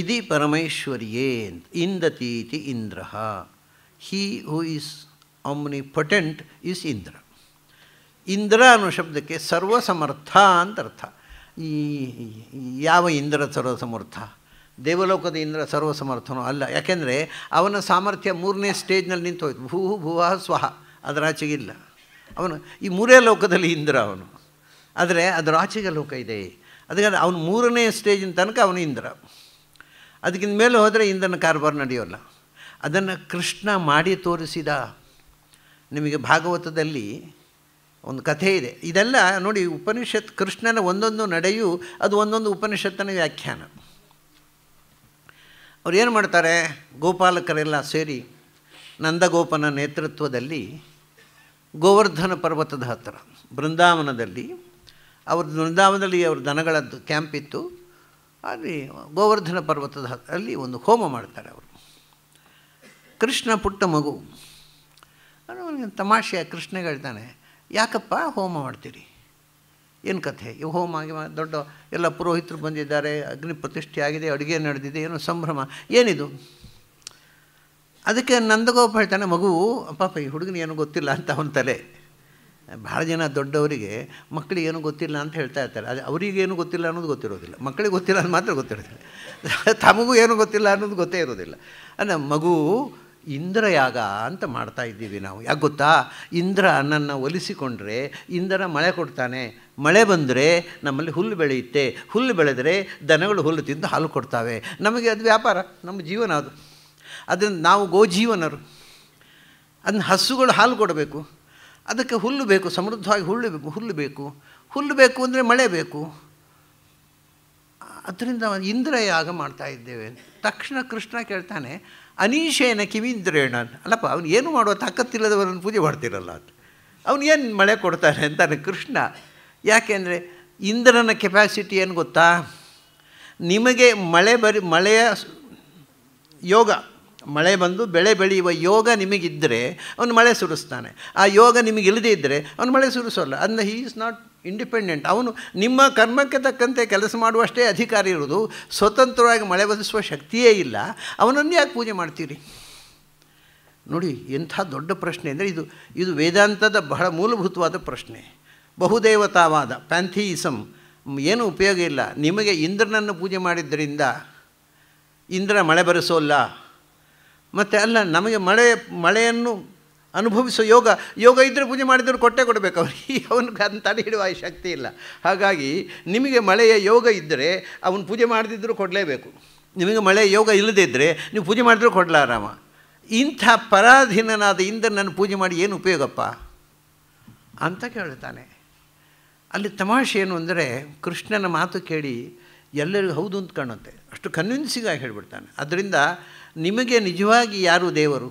ಇದಿ ಪರಮೇಶ್ವರಿಯೇ ಇಂದತೀತಿ Indra he who is omnipotent is Indra Indra ಅನ್ನೋ ಶಬ್ದಕ್ಕೆ ಸರ್ವಸಮರ್ಥ ಅಂತ ಅರ್ಥ ಈ ಯಾವ ಇಂದ್ರ ಸರ್ವಸಮರ್ಥ ದೇವಲೋಕದ ಇಂದ್ರ ಸರ್ವಸಮರ್ಥನೂ ಅಲ್ಲ ಯಾಕೆಂದರೆ ಅವನ ಸಾಮರ್ಥ್ಯ ಮೂರನೇ ಸ್ಟೇಜ್ನಲ್ಲಿ ನಿಂತು ಹೋಯಿತು ಭೂ ಭುವ ಸ್ವಹ ಅದರಾಚೆಗಿಲ್ಲ ಅವನು ಈ ಮೂರೇ ಲೋಕದಲ್ಲಿ ಇಂದ್ರ ಅವನು ಆದರೆ ಅದರ ಆಚೆಗೆ ಲೋಕ ಇದೆ ಅದಕ್ಕೆ ಅವನು ಮೂರನೇ ಸ್ಟೇಜಿನ ತನಕ ಅವನು ಇಂದ್ರ ಅದಕ್ಕಿಂತ ಮೇಲೆ ಹೋದರೆ ಇಂದ್ರನ ಕಾರ್ಬಾರ್ ನಡೆಯೋಲ್ಲ ಅದನ್ನು ಕೃಷ್ಣ ಮಾಡಿ ತೋರಿಸಿದ ನಿಮಗೆ ಭಾಗವತದಲ್ಲಿ ಒಂದು ಕಥೆ ಇದೆ ಇದೆಲ್ಲ ನೋಡಿ ಉಪನಿಷತ್ ಕೃಷ್ಣನ ಒಂದೊಂದು ನಡೆಯು ಅದು ಒಂದೊಂದು ಉಪನಿಷತ್ತನ ವ್ಯಾಖ್ಯಾನ ಅವ್ರು ಏನು ಮಾಡ್ತಾರೆ ಗೋಪಾಲಕರೆಲ್ಲ ಸೇರಿ ನಂದಗೋಪನ ನೇತೃತ್ವದಲ್ಲಿ ಗೋವರ್ಧನ ಪರ್ವತದ ಹತ್ತಿರ ಬೃಂದಾವನದಲ್ಲಿ ಅವ್ರದ್ದು ವೃಂದಾವನದಲ್ಲಿ ಅವ್ರ ದನಗಳದ್ದು ಕ್ಯಾಂಪ್ ಇತ್ತು ಅಲ್ಲಿ ಗೋವರ್ಧನ ಪರ್ವತದ ಅಲ್ಲಿ ಒಂದು ಹೋಮ ಮಾಡ್ತಾರೆ ಅವರು ಕೃಷ್ಣ ಪುಟ್ಟ ಮಗು ಅವನಿಗೆ ತಮಾಷೆ ಕೃಷ್ಣ ಹೇಳ್ತಾನೆ ಯಾಕಪ್ಪ ಹೋಮ ಮಾಡ್ತೀರಿ ಏನು ಕಥೆ ಈ ಹೋಮ ಆಗಿ ದೊಡ್ಡ ಎಲ್ಲ ಪುರೋಹಿತರು ಬಂದಿದ್ದಾರೆ ಅಗ್ನಿ ಪ್ರತಿಷ್ಠೆ ಆಗಿದೆ ಅಡುಗೆ ನಡೆದಿದೆ ಏನೋ ಸಂಭ್ರಮ ಏನಿದು ಅದಕ್ಕೆ ನಂದಗೋಪ ಹೇಳ್ತಾನೆ ಮಗು ಪಾಪ ಈ ಹುಡುಗನ ಏನೂ ಗೊತ್ತಿಲ್ಲ ಅಂತ ಅವನ ತಲೆ ಭಾಳ ಜನ ದೊಡ್ಡವರಿಗೆ ಮಕ್ಕಳಿಗೆ ಏನೂ ಗೊತ್ತಿಲ್ಲ ಅಂತ ಹೇಳ್ತಾ ಇರ್ತಾರೆ ಅದು ಅವರಿಗೇನು ಗೊತ್ತಿಲ್ಲ ಅನ್ನೋದು ಗೊತ್ತಿರೋದಿಲ್ಲ ಮಕ್ಕಳಿಗೆ ಗೊತ್ತಿಲ್ಲ ಅಂತ ಮಾತ್ರ ಗೊತ್ತಿರೋದಿಲ್ಲ ತಮಗೂ ಏನೂ ಗೊತ್ತಿಲ್ಲ ಅನ್ನೋದು ಗೊತ್ತೇ ಇರೋದಿಲ್ಲ ಅಂದರೆ ಮಗು ಇಂದ್ರ ಯಾಗ ಅಂತ ಮಾಡ್ತಾ ಇದ್ದೀವಿ ನಾವು ಯಾಕೆ ಗೊತ್ತಾ ಇಂದ್ರ ಅನ್ನನ್ನು ಒಲಿಸಿಕೊಂಡ್ರೆ ಇಂದ್ರ ಮಳೆ ಕೊಡ್ತಾನೆ ಮಳೆ ಬಂದರೆ ನಮ್ಮಲ್ಲಿ ಹುಲ್ಲು ಬೆಳೆಯುತ್ತೆ ಹುಲ್ಲು ಬೆಳೆದರೆ ದನಗಳು ಹುಲ್ಲು ತಿಂದು ಹಾಲು ಕೊಡ್ತಾವೆ ನಮಗೆ ಅದು ವ್ಯಾಪಾರ ನಮ್ಮ ಜೀವನ ಅದು ಅದನ್ನು ನಾವು ಗೋಜೀವನರು ಅದನ್ನ ಹಸುಗಳು ಹಾಲು ಕೊಡಬೇಕು ಅದಕ್ಕೆ ಹುಲ್ಲು ಬೇಕು ಸಮೃದ್ಧವಾಗಿ ಹುಲ್ಲು ಬೇಕು ಹುಲ್ಲು ಬೇಕು ಹುಲ್ಲು ಬೇಕು ಅಂದರೆ ಮಳೆ ಬೇಕು ಅದರಿಂದ ಇಂದ್ರ ಯಾಗ ಮಾಡ್ತಾ ಇದ್ದೇವೆ ತಕ್ಷಣ ಕೃಷ್ಣ ಕೇಳ್ತಾನೆ ಅನೀಶೇನ ಕಿವೀಂದ್ರೇಣ ಅಲ್ಲಪ್ಪ ಅವನು ಏನು ಮಾಡೋ ತಾಕತ್ತಿಲ್ಲದವರನ್ನು ಪೂಜೆ ಮಾಡ್ತಿರಲ್ಲ ಅಂತ ಅವನು ಏನು ಮಳೆ ಕೊಡ್ತಾನೆ ಅಂತಾನೆ ಕೃಷ್ಣ ಯಾಕೆಂದರೆ ಇಂದ್ರನ ಕೆಪ್ಯಾಸಿಟಿ ಏನು ಗೊತ್ತಾ ನಿಮಗೆ ಮಳೆ ಬರಿ ಮಳೆಯ ಯೋಗ ಮಳೆ ಬಂದು ಬೆಳೆ ಬೆಳೆಯುವ ಯೋಗ ನಿಮಗಿದ್ದರೆ ಅವನು ಮಳೆ ಸುರಿಸ್ತಾನೆ ಆ ಯೋಗ ನಿಮಗಿಲ್ಲದೇ ಇದ್ದರೆ ಅವನು ಮಳೆ ಸುರಿಸೋಲ್ಲ ಅಂದರೆ ಹೀ ಈಸ್ ನಾಟ್ ಇಂಡಿಪೆಂಡೆಂಟ್ ಅವನು ನಿಮ್ಮ ಕರ್ಮಕ್ಕೆ ತಕ್ಕಂತೆ ಕೆಲಸ ಮಾಡುವಷ್ಟೇ ಅಧಿಕಾರ ಇರೋದು ಸ್ವತಂತ್ರವಾಗಿ ಮಳೆ ಬದಿಸುವ ಶಕ್ತಿಯೇ ಇಲ್ಲ ಅವನನ್ನು ಯಾಕೆ ಪೂಜೆ ಮಾಡ್ತೀರಿ ನೋಡಿ ಎಂಥ ದೊಡ್ಡ ಪ್ರಶ್ನೆ ಅಂದರೆ ಇದು ಇದು ವೇದಾಂತದ ಬಹಳ ಮೂಲಭೂತವಾದ ಪ್ರಶ್ನೆ ಬಹುದೇವತಾವಾದ ಪ್ಯಾಂಥಿಯಿಸಮ್ ಏನು ಉಪಯೋಗ ಇಲ್ಲ ನಿಮಗೆ ಇಂದ್ರನನ್ನು ಪೂಜೆ ಮಾಡಿದ್ದರಿಂದ ಇಂದ್ರ ಮಳೆ ಬರೆಸೋಲ್ಲ ಮತ್ತು ಅಲ್ಲ ನಮಗೆ ಮಳೆ ಮಳೆಯನ್ನು ಅನುಭವಿಸೋ ಯೋಗ ಯೋಗ ಇದ್ದರೆ ಪೂಜೆ ಮಾಡಿದರೂ ಕೊಟ್ಟೆ ಕೊಡಬೇಕು ಅವನು ಅವನಿಗೆ ತಡೆ ಹಿಡುವ ಶಕ್ತಿ ಇಲ್ಲ ಹಾಗಾಗಿ ನಿಮಗೆ ಮಳೆಯ ಯೋಗ ಇದ್ದರೆ ಅವನು ಪೂಜೆ ಮಾಡದಿದ್ದರೂ ಕೊಡಲೇಬೇಕು ನಿಮಗೆ ಮಳೆಯ ಯೋಗ ಇದ್ದರೆ ನೀವು ಪೂಜೆ ಮಾಡಿದ್ರೂ ಕೊಡಲ ಆರಾಮ ಇಂಥ ಪರಾಧೀನನಾದ ಇಂದ್ರ ನಾನು ಪೂಜೆ ಮಾಡಿ ಏನು ಉಪಯೋಗಪ್ಪ ಅಂತ ಕೇಳ್ತಾನೆ ಅಲ್ಲಿ ತಮಾಷೆ ಏನು ಅಂದರೆ ಕೃಷ್ಣನ ಮಾತು ಕೇಳಿ ಎಲ್ಲರಿಗೂ ಹೌದು ಅಂತ ಕಾಣುತ್ತೆ ಅಷ್ಟು ಕನ್ವಿನ್ಸಿಂಗಾಗಿ ಹೇಳಿಬಿಡ್ತಾನೆ ಅದರಿಂದ ನಿಮಗೆ ನಿಜವಾಗಿ ಯಾರು ದೇವರು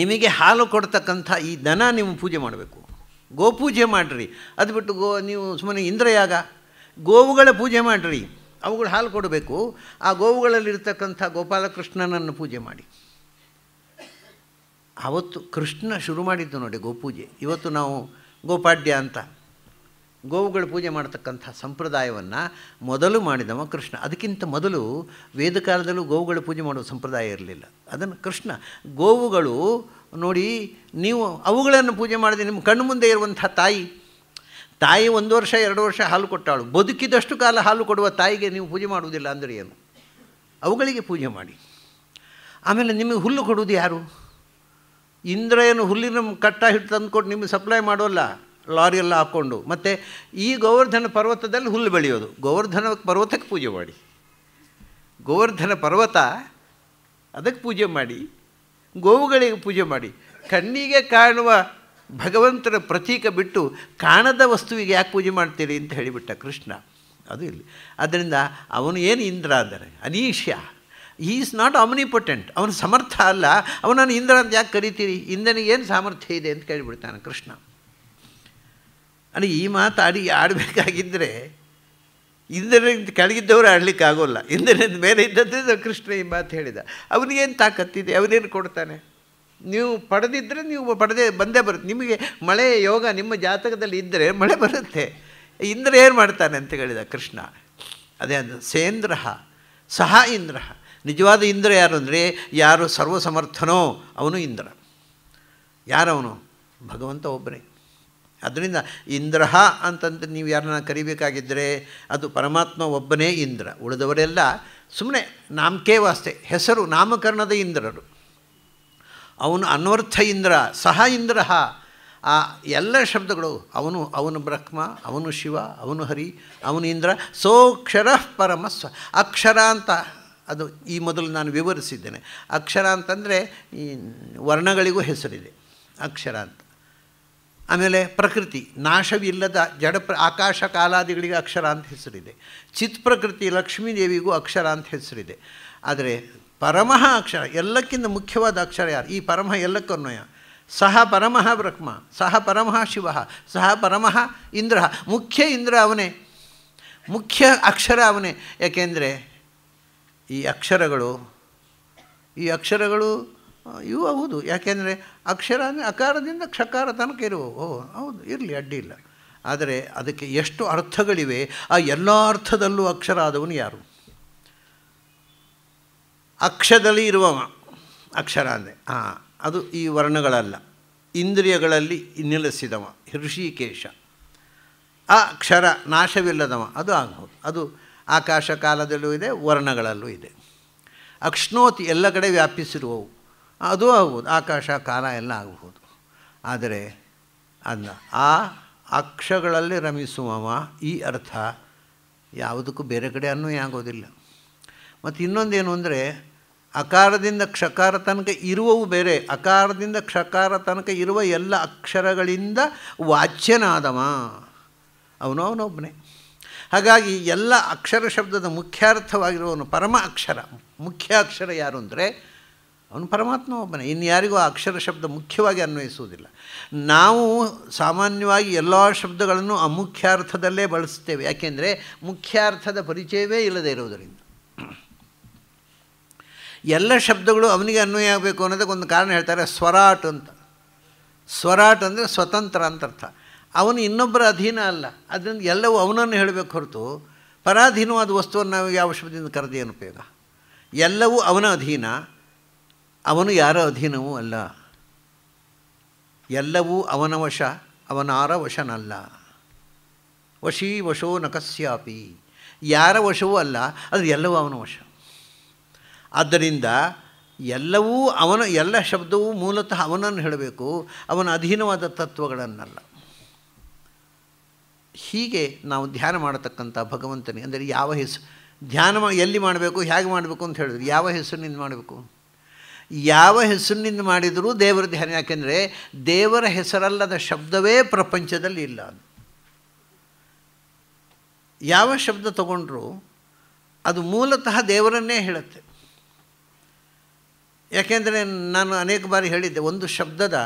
ನಿಮಗೆ ಹಾಲು ಕೊಡ್ತಕ್ಕಂಥ ಈ ದನ ನೀವು ಪೂಜೆ ಮಾಡಬೇಕು ಗೋಪೂಜೆ ಮಾಡಿರಿ ಅದು ಬಿಟ್ಟು ಗೋ ನೀವು ಸುಮ್ಮನೆ ಇಂದ್ರಯಾಗ ಗೋವುಗಳ ಪೂಜೆ ಮಾಡಿರಿ ಅವುಗಳು ಹಾಲು ಕೊಡಬೇಕು ಆ ಗೋವುಗಳಲ್ಲಿರ್ತಕ್ಕಂಥ ಗೋಪಾಲಕೃಷ್ಣನನ್ನು ಪೂಜೆ ಮಾಡಿ ಆವತ್ತು ಕೃಷ್ಣ ಶುರು ಮಾಡಿದ್ದು ನೋಡಿ ಗೋಪೂಜೆ ಇವತ್ತು ನಾವು ಗೋಪಾಡ್ಯ ಅಂತ ಗೋವುಗಳ ಪೂಜೆ ಮಾಡತಕ್ಕಂಥ ಸಂಪ್ರದಾಯವನ್ನು ಮೊದಲು ಮಾಡಿದವ ಕೃಷ್ಣ ಅದಕ್ಕಿಂತ ಮೊದಲು ವೇದಕಾಲದಲ್ಲೂ ಗೋವುಗಳ ಪೂಜೆ ಮಾಡುವ ಸಂಪ್ರದಾಯ ಇರಲಿಲ್ಲ ಅದನ್ನು ಕೃಷ್ಣ ಗೋವುಗಳು ನೋಡಿ ನೀವು ಅವುಗಳನ್ನು ಪೂಜೆ ಮಾಡಿದೆ ನಿಮ್ಮ ಕಣ್ಣು ಮುಂದೆ ಇರುವಂಥ ತಾಯಿ ತಾಯಿ ಒಂದು ವರ್ಷ ಎರಡು ವರ್ಷ ಹಾಲು ಕೊಟ್ಟಾಳು ಬದುಕಿದಷ್ಟು ಕಾಲ ಹಾಲು ಕೊಡುವ ತಾಯಿಗೆ ನೀವು ಪೂಜೆ ಮಾಡುವುದಿಲ್ಲ ಅಂದರೆ ಏನು ಅವುಗಳಿಗೆ ಪೂಜೆ ಮಾಡಿ ಆಮೇಲೆ ನಿಮಗೆ ಹುಲ್ಲು ಕೊಡುವುದು ಯಾರು ಇಂದ್ರ ಏನು ಹುಲ್ಲಿನ ಕಟ್ಟ ಹಿಟ್ಟು ತಂದುಕೊಟ್ಟು ನಿಮಗೆ ಸಪ್ಲೈ ಮಾಡೋಲ್ಲ ಲಾರಿಯೆಲ್ಲ ಹಾಕ್ಕೊಂಡು ಮತ್ತು ಈ ಗೋವರ್ಧನ ಪರ್ವತದಲ್ಲಿ ಹುಲ್ಲು ಬೆಳೆಯೋದು ಗೋವರ್ಧನ ಪರ್ವತಕ್ಕೆ ಪೂಜೆ ಮಾಡಿ ಗೋವರ್ಧನ ಪರ್ವತ ಅದಕ್ಕೆ ಪೂಜೆ ಮಾಡಿ ಗೋವುಗಳಿಗೆ ಪೂಜೆ ಮಾಡಿ ಕಣ್ಣಿಗೆ ಕಾಣುವ ಭಗವಂತನ ಪ್ರತೀಕ ಬಿಟ್ಟು ಕಾಣದ ವಸ್ತುವಿಗೆ ಯಾಕೆ ಪೂಜೆ ಮಾಡ್ತೀರಿ ಅಂತ ಹೇಳಿಬಿಟ್ಟ ಕೃಷ್ಣ ಅದು ಇಲ್ಲಿ ಅದರಿಂದ ಅವನು ಏನು ಇಂದ್ರ ಅಂದರೆ ಅನೀಶ್ಯ ಈ ಈಸ್ ನಾಟ್ ಅಮ್ನಿಪೊಟೆಂಟ್ ಅವನು ಸಮರ್ಥ ಅಲ್ಲ ಅವನನ್ನು ಇಂದ್ರ ಅಂತ ಯಾಕೆ ಕರಿತೀರಿ ಇಂದ್ರನಿಗೆ ಏನು ಸಾಮರ್ಥ್ಯ ಇದೆ ಅಂತ ಕೇಳಿಬಿಡ್ತಾನೆ ಕೃಷ್ಣ ಅಂದರೆ ಈ ಮಾತು ಆಡಿ ಆಡಬೇಕಾಗಿದ್ದರೆ ಇಂದ್ರನ ಕೆಳಗಿದ್ದವರು ಆಡಲಿಕ್ಕೆ ಆಗೋಲ್ಲ ಇಂದ್ರನ ಮೇಲೆ ಇದ್ದದ್ದು ಕೃಷ್ಣ ಈ ಮಾತು ಹೇಳಿದ ಅವನಿಗೇನು ತಾಕತ್ತಿದೆ ಅವನೇನು ಕೊಡ್ತಾನೆ ನೀವು ಪಡೆದಿದ್ದರೆ ನೀವು ಪಡೆದೇ ಬಂದೇ ಬರುತ್ತೆ ನಿಮಗೆ ಮಳೆ ಯೋಗ ನಿಮ್ಮ ಜಾತಕದಲ್ಲಿ ಇದ್ದರೆ ಮಳೆ ಬರುತ್ತೆ ಇಂದ್ರ ಏನು ಮಾಡ್ತಾನೆ ಅಂತ ಹೇಳಿದ ಕೃಷ್ಣ ಅದೇ ಅದು ಸೇಂದ್ರ ಸಹ ಇಂದ್ರ ನಿಜವಾದ ಇಂದ್ರ ಯಾರು ಅಂದರೆ ಯಾರು ಸರ್ವಸಮರ್ಥನೋ ಅವನು ಇಂದ್ರ ಯಾರವನು ಭಗವಂತ ಒಬ್ಬನೇ ಅದರಿಂದ ಇಂದ್ರ ಅಂತಂದು ನೀವು ಯಾರನ್ನ ಕರಿಬೇಕಾಗಿದ್ದರೆ ಅದು ಪರಮಾತ್ಮ ಒಬ್ಬನೇ ಇಂದ್ರ ಉಳಿದವರೆಲ್ಲ ಸುಮ್ಮನೆ ನಾಮಕೇ ವಾಸ್ತೆ ಹೆಸರು ನಾಮಕರಣದ ಇಂದ್ರರು ಅವನು ಅನ್ವರ್ಥ ಇಂದ್ರ ಸಹ ಇಂದ್ರ ಆ ಎಲ್ಲ ಶಬ್ದಗಳು ಅವನು ಅವನು ಬ್ರಹ್ಮ ಅವನು ಶಿವ ಅವನು ಹರಿ ಅವನು ಇಂದ್ರ ಸೋಕ್ಷರ ಪರಮಸ್ವ ಅಕ್ಷರ ಅಂತ ಅದು ಈ ಮೊದಲು ನಾನು ವಿವರಿಸಿದ್ದೇನೆ ಅಕ್ಷರ ಅಂತಂದರೆ ಈ ವರ್ಣಗಳಿಗೂ ಹೆಸರಿದೆ ಅಕ್ಷರ ಅಂತ ಆಮೇಲೆ ಪ್ರಕೃತಿ ನಾಶವಿಲ್ಲದ ಜಡ ಪ್ರ ಆಕಾಶ ಕಾಲಾದಿಗಳಿಗೆ ಅಕ್ಷರ ಅಂತ ಹೆಸರಿದೆ ಚಿತ್ ಪ್ರಕೃತಿ ಲಕ್ಷ್ಮೀದೇವಿಗೂ ಅಕ್ಷರ ಅಂತ ಹೆಸರಿದೆ ಆದರೆ ಪರಮಃ ಅಕ್ಷರ ಎಲ್ಲಕ್ಕಿಂತ ಮುಖ್ಯವಾದ ಅಕ್ಷರ ಯಾರು ಈ ಪರಮಃ ಎಲ್ಲಕ್ಕನ್ನಯ ಸಹ ಪರಮಃ ಬ್ರಹ್ಮ ಸಹ ಪರಮಃ ಶಿವ ಸಹ ಪರಮಃ ಇಂದ್ರ ಮುಖ್ಯ ಇಂದ್ರ ಅವನೇ ಮುಖ್ಯ ಅಕ್ಷರ ಅವನೇ ಯಾಕೆಂದರೆ ಈ ಅಕ್ಷರಗಳು ಈ ಅಕ್ಷರಗಳು ಇವು ಹೌದು ಯಾಕೆಂದರೆ ಅಕ್ಷರ ಅಕಾರದಿಂದ ಕ್ಷಕಾರ ತನಕ ಇರುವವು ಓ ಹೌದು ಇರಲಿ ಅಡ್ಡಿ ಇಲ್ಲ ಆದರೆ ಅದಕ್ಕೆ ಎಷ್ಟು ಅರ್ಥಗಳಿವೆ ಆ ಎಲ್ಲ ಅರ್ಥದಲ್ಲೂ ಅಕ್ಷರ ಆದವನು ಯಾರು ಅಕ್ಷದಲ್ಲಿ ಇರುವವ ಅಕ್ಷರ ಅಂದರೆ ಹಾಂ ಅದು ಈ ವರ್ಣಗಳಲ್ಲ ಇಂದ್ರಿಯಗಳಲ್ಲಿ ನಿಲ್ಲಿಸಿದವ ಹೃಷಿಕೇಶ ಆ ಅಕ್ಷರ ನಾಶವಿಲ್ಲದವ ಅದು ಆಗ್ಬೋದು ಅದು ಆಕಾಶ ಕಾಲದಲ್ಲೂ ಇದೆ ವರ್ಣಗಳಲ್ಲೂ ಇದೆ ಅಕ್ಷ್ಣೋತಿ ಎಲ್ಲ ಕಡೆ ವ್ಯಾಪಿಸಿರುವವು ಅದು ಆಗ್ಬೋದು ಆಕಾಶ ಕಾಲ ಎಲ್ಲ ಆಗಬಹುದು ಆದರೆ ಅದನ್ನ ಆ ಅಕ್ಷಗಳಲ್ಲಿ ರಮಿಸುವವ ಈ ಅರ್ಥ ಯಾವುದಕ್ಕೂ ಬೇರೆ ಕಡೆ ಅನ್ನೂ ಆಗೋದಿಲ್ಲ ಮತ್ತು ಇನ್ನೊಂದೇನು ಅಂದರೆ ಅಕಾರದಿಂದ ಕ್ಷಕಾರ ತನಕ ಇರುವವು ಬೇರೆ ಅಕಾರದಿಂದ ಕ್ಷಕಾರ ತನಕ ಇರುವ ಎಲ್ಲ ಅಕ್ಷರಗಳಿಂದ ವಾಚ್ಯನಾದವ ಅವನು ಅವನೊಬ್ಬನೇ ಹಾಗಾಗಿ ಎಲ್ಲ ಅಕ್ಷರ ಶಬ್ದದ ಮುಖ್ಯಾರ್ಥವಾಗಿರುವವನು ಪರಮ ಅಕ್ಷರ ಮುಖ್ಯ ಅಕ್ಷರ ಯಾರು ಅಂದರೆ ಅವನು ಪರಮಾತ್ಮ ಒಬ್ಬನೇ ಇನ್ಯಾರಿಗೂ ಅಕ್ಷರ ಶಬ್ದ ಮುಖ್ಯವಾಗಿ ಅನ್ವಯಿಸುವುದಿಲ್ಲ ನಾವು ಸಾಮಾನ್ಯವಾಗಿ ಎಲ್ಲ ಶಬ್ದಗಳನ್ನು ಅಮುಖ್ಯಾರ್ಥದಲ್ಲೇ ಬಳಸ್ತೇವೆ ಯಾಕೆಂದರೆ ಮುಖ್ಯಾರ್ಥದ ಪರಿಚಯವೇ ಇಲ್ಲದೇ ಇರುವುದರಿಂದ ಎಲ್ಲ ಶಬ್ದಗಳು ಅವನಿಗೆ ಅನ್ವಯ ಆಗಬೇಕು ಅನ್ನೋದಕ್ಕೆ ಒಂದು ಕಾರಣ ಹೇಳ್ತಾರೆ ಸ್ವರಾಟ್ ಅಂತ ಸ್ವರಾಟ್ ಅಂದರೆ ಸ್ವತಂತ್ರ ಅಂತ ಅರ್ಥ ಅವನು ಇನ್ನೊಬ್ಬರ ಅಧೀನ ಅಲ್ಲ ಅದರಿಂದ ಎಲ್ಲವೂ ಅವನನ್ನು ಹೇಳಬೇಕು ಹೊರತು ಪರಾಧೀನವಾದ ವಸ್ತುವನ್ನು ನಾವು ಯಾವ ಶಬ್ದದಿಂದ ಕರೆದೇನು ಉಪಯೋಗ ಎಲ್ಲವೂ ಅವನ ಅಧೀನ ಅವನು ಯಾರ ಅಧೀನವೂ ಅಲ್ಲ ಎಲ್ಲವೂ ಅವನ ವಶ ಅವನಾರ ವಶನಲ್ಲ ವಶೀ ವಶೋ ನಕಸ್ಯಾಪಿ ಯಾರ ವಶವೂ ಅಲ್ಲ ಅದು ಎಲ್ಲವೂ ಅವನ ವಶ ಆದ್ದರಿಂದ ಎಲ್ಲವೂ ಅವನ ಎಲ್ಲ ಶಬ್ದವೂ ಮೂಲತಃ ಅವನನ್ನು ಹೇಳಬೇಕು ಅವನ ಅಧೀನವಾದ ತತ್ವಗಳನ್ನಲ್ಲ ಹೀಗೆ ನಾವು ಧ್ಯಾನ ಮಾಡತಕ್ಕಂಥ ಭಗವಂತನಿಗೆ ಅಂದರೆ ಯಾವ ಹೆಸರು ಧ್ಯಾನ ಎಲ್ಲಿ ಮಾಡಬೇಕು ಹೇಗೆ ಮಾಡಬೇಕು ಅಂತ ಹೇಳಿದ್ರು ಯಾವ ಹೆಸರಿನಿಂದ ಮಾಡಬೇಕು ಯಾವ ಹೆಸರಿನಿಂದ ಮಾಡಿದರೂ ದೇವರ ಧ್ಯಾನ ಯಾಕೆಂದರೆ ದೇವರ ಹೆಸರಲ್ಲದ ಶಬ್ದವೇ ಪ್ರಪಂಚದಲ್ಲಿ ಇಲ್ಲ ಅದು ಯಾವ ಶಬ್ದ ತಗೊಂಡ್ರೂ ಅದು ಮೂಲತಃ ದೇವರನ್ನೇ ಹೇಳುತ್ತೆ ಯಾಕೆಂದರೆ ನಾನು ಅನೇಕ ಬಾರಿ ಹೇಳಿದ್ದೆ ಒಂದು ಶಬ್ದದ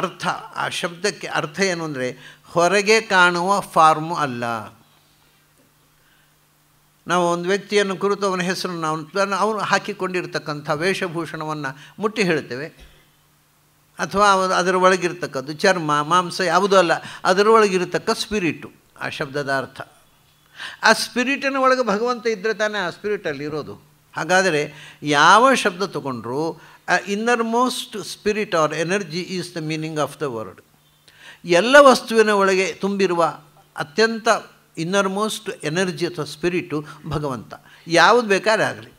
ಅರ್ಥ ಆ ಶಬ್ದಕ್ಕೆ ಅರ್ಥ ಏನು ಅಂದರೆ ಹೊರಗೆ ಕಾಣುವ ಫಾರ್ಮು ಅಲ್ಲ ನಾವು ಒಂದು ವ್ಯಕ್ತಿಯನ್ನು ಕುರಿತು ಅವನ ಹೆಸರನ್ನು ನಾವು ಅವನು ಹಾಕಿಕೊಂಡಿರ್ತಕ್ಕಂಥ ವೇಷಭೂಷಣವನ್ನು ಮುಟ್ಟಿ ಹೇಳ್ತೇವೆ ಅಥವಾ ಅದರ ಒಳಗಿರ್ತಕ್ಕದ್ದು ಚರ್ಮ ಮಾಂಸ ಯಾವುದೂ ಅಲ್ಲ ಅದರ ಒಳಗಿರತಕ್ಕ ಸ್ಪಿರಿಟು ಆ ಶಬ್ದದ ಅರ್ಥ ಆ ಸ್ಪಿರಿಟಿನ ಒಳಗೆ ಭಗವಂತ ಇದ್ದರೆ ತಾನೇ ಆ ಸ್ಪಿರಿಟಲ್ಲಿ ಇರೋದು ಹಾಗಾದರೆ ಯಾವ ಶಬ್ದ ತಗೊಂಡ್ರೂ innermost spirit or energy is the meaning of the word ಎಲ್ಲ ವಸ್ತುವಿನ ಒಳಗೆ ತುಂಬಿರುವ ಅತ್ಯಂತ ಇನ್ನರ್ ಮೋಸ್ಟ್ ಎನರ್ಜಿ ಅಥವಾ ಸ್ಪಿರಿಟು ಭಗವಂತ ಯಾವುದು ಬೇಕಾದ್ರೆ ಆಗಲಿ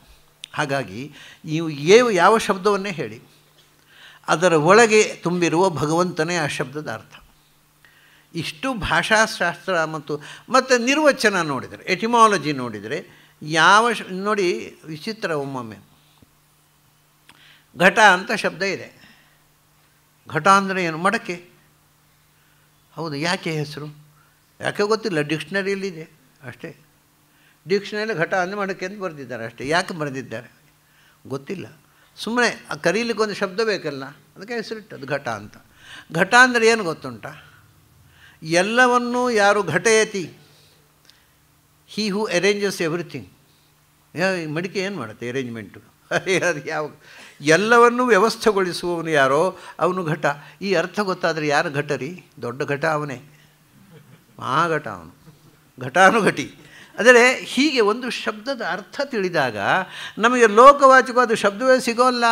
ಹಾಗಾಗಿ ನೀವು ಏ ಯಾವ ಶಬ್ದವನ್ನೇ ಹೇಳಿ ಅದರ ಒಳಗೆ ತುಂಬಿರುವ ಭಗವಂತನೇ ಆ ಶಬ್ದದ ಅರ್ಥ ಇಷ್ಟು ಭಾಷಾಶಾಸ್ತ್ರ ಮತ್ತು ಮತ್ತು ನಿರ್ವಚನ ನೋಡಿದರೆ ಎಟಿಮಾಲಜಿ ನೋಡಿದರೆ ಯಾವ ಶ ನೋಡಿ ವಿಚಿತ್ರ ಒಮ್ಮೊಮ್ಮೆ ಘಟ ಅಂತ ಶಬ್ದ ಇದೆ ಘಟ ಅಂದರೆ ಏನು ಮಡಕೆ ಹೌದು ಯಾಕೆ ಹೆಸರು ಯಾಕೆ ಗೊತ್ತಿಲ್ಲ ಡಿಕ್ಷನರಿಯಲ್ಲಿದೆ ಅಷ್ಟೇ ಡಿಕ್ಷ್ನರಿಯಲ್ಲಿ ಘಟ ಅಂದರೆ ಮಾಡೋಕ್ಕೆ ಅಂತ ಬರೆದಿದ್ದಾರೆ ಅಷ್ಟೇ ಯಾಕೆ ಬರೆದಿದ್ದಾರೆ ಗೊತ್ತಿಲ್ಲ ಸುಮ್ಮನೆ ಆ ಒಂದು ಶಬ್ದ ಬೇಕಲ್ಲ ಅದಕ್ಕೆ ಹೆಸರಿಟ್ಟು ಅದು ಘಟ ಅಂತ ಘಟ ಅಂದರೆ ಏನು ಗೊತ್ತುಂಟ ಎಲ್ಲವನ್ನೂ ಯಾರು ಘಟಯತಿ ಹೀ ಹೂ ಅರೇಂಜಸ್ ಎವ್ರಿಥಿಂಗ್ ಮಡಿಕೆ ಏನು ಮಾಡುತ್ತೆ ಅರೇಂಜ್ಮೆಂಟು ಅದು ಯಾವ ಎಲ್ಲವನ್ನು ವ್ಯವಸ್ಥೆಗೊಳಿಸುವವನು ಯಾರೋ ಅವನು ಘಟ ಈ ಅರ್ಥ ಗೊತ್ತಾದರೆ ಯಾರು ಘಟರಿ ದೊಡ್ಡ ಘಟ ಅವನೇ ಘಟ ಅವನು ಘಟಾನುಘಟಿ ಅಂದರೆ ಹೀಗೆ ಒಂದು ಶಬ್ದದ ಅರ್ಥ ತಿಳಿದಾಗ ನಮಗೆ ಲೋಕವಾಚಕವಾದ ಶಬ್ದವೇ ಸಿಗೋಲ್ಲ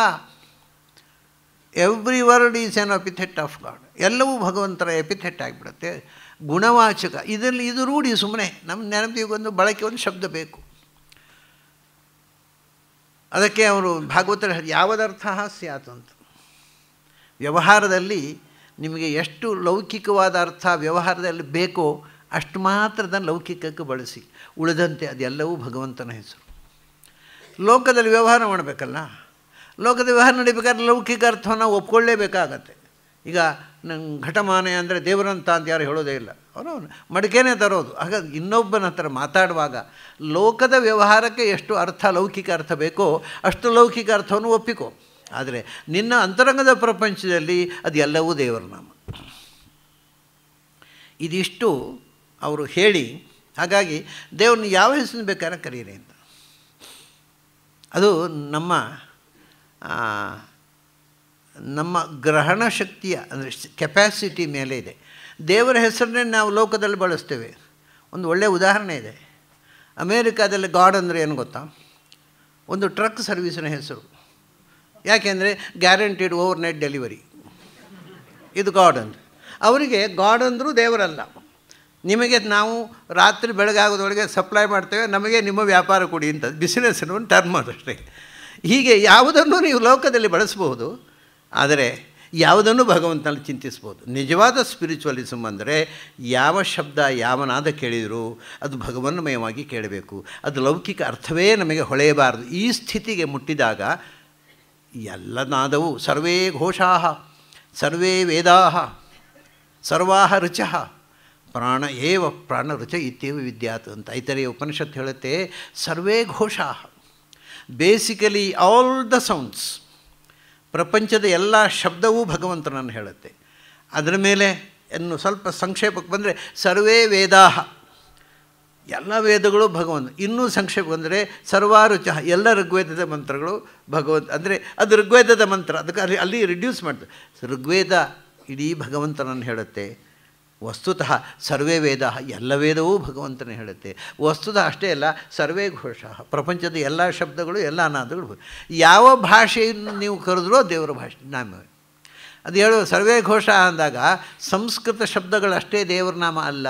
every word is an epithet of God ಎಲ್ಲವೂ ಭಗವಂತರ ಎಪಿಥೆಟ್ ಆಗಿಬಿಡುತ್ತೆ ಗುಣವಾಚಕ ಇದರಲ್ಲಿ ಇದು ರೂಢಿ ಸುಮ್ಮನೆ ನಮ್ಮ ನೆನಪಿಗೆ ಒಂದು ಬಳಕೆ ಒಂದು ಶಬ್ದ ಬೇಕು ಅದಕ್ಕೆ ಅವರು ಭಾಗವತರ ಯಾವ್ದರ್ಥ ಸ್ಯಾತು ಅಂತ ವ್ಯವಹಾರದಲ್ಲಿ ನಿಮಗೆ ಎಷ್ಟು ಲೌಕಿಕವಾದ ಅರ್ಥ ವ್ಯವಹಾರದಲ್ಲಿ ಬೇಕೋ ಅಷ್ಟು ಮಾತ್ರದ ಲೌಕಿಕಕ್ಕೆ ಬಳಸಿ ಉಳಿದಂತೆ ಅದೆಲ್ಲವೂ ಭಗವಂತನ ಹೆಸರು ಲೋಕದಲ್ಲಿ ವ್ಯವಹಾರ ಮಾಡಬೇಕಲ್ಲ ಲೋಕದ ವ್ಯವಹಾರ ನಡೀಬೇಕಾದ್ರೆ ಲೌಕಿಕ ಅರ್ಥವನ್ನು ಒಪ್ಕೊಳ್ಳೇಬೇಕಾಗತ್ತೆ ಈಗ ನಂಗೆ ಘಟಮಾನೆ ಅಂದರೆ ದೇವರಂತ ಅಂತ ಯಾರು ಹೇಳೋದೇ ಇಲ್ಲ ಅವನು ಮಡಿಕೇನೆ ತರೋದು ಹಾಗಾಗಿ ಇನ್ನೊಬ್ಬನ ಹತ್ರ ಮಾತಾಡುವಾಗ ಲೋಕದ ವ್ಯವಹಾರಕ್ಕೆ ಎಷ್ಟು ಅರ್ಥ ಲೌಕಿಕ ಅರ್ಥ ಬೇಕೋ ಅಷ್ಟು ಲೌಕಿಕ ಅರ್ಥವನ್ನು ಒಪ್ಪಿಕೋ ಆದರೆ ನಿನ್ನ ಅಂತರಂಗದ ಪ್ರಪಂಚದಲ್ಲಿ ಅದೆಲ್ಲವೂ ದೇವರ ನಾಮ ಇದಿಷ್ಟು ಅವರು ಹೇಳಿ ಹಾಗಾಗಿ ದೇವ್ರನ್ನ ಯಾವ ಹೆಸರು ಬೇಕಾದ್ರೆ ಕರೀರಿ ಅಂತ ಅದು ನಮ್ಮ ನಮ್ಮ ಗ್ರಹಣ ಶಕ್ತಿಯ ಅಂದರೆ ಕೆಪ್ಯಾಸಿಟಿ ಮೇಲೆ ಇದೆ ದೇವರ ಹೆಸರನ್ನೇ ನಾವು ಲೋಕದಲ್ಲಿ ಬಳಸ್ತೇವೆ ಒಂದು ಒಳ್ಳೆಯ ಉದಾಹರಣೆ ಇದೆ ಅಮೇರಿಕಾದಲ್ಲಿ ಗಾಡ್ ಅಂದರೆ ಏನು ಗೊತ್ತಾ ಒಂದು ಟ್ರಕ್ ಸರ್ವೀಸಿನ ಹೆಸರು ಯಾಕೆಂದರೆ ಗ್ಯಾರಂಟಿಡ್ ಓವರ್ ನೈಟ್ ಡೆಲಿವರಿ ಇದು ಗಾಡ್ ಅಂದರೆ ಅವರಿಗೆ ಗಾಡ್ ಅಂದರೂ ದೇವರಲ್ಲ ನಿಮಗೆ ನಾವು ರಾತ್ರಿ ಬೆಳಗಾಗೋದೊಳಗೆ ಸಪ್ಲೈ ಮಾಡ್ತೇವೆ ನಮಗೆ ನಿಮ್ಮ ವ್ಯಾಪಾರ ಕೊಡಿ ಅಂತ ಬಿಸಿನೆಸ್ ಅನ್ನೋ ಒಂದು ಟರ್ಮ್ ಅದಷ್ಟೇ ಹೀಗೆ ಯಾವುದನ್ನು ನೀವು ಲೋಕದಲ್ಲಿ ಬಳಸಬಹುದು ಆದರೆ ಯಾವುದನ್ನು ಭಗವಂತನಲ್ಲಿ ಚಿಂತಿಸ್ಬೋದು ನಿಜವಾದ ಸ್ಪಿರಿಚುವಲಿಸಮ್ ಅಂದರೆ ಯಾವ ಶಬ್ದ ಯಾವನಾದ ಕೇಳಿದರೂ ಅದು ಭಗವನ್ಮಯವಾಗಿ ಕೇಳಬೇಕು ಅದು ಲೌಕಿಕ ಅರ್ಥವೇ ನಮಗೆ ಹೊಳೆಯಬಾರದು ಈ ಸ್ಥಿತಿಗೆ ಮುಟ್ಟಿದಾಗ ನಾದವು ಸರ್ವೇ ಘೋಷಾ ಸರ್ವೇ ವೇದಾ ಸರ್ವಾಹ ರುಚ ಪ್ರಾಣ ಏವ ರುಚ ಇತ್ಯವ ವಿದ್ಯಾತ್ ಅಂತ ಐತರೆಯ ಉಪನಿಷತ್ತು ಹೇಳುತ್ತೆ ಸರ್ವೇ ಘೋಷಾ ಬೇಸಿಕಲಿ ಆಲ್ ದ ಸೌಂಡ್ಸ್ ಪ್ರಪಂಚದ ಎಲ್ಲ ಶಬ್ದವೂ ಭಗವಂತನನ್ನು ಹೇಳುತ್ತೆ ಅದರ ಮೇಲೆ ಇನ್ನು ಸ್ವಲ್ಪ ಸಂಕ್ಷೇಪಕ್ಕೆ ಬಂದರೆ ಸರ್ವೇ ವೇದಾ ಎಲ್ಲ ವೇದಗಳು ಭಗವಂತ ಇನ್ನೂ ಸಂಕ್ಷೇಪ ಅಂದರೆ ಸರ್ವಾರು ಚಹ ಎಲ್ಲ ಋಗ್ವೇದದ ಮಂತ್ರಗಳು ಭಗವಂತ ಅಂದರೆ ಅದು ಋಗ್ವೇದದ ಮಂತ್ರ ಅದಕ್ಕೆ ಅಲ್ಲಿ ಅಲ್ಲಿ ರಿಡ್ಯೂಸ್ ಮಾಡ್ತಾರೆ ಋಗ್ವೇದ ಇಡೀ ಭಗವಂತನನ್ನು ಹೇಳುತ್ತೆ ವಸ್ತುತಃ ಸರ್ವೇ ವೇದ ಎಲ್ಲ ವೇದವೂ ಭಗವಂತನ ಹೇಳುತ್ತೆ ವಸ್ತುತಃ ಅಷ್ಟೇ ಅಲ್ಲ ಸರ್ವೇ ಘೋಷ ಪ್ರಪಂಚದ ಎಲ್ಲ ಶಬ್ದಗಳು ಎಲ್ಲ ಅನಾದಗಳು ಯಾವ ಭಾಷೆಯನ್ನು ನೀವು ಕರೆದ್ರೂ ದೇವರ ಭಾಷೆ ನಾಮ ಅದು ಹೇಳುವ ಸರ್ವೇ ಘೋಷ ಅಂದಾಗ ಸಂಸ್ಕೃತ ಶಬ್ದಗಳಷ್ಟೇ ದೇವರ ನಾಮ ಅಲ್ಲ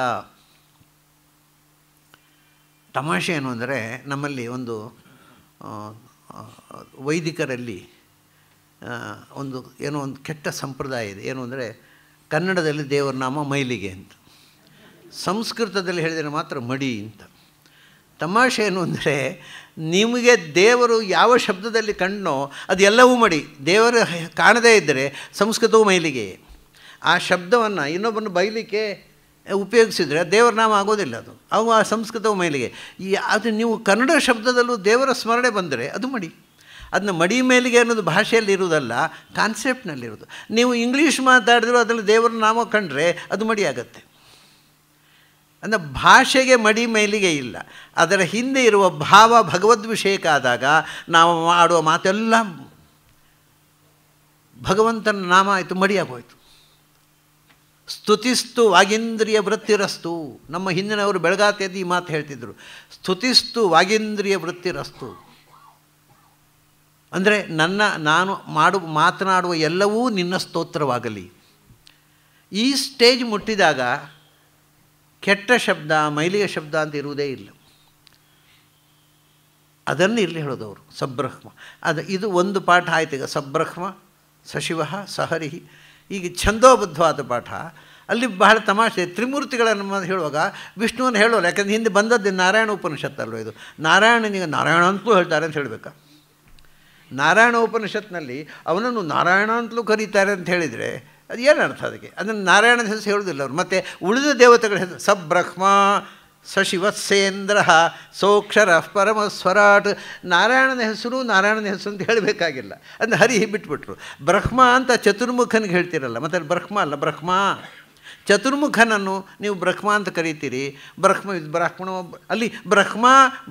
ತಮಾಷೆ ಏನು ಅಂದರೆ ನಮ್ಮಲ್ಲಿ ಒಂದು ವೈದಿಕರಲ್ಲಿ ಒಂದು ಏನೋ ಒಂದು ಕೆಟ್ಟ ಸಂಪ್ರದಾಯ ಇದೆ ಏನು ಅಂದರೆ ಕನ್ನಡದಲ್ಲಿ ದೇವರ ನಾಮ ಮೈಲಿಗೆ ಅಂತ ಸಂಸ್ಕೃತದಲ್ಲಿ ಹೇಳಿದರೆ ಮಾತ್ರ ಮಡಿ ಅಂತ ತಮಾಷೆ ಏನು ಅಂದರೆ ನಿಮಗೆ ದೇವರು ಯಾವ ಶಬ್ದದಲ್ಲಿ ಕಣ್ಣೋ ಅದೆಲ್ಲವೂ ಮಡಿ ದೇವರು ಕಾಣದೇ ಇದ್ದರೆ ಸಂಸ್ಕೃತವೂ ಮೈಲಿಗೆ ಆ ಶಬ್ದವನ್ನು ಇನ್ನೊಬ್ಬನ ಬೈಲಿಕ್ಕೆ ಉಪಯೋಗಿಸಿದರೆ ದೇವರ ನಾಮ ಆಗೋದಿಲ್ಲ ಅದು ಅವು ಆ ಸಂಸ್ಕೃತವು ಮೇಲಿಗೆ ಈ ಅದು ನೀವು ಕನ್ನಡ ಶಬ್ದದಲ್ಲೂ ದೇವರ ಸ್ಮರಣೆ ಬಂದರೆ ಅದು ಮಡಿ ಅದನ್ನ ಮಡಿ ಮೇಲಿಗೆ ಅನ್ನೋದು ಭಾಷೆಯಲ್ಲಿ ಇರೋದಲ್ಲ ಕಾನ್ಸೆಪ್ಟ್ನಲ್ಲಿರೋದು ನೀವು ಇಂಗ್ಲೀಷ್ ಮಾತಾಡಿದ್ರು ಅದರಲ್ಲಿ ದೇವರ ನಾಮ ಕಂಡ್ರೆ ಅದು ಮಡಿ ಆಗತ್ತೆ ಅಂದರೆ ಭಾಷೆಗೆ ಮಡಿ ಮೇಲಿಗೆ ಇಲ್ಲ ಅದರ ಹಿಂದೆ ಇರುವ ಭಾವ ಭಗವದ್ಭಿಷೇಕ ಆದಾಗ ನಾವು ಆಡುವ ಮಾತೆಲ್ಲ ಭಗವಂತನ ನಾಮ ಆಯಿತು ಮಡಿಯಾಗೋಯಿತು ಸ್ತುತಿಸ್ತು ವಾಗೇಂದ್ರಿಯ ವೃತ್ತಿರಸ್ತು ನಮ್ಮ ಹಿಂದಿನವರು ಬೆಳಗಾತೆದ್ದು ಈ ಮಾತು ಹೇಳ್ತಿದ್ರು ಸ್ತುತಿಸ್ತು ವಾಗೇಂದ್ರಿಯ ವೃತ್ತಿರಸ್ತು ಅಂದರೆ ನನ್ನ ನಾನು ಮಾಡು ಮಾತನಾಡುವ ಎಲ್ಲವೂ ನಿನ್ನ ಸ್ತೋತ್ರವಾಗಲಿ ಈ ಸ್ಟೇಜ್ ಮುಟ್ಟಿದಾಗ ಕೆಟ್ಟ ಶಬ್ದ ಮೈಲಿಯ ಶಬ್ದ ಅಂತ ಇರುವುದೇ ಇಲ್ಲ ಅದನ್ನು ಇಲ್ಲಿ ಅವರು ಸಬ್ರಹ್ಮ ಅದು ಇದು ಒಂದು ಪಾಠ ಆಯ್ತು ಈಗ ಸಬ್ರಹ್ಮ ಸಶಿವ ಸಹರಿಹಿ ಈಗ ಛಂದೋಬದ್ಧವಾದ ಪಾಠ ಅಲ್ಲಿ ಬಹಳ ತಮಾಷೆ ತ್ರಿಮೂರ್ತಿಗಳನ್ನು ಹೇಳುವಾಗ ವಿಷ್ಣುವನ್ನು ಹೇಳೋಲ್ಲ ಯಾಕಂದ್ರೆ ಹಿಂದೆ ಬಂದದ್ದು ನಾರಾಯಣ ಉಪನಿಷತ್ತಲ್ವ ಇದು ನಾರಾಯಣನಿಗೆ ನಾರಾಯಣ ಅಂತಲೂ ಹೇಳ್ತಾರೆ ಅಂತ ಹೇಳಬೇಕಾ ನಾರಾಯಣ ಉಪನಿಷತ್ನಲ್ಲಿ ಅವನನ್ನು ನಾರಾಯಣ ಅಂತಲೂ ಕರೀತಾರೆ ಅಂತ ಹೇಳಿದರೆ ಅದು ಏನರ್ಥ ಅದಕ್ಕೆ ಅದನ್ನು ನಾರಾಯಣನ ಹೆಸರು ಹೇಳೋದಿಲ್ಲ ಅವರು ಮತ್ತು ಉಳಿದ ದೇವತೆಗಳ ಹೆಸರು ಬ್ರಹ್ಮ ಸಶಿವತ್ಸೇಂದ್ರ ಸೋಕ್ಷರ ಪರಮಸ್ವರಾಟ್ ನಾರಾಯಣನ ಹೆಸರು ನಾರಾಯಣನ ಹೆಸರು ಅಂತ ಹೇಳಬೇಕಾಗಿಲ್ಲ ಅಂದರೆ ಹರಿ ಬಿಟ್ಬಿಟ್ರು ಬ್ರಹ್ಮ ಅಂತ ಚತುರ್ಮುಖನಿಗೆ ಹೇಳ್ತಿರಲ್ಲ ಮತ್ತು ಬ್ರಹ್ಮ ಅಲ್ಲ ಬ್ರಹ್ಮ ಚತುರ್ಮುಖನನ್ನು ನೀವು ಬ್ರಹ್ಮ ಅಂತ ಕರಿತೀರಿ ಬ್ರಹ್ಮ ಬ್ರಾಹ್ಮಣ ಅಲ್ಲಿ ಬ್ರಹ್ಮ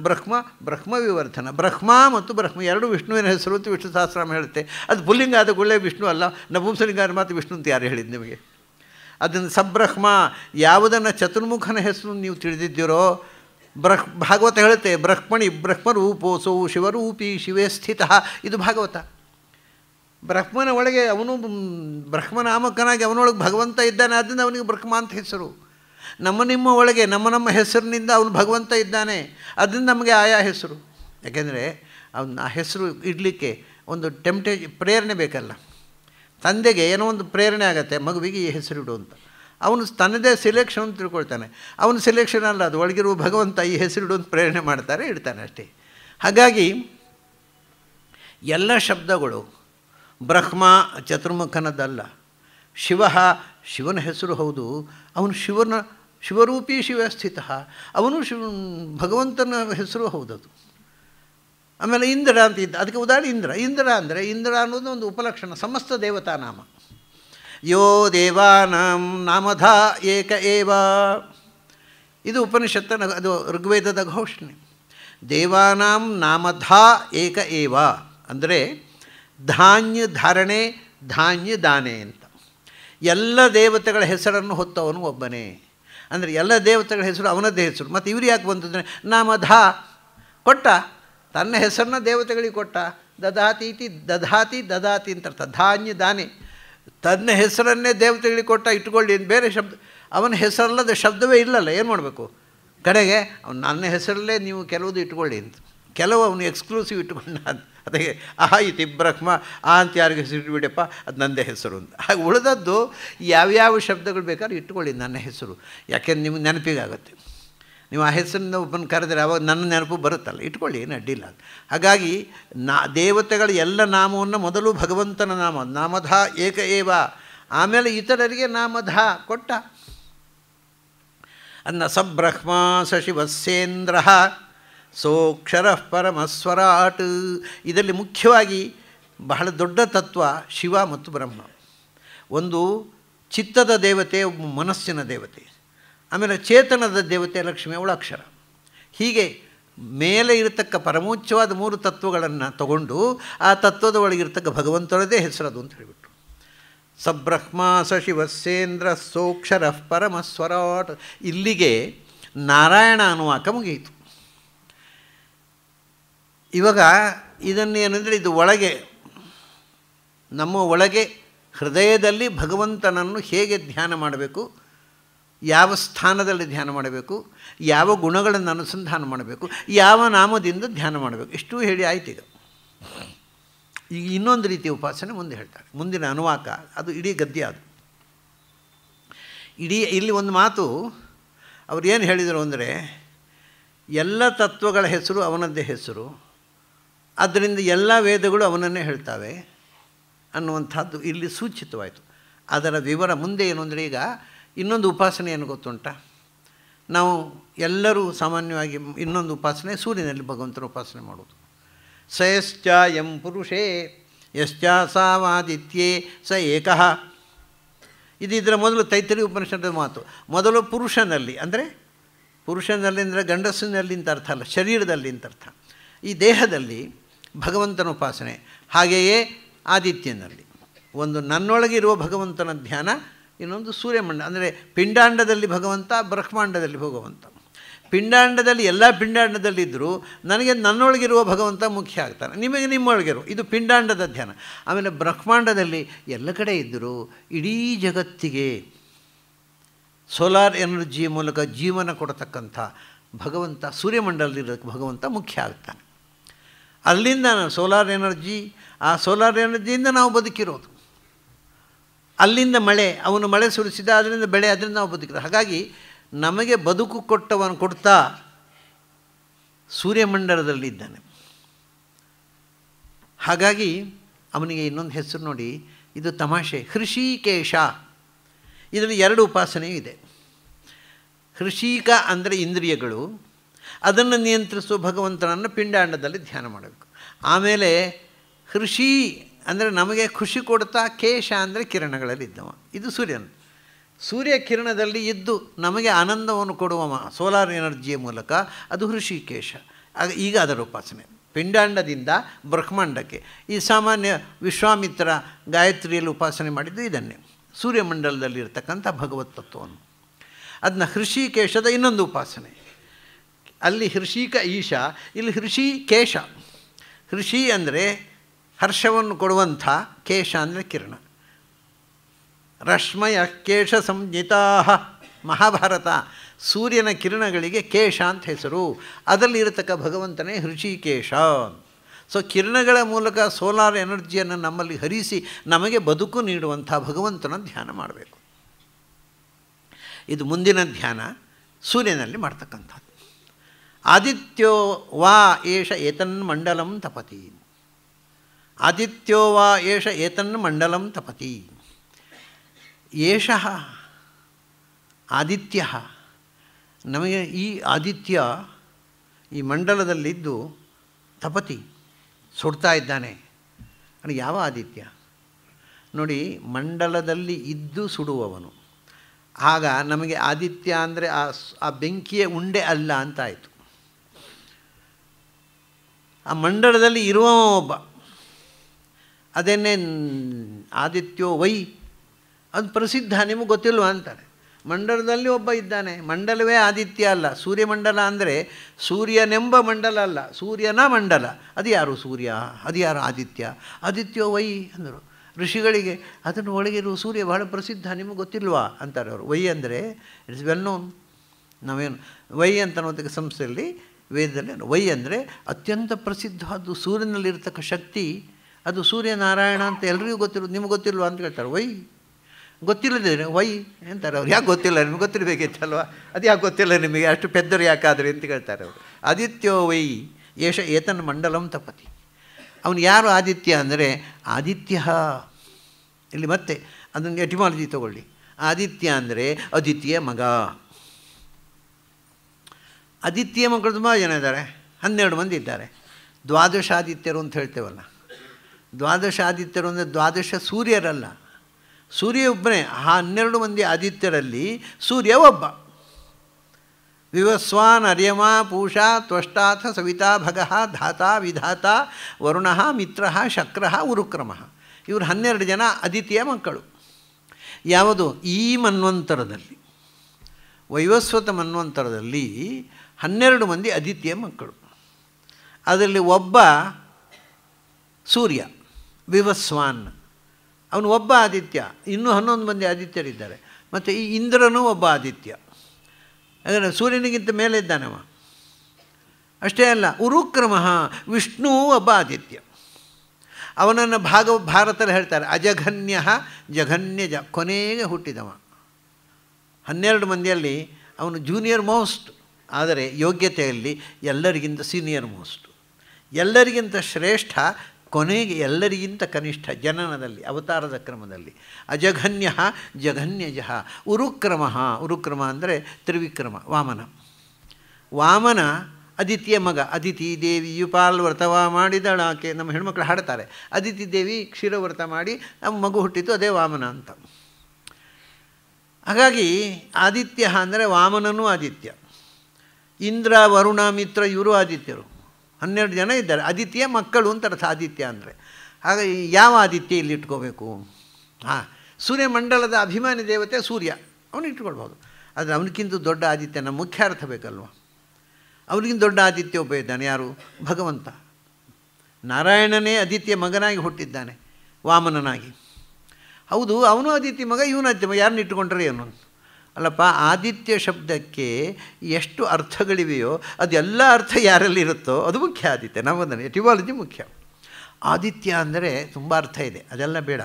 ಬ್ರಹ್ಮ ಬ್ರಹ್ಮ ವಿವರ್ಧನ ಬ್ರಹ್ಮ ಮತ್ತು ಬ್ರಹ್ಮ ಎರಡು ವಿಷ್ಣುವಿನ ಹೆಸರು ಅಂತ ವಿಷ್ಣು ಸಹಸ್ರಾಮ ಹೇಳುತ್ತೆ ಅದು ಪುಲ್ಲಿಂಗ ಆದ ಗುಳ್ಳೆ ವಿಷ್ಣು ಅಲ್ಲ ನಪುಂಸಲಿಂಗ ಮಾತು ವಿಷ್ಣು ಅಂತ ಯಾರು ಹೇಳಿದ್ದು ನಿಮಗೆ ಅದನ್ನು ಸಬ್ರಹ್ಮ ಯಾವುದನ್ನು ಚತುರ್ಮುಖನ ಹೆಸರು ನೀವು ತಿಳಿದಿದ್ದೀರೋ ಬ್ರಹ್ ಭಾಗವತ ಹೇಳುತ್ತೆ ಬ್ರಹ್ಮಣಿ ಬ್ರಹ್ಮರೂಪೋಸೋ ಶಿವರೂಪಿ ಶಿವೇ ಸ್ಥಿತ ಇದು ಭಾಗವತ ಬ್ರಹ್ಮನ ಒಳಗೆ ಅವನು ಬ್ರಹ್ಮನಾಮಕನಾಗಿ ಅವನೊಳಗೆ ಭಗವಂತ ಇದ್ದಾನೆ ಆದ್ದರಿಂದ ಅವನಿಗೆ ಬ್ರಹ್ಮ ಅಂತ ಹೆಸರು ನಮ್ಮ ನಿಮ್ಮ ಒಳಗೆ ನಮ್ಮ ನಮ್ಮ ಹೆಸರಿನಿಂದ ಅವನು ಭಗವಂತ ಇದ್ದಾನೆ ಅದರಿಂದ ನಮಗೆ ಆಯಾ ಹೆಸರು ಯಾಕೆಂದರೆ ಅವನ ಆ ಹೆಸರು ಇಡಲಿಕ್ಕೆ ಒಂದು ಟೆಂಪ್ಟೇ ಪ್ರೇರಣೆ ಬೇಕಲ್ಲ ತಂದೆಗೆ ಏನೋ ಒಂದು ಪ್ರೇರಣೆ ಆಗುತ್ತೆ ಮಗುವಿಗೆ ಈ ಹೆಸರಿಡು ಅಂತ ಅವನು ತನ್ನದೇ ಸಿಲೆಕ್ಷನ್ ಅಂತ ತಿಳ್ಕೊಳ್ತಾನೆ ಅವನ ಸಿಲೆಕ್ಷನ್ ಅಲ್ಲ ಅದು ಒಳಗಿರುವ ಭಗವಂತ ಈ ಹೆಸರಿಡು ಅಂತ ಪ್ರೇರಣೆ ಮಾಡ್ತಾರೆ ಇಡ್ತಾನೆ ಅಷ್ಟೇ ಹಾಗಾಗಿ ಎಲ್ಲ ಶಬ್ದಗಳು ಬ್ರಹ್ಮ ಚತುರ್ಮುಖನದಲ್ಲ ಶಿವ ಶಿವನ ಹೆಸರು ಹೌದು ಅವನು ಶಿವನ ಶಿವರೂಪಿ ಶಿವ ಸ್ಥಿತ ಅವನು ಶಿವ ಭಗವಂತನ ಹೆಸರು ಹೌದದು ಆಮೇಲೆ ಇಂದ್ರ ಅಂತ ಇದ್ದ ಅದಕ್ಕೆ ಉದಾಹರಣೆ ಇಂದ್ರ ಇಂದ್ರ ಅಂದರೆ ಇಂದ್ರ ಅನ್ನೋದು ಒಂದು ಉಪಲಕ್ಷಣ ಸಮಸ್ತ ದೇವತಾ ನಾಮ ಯೋ ದೇವಾನಾಂ ನಾಮಧ ಏಕ ಏವ ಇದು ಉಪನಿಷತ್ತ ಅದು ಋಗ್ವೇದದ ಘೋಷಣೆ ದೇವಾನಾಂ ನಾಮಧ ಏಕ ಏವ ಅಂದರೆ ಧಾನ್ಯ ಧಾರಣೆ ಧಾನ್ಯ ದಾನೆ ಅಂತ ಎಲ್ಲ ದೇವತೆಗಳ ಹೆಸರನ್ನು ಹೊತ್ತವನು ಒಬ್ಬನೇ ಅಂದರೆ ಎಲ್ಲ ದೇವತೆಗಳ ಹೆಸರು ಅವನದ್ದೇ ಹೆಸರು ಮತ್ತು ಇವ್ರು ಯಾಕೆ ಬಂತಂದರೆ ನಾಮಧ ಕೊಟ್ಟ ತನ್ನ ಹೆಸರನ್ನ ದೇವತೆಗಳಿಗೆ ಕೊಟ್ಟ ದದಾತೀತಿ ದದಾತಿ ದದಾತಿ ಅಂತ ಅರ್ಥ ಧಾನ್ಯ ದಾನಿ ತನ್ನ ಹೆಸರನ್ನೇ ದೇವತೆಗಳಿಗೆ ಕೊಟ್ಟ ಇಟ್ಕೊಳ್ಳಿ ಬೇರೆ ಶಬ್ದ ಅವನ ಹೆಸರಲ್ಲದ ಶಬ್ದವೇ ಇಲ್ಲಲ್ಲ ಏನು ಮಾಡಬೇಕು ಕಡೆಗೆ ಅವ್ನು ನನ್ನ ಹೆಸರಲ್ಲೇ ನೀವು ಕೆಲವುದು ಇಟ್ಕೊಳ್ಳಿ ಅಂತ ಕೆಲವು ಅವನು ಎಕ್ಸ್ಕ್ಲೂಸಿವ್ ಇಟ್ಕೊಂಡ ಅದಕ್ಕೆ ಆ ಇತಿ ಬ್ರಹ್ಮ ಆ ಅಂತ ಯಾರಿಗೆ ಹೆಸರು ಇಟ್ಬಿಡಪ್ಪ ಅದು ನನ್ನದೇ ಹೆಸರು ಅಂತ ಹಾಗೆ ಉಳಿದದ್ದು ಯಾವ್ಯಾವ ಶಬ್ದಗಳು ಬೇಕಾದ್ರೂ ಇಟ್ಕೊಳ್ಳಿ ನನ್ನ ಹೆಸರು ಯಾಕೆಂದ್ರೆ ನಿಮ್ಗೆ ಆಗುತ್ತೆ ನೀವು ಆ ಹೆಸರಿಂದ ಒಬ್ಬನ ಕರೆದರೆ ಅವಾಗ ನನ್ನ ನೆನಪು ಬರುತ್ತಲ್ಲ ಇಟ್ಕೊಳ್ಳಿ ಏನು ಅಡ್ಡಿಲ್ಲ ಹಾಗಾಗಿ ನಾ ದೇವತೆಗಳ ಎಲ್ಲ ನಾಮವನ್ನು ಮೊದಲು ಭಗವಂತನ ನಾಮ ನಾಮಧ ಏಕ ಏವ ಆಮೇಲೆ ಇತರರಿಗೆ ನಾಮಧ ಕೊಟ್ಟ ಅನ್ನ ಸಬ್ರಹ್ಮ ಸಶಿವಸ್ಯೇಂದ್ರ ಸೋಕ್ಷರ ಪರಮಸ್ವರಾಟ್ ಇದರಲ್ಲಿ ಮುಖ್ಯವಾಗಿ ಬಹಳ ದೊಡ್ಡ ತತ್ವ ಶಿವ ಮತ್ತು ಬ್ರಹ್ಮ ಒಂದು ಚಿತ್ತದ ದೇವತೆ ಮನಸ್ಸಿನ ದೇವತೆ ಆಮೇಲೆ ಚೇತನದ ದೇವತೆ ಲಕ್ಷ್ಮಿ ಅವಳ ಅಕ್ಷರ ಹೀಗೆ ಮೇಲೆ ಇರತಕ್ಕ ಪರಮೋಚ್ಚವಾದ ಮೂರು ತತ್ವಗಳನ್ನು ತಗೊಂಡು ಆ ತತ್ವದ ಒಳಗಿರ್ತಕ್ಕ ಭಗವಂತನದೇ ಹೆಸರದು ಅಂತ ಹೇಳಿಬಿಟ್ರು ಸಬ್ರಹ್ಮ ಸ ಸೋಕ್ಷರಃ ಸೋಕ್ಷರ ಪರಮ ಇಲ್ಲಿಗೆ ನಾರಾಯಣ ಅನುವಾಕ ಮುಗಿಯಿತು ಇವಾಗ ಇದನ್ನೇನೆಂದರೆ ಇದು ಒಳಗೆ ನಮ್ಮ ಒಳಗೆ ಹೃದಯದಲ್ಲಿ ಭಗವಂತನನ್ನು ಹೇಗೆ ಧ್ಯಾನ ಮಾಡಬೇಕು ಯಾವ ಸ್ಥಾನದಲ್ಲಿ ಧ್ಯಾನ ಮಾಡಬೇಕು ಯಾವ ಗುಣಗಳನ್ನು ಅನುಸಂಧಾನ ಮಾಡಬೇಕು ಯಾವ ನಾಮದಿಂದ ಧ್ಯಾನ ಮಾಡಬೇಕು ಇಷ್ಟು ಹೇಳಿ ಆಯ್ತು ಈಗ ಈ ಇನ್ನೊಂದು ರೀತಿಯ ಉಪಾಸನೆ ಮುಂದೆ ಹೇಳ್ತಾರೆ ಮುಂದಿನ ಅನುವಾಕ ಅದು ಇಡೀ ಗದ್ಯ ಅದು ಇಡೀ ಇಲ್ಲಿ ಒಂದು ಮಾತು ಅವರು ಏನು ಹೇಳಿದರು ಅಂದರೆ ಎಲ್ಲ ತತ್ವಗಳ ಹೆಸರು ಅವನದ್ದೇ ಹೆಸರು ಆದ್ದರಿಂದ ಎಲ್ಲ ವೇದಗಳು ಅವನನ್ನೇ ಹೇಳ್ತಾವೆ ಅನ್ನುವಂಥದ್ದು ಇಲ್ಲಿ ಸೂಚಿತವಾಯಿತು ಅದರ ವಿವರ ಮುಂದೆ ಏನು ಅಂದರೆ ಈಗ ಇನ್ನೊಂದು ಉಪಾಸನೆ ಏನು ಗೊತ್ತುಂಟ ನಾವು ಎಲ್ಲರೂ ಸಾಮಾನ್ಯವಾಗಿ ಇನ್ನೊಂದು ಉಪಾಸನೆ ಸೂರ್ಯನಲ್ಲಿ ಭಗವಂತನ ಉಪಾಸನೆ ಮಾಡೋದು ಸ ಯಶ್ಚ ಎಂ ಪುರುಷೇ ಯಶ್ಚ ಸಾವಾದಿತ್ಯೇ ಸ ಏಕಃ ಇದು ಇದರ ಮೊದಲು ತೈತರಿ ಉಪನಿಷದ ಮಾತು ಮೊದಲು ಪುರುಷನಲ್ಲಿ ಅಂದರೆ ಪುರುಷನಲ್ಲಿ ಅಂದರೆ ಗಂಡಸಿನಲ್ಲಿ ಅಂತ ಅರ್ಥ ಅಲ್ಲ ಶರೀರದಲ್ಲಿ ಅಂತ ಅರ್ಥ ಈ ದೇಹದಲ್ಲಿ ಭಗವಂತನ ಉಪಾಸನೆ ಹಾಗೆಯೇ ಆದಿತ್ಯನಲ್ಲಿ ಒಂದು ನನ್ನೊಳಗಿರುವ ಭಗವಂತನ ಧ್ಯಾನ ಇನ್ನೊಂದು ಸೂರ್ಯಮಂಡ ಅಂದರೆ ಪಿಂಡಾಂಡದಲ್ಲಿ ಭಗವಂತ ಬ್ರಹ್ಮಾಂಡದಲ್ಲಿ ಭಗವಂತ ಪಿಂಡಾಂಡದಲ್ಲಿ ಎಲ್ಲ ಪಿಂಡಾಂಡದಲ್ಲಿದ್ದರೂ ನನಗೆ ನನ್ನೊಳಗಿರುವ ಭಗವಂತ ಮುಖ್ಯ ಆಗ್ತಾನೆ ನಿಮಗೆ ನಿಮ್ಮೊಳಗಿರು ಇದು ಪಿಂಡಾಂಡದ ಧ್ಯಾನ ಆಮೇಲೆ ಬ್ರಹ್ಮಾಂಡದಲ್ಲಿ ಎಲ್ಲ ಕಡೆ ಇದ್ದರೂ ಇಡೀ ಜಗತ್ತಿಗೆ ಸೋಲಾರ್ ಎನರ್ಜಿ ಮೂಲಕ ಜೀವನ ಕೊಡತಕ್ಕಂಥ ಭಗವಂತ ಸೂರ್ಯಮಂಡಲದಲ್ಲಿರೋ ಭಗವಂತ ಮುಖ್ಯ ಆಗ್ತಾನೆ ಅಲ್ಲಿಂದ ಸೋಲಾರ್ ಎನರ್ಜಿ ಆ ಸೋಲಾರ್ ಎನರ್ಜಿಯಿಂದ ನಾವು ಬದುಕಿರೋದು ಅಲ್ಲಿಂದ ಮಳೆ ಅವನು ಮಳೆ ಸುರಿಸಿದ ಅದರಿಂದ ಬೆಳೆ ಅದರಿಂದ ನಾವು ಬದುಕಿದ ಹಾಗಾಗಿ ನಮಗೆ ಬದುಕು ಕೊಟ್ಟವನು ಕೊಡ್ತಾ ಸೂರ್ಯಮಂಡಲದಲ್ಲಿ ಇದ್ದಾನೆ ಹಾಗಾಗಿ ಅವನಿಗೆ ಇನ್ನೊಂದು ಹೆಸರು ನೋಡಿ ಇದು ತಮಾಷೆ ಹೃಷಿಕೇಶ ಇದರಲ್ಲಿ ಎರಡು ಉಪಾಸನೆಯೂ ಇದೆ ಹೃಷಿಕ ಅಂದರೆ ಇಂದ್ರಿಯಗಳು ಅದನ್ನು ನಿಯಂತ್ರಿಸುವ ಭಗವಂತನನ್ನು ಪಿಂಡಾಂಡದಲ್ಲಿ ಧ್ಯಾನ ಮಾಡಬೇಕು ಆಮೇಲೆ ಹೃಷಿ ಅಂದರೆ ನಮಗೆ ಖುಷಿ ಕೊಡ್ತಾ ಕೇಶ ಅಂದರೆ ಕಿರಣಗಳಲ್ಲಿ ಇದ್ದವ ಇದು ಸೂರ್ಯನ ಸೂರ್ಯ ಕಿರಣದಲ್ಲಿ ಇದ್ದು ನಮಗೆ ಆನಂದವನ್ನು ಕೊಡುವ ಸೋಲಾರ್ ಎನರ್ಜಿಯ ಮೂಲಕ ಅದು ಹೃಷಿಕೇಶ ಆಗ ಈಗ ಅದರ ಉಪಾಸನೆ ಪಿಂಡಾಂಡದಿಂದ ಬ್ರಹ್ಮಾಂಡಕ್ಕೆ ಈ ಸಾಮಾನ್ಯ ವಿಶ್ವಾಮಿತ್ರ ಗಾಯತ್ರಿಯಲ್ಲಿ ಉಪಾಸನೆ ಮಾಡಿದ್ದು ಇದನ್ನೇ ಸೂರ್ಯಮಂಡಲದಲ್ಲಿರ್ತಕ್ಕಂಥ ಭಗವತ್ ತತ್ವವನ್ನು ಅದನ್ನ ಹೃಷಿಕೇಶದ ಇನ್ನೊಂದು ಉಪಾಸನೆ ಅಲ್ಲಿ ಹೃಷಿಕ ಈಶ ಇಲ್ಲಿ ಹೃಷಿಕೇಶ ಹೃಷಿ ಅಂದರೆ ಹರ್ಷವನ್ನು ಕೊಡುವಂಥ ಕೇಶ ಅಂದರೆ ಕಿರಣ ರಶ್ಮಯ ಕೇಶ ಸಂಹಿತಾ ಮಹಾಭಾರತ ಸೂರ್ಯನ ಕಿರಣಗಳಿಗೆ ಕೇಶ ಅಂತ ಹೆಸರು ಅದರಲ್ಲಿರತಕ್ಕ ಭಗವಂತನೇ ಹೃಷಿಕೇಶ ಸೊ ಕಿರಣಗಳ ಮೂಲಕ ಸೋಲಾರ್ ಎನರ್ಜಿಯನ್ನು ನಮ್ಮಲ್ಲಿ ಹರಿಸಿ ನಮಗೆ ಬದುಕು ನೀಡುವಂಥ ಭಗವಂತನ ಧ್ಯಾನ ಮಾಡಬೇಕು ಇದು ಮುಂದಿನ ಧ್ಯಾನ ಸೂರ್ಯನಲ್ಲಿ ಮಾಡ್ತಕ್ಕಂಥದ್ದು ಆದಿತ್ಯೋ ವಾ ಏಷ ಏತನ್ಮಂಡಲಂ ತಪತಿ ಆದಿತ್ಯೋ ವಾ ಏಷ ಏತನ್ ಮಂಡಲಂ ತಪತಿ ಏಷ ಆದಿತ್ಯ ನಮಗೆ ಈ ಆದಿತ್ಯ ಈ ಮಂಡಲದಲ್ಲಿದ್ದು ತಪತಿ ಸುಡ್ತಾ ಇದ್ದಾನೆ ಯಾವ ಆದಿತ್ಯ ನೋಡಿ ಮಂಡಲದಲ್ಲಿ ಇದ್ದು ಸುಡುವವನು ಆಗ ನಮಗೆ ಆದಿತ್ಯ ಅಂದರೆ ಆ ಆ ಬೆಂಕಿಯ ಉಂಡೆ ಅಲ್ಲ ಅಂತಾಯಿತು ಆ ಮಂಡಲದಲ್ಲಿ ಇರುವ ಒಬ್ಬ ಅದನ್ನೇ ಆದಿತ್ಯೋ ವೈ ಅದು ಪ್ರಸಿದ್ಧ ನಿಮಗೆ ಗೊತ್ತಿಲ್ವ ಅಂತಾರೆ ಮಂಡಲದಲ್ಲಿ ಒಬ್ಬ ಇದ್ದಾನೆ ಮಂಡಲವೇ ಆದಿತ್ಯ ಅಲ್ಲ ಸೂರ್ಯಮಂಡಲ ಅಂದರೆ ಸೂರ್ಯನೆಂಬ ಮಂಡಲ ಅಲ್ಲ ಸೂರ್ಯನ ಮಂಡಲ ಅದು ಯಾರು ಸೂರ್ಯ ಅದು ಯಾರು ಆದಿತ್ಯ ಆದಿತ್ಯೋ ವೈ ಅಂದರು ಋಷಿಗಳಿಗೆ ಅದನ್ನು ಒಳಗಿರುವ ಸೂರ್ಯ ಬಹಳ ಪ್ರಸಿದ್ಧ ನಿಮಗೆ ಗೊತ್ತಿಲ್ವಾ ಅಂತಾರೆ ಅವರು ವೈ ಅಂದರೆ ಇಟ್ಸ್ ವೆಲ್ ನೋನ್ ನಾವೇನು ವೈ ಅಂತ ಅನ್ನೋದಕ್ಕೆ ಸಂಸ್ಥೆಯಲ್ಲಿ ವೇದದಲ್ಲಿ ವೈ ಅಂದರೆ ಅತ್ಯಂತ ಪ್ರಸಿದ್ಧವಾದ್ದು ಸೂರ್ಯನಲ್ಲಿರ್ತಕ್ಕ ಶಕ್ತಿ ಅದು ಸೂರ್ಯನಾರಾಯಣ ಅಂತ ಎಲ್ರಿಗೂ ಗೊತ್ತಿರು ನಿಮ್ಗೆ ಗೊತ್ತಿಲ್ವಾ ಅಂತ ಹೇಳ್ತಾರೆ ವೈ ಗೊತ್ತಿಲ್ಲದೆ ವೈ ಅಂತಾರೆ ಅವ್ರು ಯಾಕೆ ಗೊತ್ತಿಲ್ಲ ನಿಮ್ಗೆ ಗೊತ್ತಿರಬೇಕಿತ್ತಲ್ವಾ ಅದು ಯಾಕೆ ಗೊತ್ತಿಲ್ಲ ನಿಮಗೆ ಅಷ್ಟು ಪೆದ್ದರು ಯಾಕಾದ್ರೆ ಅಂತ ಕೇಳ್ತಾರೆ ಅವರು ಆದಿತ್ಯೋ ವೈ ಯೇಷ ಏತನ್ ಮಂಡಲಂ ತಪತಿ ಅವನು ಯಾರು ಆದಿತ್ಯ ಅಂದರೆ ಆದಿತ್ಯ ಇಲ್ಲಿ ಮತ್ತೆ ಅದನ್ನು ಎಟಿಮಾಲಜಿ ತಗೊಳ್ಳಿ ಆದಿತ್ಯ ಅಂದರೆ ಆದಿತ್ಯ ಮಗ ಆದಿತ್ಯ ಮಗಳು ತುಂಬ ಜನ ಇದ್ದಾರೆ ಹನ್ನೆರಡು ಮಂದಿ ಇದ್ದಾರೆ ದ್ವಾದಶಾದಿತ್ಯರು ಅಂತ ಹೇಳ್ತೇವಲ್ಲ ದ್ವಾದಶ ಆದಿತ್ಯರು ಅಂದರೆ ದ್ವಾದಶ ಸೂರ್ಯರಲ್ಲ ಸೂರ್ಯ ಒಬ್ಬನೇ ಆ ಹನ್ನೆರಡು ಮಂದಿ ಆದಿತ್ಯರಲ್ಲಿ ಸೂರ್ಯ ಒಬ್ಬ ವಿವಸ್ವಾನ್ ಅರ್ಯಮ ಪೂಷಾ ತ್ವಷ್ಟಾಥ ಸವಿತಾ ಭಗಃ ಧಾತ ವಿಧಾತ ವರುಣ ಮಿತ್ರ ಶಕ್ರ ಉರುಕ್ರಮ ಇವರು ಹನ್ನೆರಡು ಜನ ಅದಿತಿಯ ಮಕ್ಕಳು ಯಾವುದು ಈ ಮನ್ವಂತರದಲ್ಲಿ ವೈವಸ್ವತ ಮನ್ವಂತರದಲ್ಲಿ ಹನ್ನೆರಡು ಮಂದಿ ಅದಿತಿಯ ಮಕ್ಕಳು ಅದರಲ್ಲಿ ಒಬ್ಬ ಸೂರ್ಯ ವಿವಸ್ವಾನ್ ಅವನು ಒಬ್ಬ ಆದಿತ್ಯ ಇನ್ನೂ ಹನ್ನೊಂದು ಮಂದಿ ಆದಿತ್ಯರಿದ್ದಾರೆ ಮತ್ತು ಈ ಇಂದ್ರನೂ ಒಬ್ಬ ಆದಿತ್ಯ ಯಾಕಂದರೆ ಸೂರ್ಯನಿಗಿಂತ ಮೇಲೆ ಇದ್ದಾನವ ಅಷ್ಟೇ ಅಲ್ಲ ಉರುಕ್ರಮ ವಿಷ್ಣು ಒಬ್ಬ ಆದಿತ್ಯ ಅವನನ್ನು ಭಾಗ ಭಾರತದಲ್ಲಿ ಹೇಳ್ತಾರೆ ಅಜಘನ್ಯ ಜಘನ್ಯ ಜ ಕೊನೆಗೆ ಹುಟ್ಟಿದವ ಹನ್ನೆರಡು ಮಂದಿಯಲ್ಲಿ ಅವನು ಜೂನಿಯರ್ ಮೋಸ್ಟ್ ಆದರೆ ಯೋಗ್ಯತೆಯಲ್ಲಿ ಎಲ್ಲರಿಗಿಂತ ಸೀನಿಯರ್ ಮೋಸ್ಟ್ ಎಲ್ಲರಿಗಿಂತ ಶ್ರೇಷ್ಠ ಕೊನೆಗೆ ಎಲ್ಲರಿಗಿಂತ ಕನಿಷ್ಠ ಜನನದಲ್ಲಿ ಅವತಾರದ ಕ್ರಮದಲ್ಲಿ ಅಜಘನ್ಯ ಜಘನ್ಯಜಃ ಉರುಕ್ರಮ ಉರುಕ್ರಮ ಅಂದರೆ ತ್ರಿವಿಕ್ರಮ ವಾಮನ ವಾಮನ ಅದಿತಿಯ ಮಗ ಅದಿತಿ ದೇವಿಯು ಪಾಲ್ವ್ರತವ ಆಕೆ ನಮ್ಮ ಹೆಣ್ಮಕ್ಳು ಹಾಡ್ತಾರೆ ಅದಿತಿ ದೇವಿ ಕ್ಷೀರವ್ರತ ಮಾಡಿ ನಮ್ಮ ಮಗು ಹುಟ್ಟಿತು ಅದೇ ವಾಮನ ಅಂತ ಹಾಗಾಗಿ ಆದಿತ್ಯ ಅಂದರೆ ವಾಮನನೂ ಆದಿತ್ಯ ಇಂದ್ರ ವರುಣ ಮಿತ್ರ ಇವರು ಆದಿತ್ಯರು ಹನ್ನೆರಡು ಜನ ಇದ್ದಾರೆ ಆದಿತ್ಯ ಮಕ್ಕಳು ಅಂತ ಅರ್ಥ ಆದಿತ್ಯ ಅಂದರೆ ಆಗ ಯಾವ ಆದಿತ್ಯ ಇಲ್ಲಿ ಇಟ್ಕೋಬೇಕು ಹಾಂ ಸೂರ್ಯಮಂಡಲದ ಅಭಿಮಾನಿ ದೇವತೆ ಸೂರ್ಯ ಅವನು ಇಟ್ಕೊಳ್ಬೋದು ಆದರೆ ಅವನಿಗಿಂತ ದೊಡ್ಡ ಆದಿತ್ಯನ ಮುಖ್ಯ ಅರ್ಥ ಬೇಕಲ್ವ ಅವನಿಗಿಂತ ದೊಡ್ಡ ಆದಿತ್ಯ ಒಬ್ಬ ಇದ್ದಾನೆ ಯಾರು ಭಗವಂತ ನಾರಾಯಣನೇ ಆದಿತ್ಯ ಮಗನಾಗಿ ಹುಟ್ಟಿದ್ದಾನೆ ವಾಮನನಾಗಿ ಹೌದು ಅವನು ಆದಿತ್ಯ ಮಗ ಇವನು ಆದಿತ್ಯ ಮಗ ಯಾರನ್ನ ಇಟ್ಟುಕೊಂಡ್ರೆ ಏನು ಅಲ್ಲಪ್ಪ ಆದಿತ್ಯ ಶಬ್ದಕ್ಕೆ ಎಷ್ಟು ಅರ್ಥಗಳಿವೆಯೋ ಅದೆಲ್ಲ ಅರ್ಥ ಯಾರಲ್ಲಿರುತ್ತೋ ಅದು ಮುಖ್ಯ ಆದಿತ್ಯ ನಮ್ಮದನ್ನು ಎಟಿವಾಲಜಿ ಮುಖ್ಯ ಆದಿತ್ಯ ಅಂದರೆ ತುಂಬ ಅರ್ಥ ಇದೆ ಅದೆಲ್ಲ ಬೇಡ